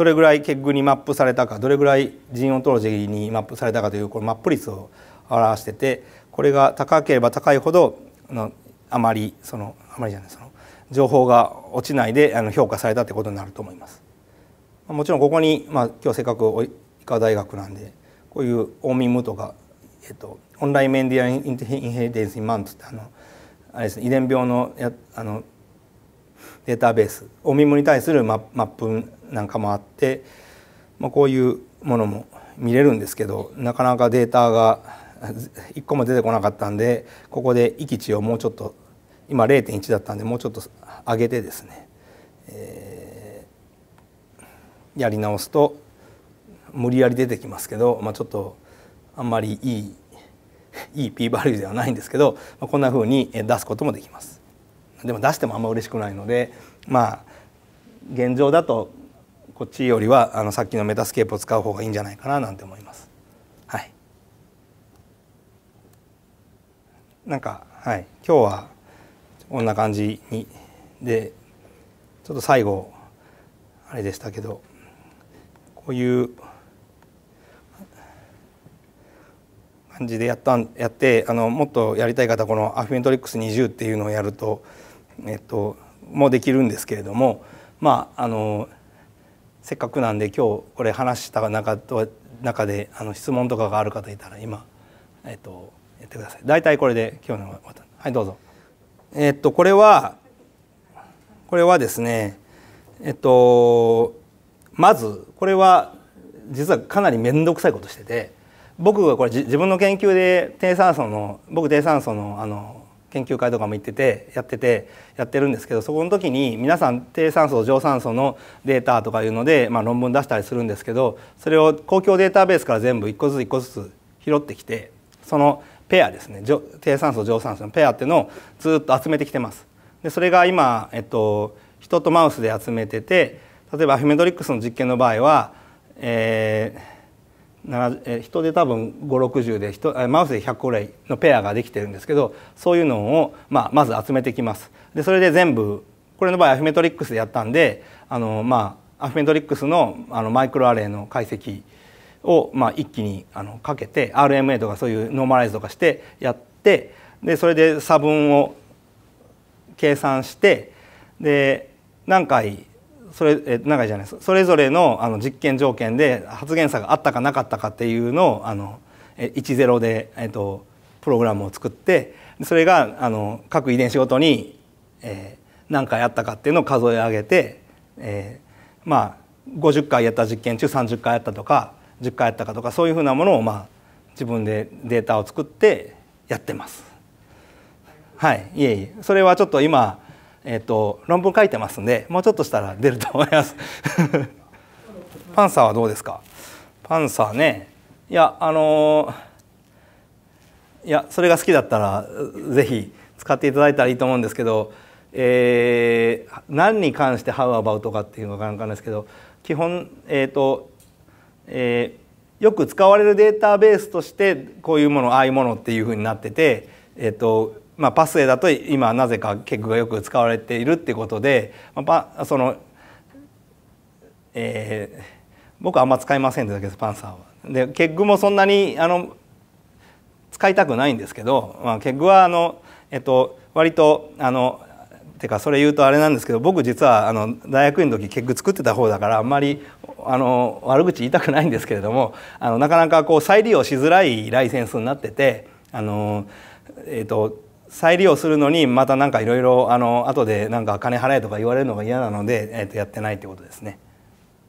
S1: どれぐらい結局にマップされたかどれぐらい陣オントロジーにマップされたかというこのマップ率を表しててこれが高ければ高いほどのあまりそのあまりじゃないその情報が落ちないであの評価されたってことになると思います。もちろんここに、まあ、今日せっかく医科大学なんでこういうオーミムとか、えっと、オンラインメディアインヘリテンスインマンツってあのあれですね遺伝病のやあのデータベースオーミムに対するマップなんかもあって、まあ、こういうものも見れるんですけどなかなかデータが1個も出てこなかったんでここで域値をもうちょっと今0.1だったんでもうちょっと上げてですね、えー、やり直すと無理やり出てきますけど、まあ、ちょっとあんまりいいいい P バリューではないんですけど、まあ、こんなふうに出すこともできます。でも出してもあんま嬉しくないのでまあ現状だとこっちよりはあのさっきのメタスケープを使う方がいいんじゃないかななんて思います。はい、なんか、はい、今日はこんな感じにでちょっと最後あれでしたけどこういう感じでやったやってあのもっとやりたい方このアフィメトリックス20っていうのをやると、えっと、もうできるんですけれどもまああの。せっかくなんで今日これ話した中中であの質問とかがある方いたら今、えっと、やってください大体これで今日のはいどうぞえっとこれはこれはですねえっとまずこれは実はかなり面倒くさいことしてて僕がこれ自分の研究で低酸素の僕低酸素のあの研究会とかも行っててやっててやってるんですけどそこの時に皆さん低酸素上酸素のデータとかいうので、まあ、論文出したりするんですけどそれを公共データベースから全部1個ずつ1個ずつ拾ってきてそのペアですね低酸素上酸素のペアっていうのをずっと集めてきてます。でそれが今、えっと、人とマウスで集めてて例えばアフィメドリックスの実験の場合は、えーえ人で多分560で人マウスで100個ぐらいのペアができてるんですけどそういうのを、まあ、まず集めてきますでそれで全部これの場合アフィメトリックスでやったんであの、まあ、アフィメトリックスのあのマイクロアレイの解析を、まあ、一気にあのかけて RMA とかそういうノーマライズとかしてやってでそれで差分を計算してで何回それえ長いじゃないですそれぞれのあの実験条件で発現差があったかなかったかっていうのをあの10で、えっと、プログラムを作ってそれがあの各遺伝子ごとに、えー、何回あったかっていうのを数え上げて、えー、まあ50回やった実験中30回やったとか10回やったかとかそういうふうなものを、まあ、自分でデータを作ってやってます。はい、いえいえそれはちょっと今えーと、論文書いてますんでもうちょっとしたら出ると思います *laughs* パンサーはどうですかパンサーねいやあのー、いやそれが好きだったらぜひ使っていただいたらいいと思うんですけど、えー、何に関して「How about」かっていうのが分かんないですけど基本えっ、ー、と、えー、よく使われるデータベースとしてこういうものああいうものっていうふうになってて、えーとまあ、パスウェイだと今なぜか結句がよく使われているっていうことで、まあ、その、えー、僕はあんま使いませんでしたけどパンサーは。で結句もそんなにあの使いたくないんですけど、まあ、結句はあの、えっと、割とあのてかそれ言うとあれなんですけど僕実はあの大学院の時結句作ってた方だからあんまりあの悪口言いたくないんですけれどもあのなかなかこう再利用しづらいライセンスになっててあの、えっと再利用するのにまたなんかいろいろあの後でなんか金払えとか言われるのが嫌なので、えっとやってないってことですね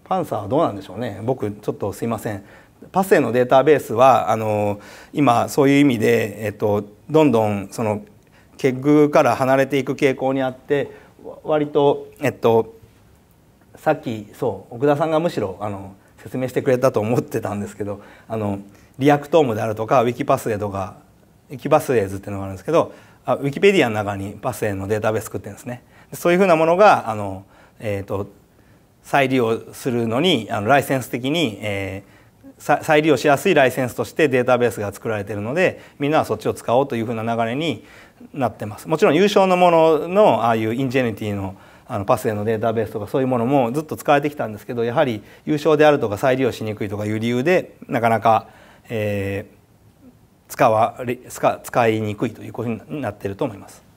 S1: パンサーはどうなんでしょうね僕ちょっとすいませんパセのデータベースはあの今そういう意味で、えっとどんどんその結局から離れていく傾向にあって割とえっとさっきそう奥田さんがむしろあの説明してくれたと思ってたんですけどあのリアクトームであるとかウィキパスウェイとかウィキパスウェイズっていうのがあるんですけどあウィキペディアの中にパスへのデータベース作ってるんですね。そういうふうなものがあの、えーと、再利用するのにあのライセンス的に、えー、再利用しやすいライセンスとしてデータベースが作られているのでみんなはそっちを使おうというふうな流れになってます。もちろん優勝のもののああいうインジェニティのあのパスへのデータベースとかそういうものもずっと使われてきたんですけどやはり優勝であるとか再利用しにくいとかいう理由でなかなか、えー、使われ使いにくいというこういうふうになっていると思います。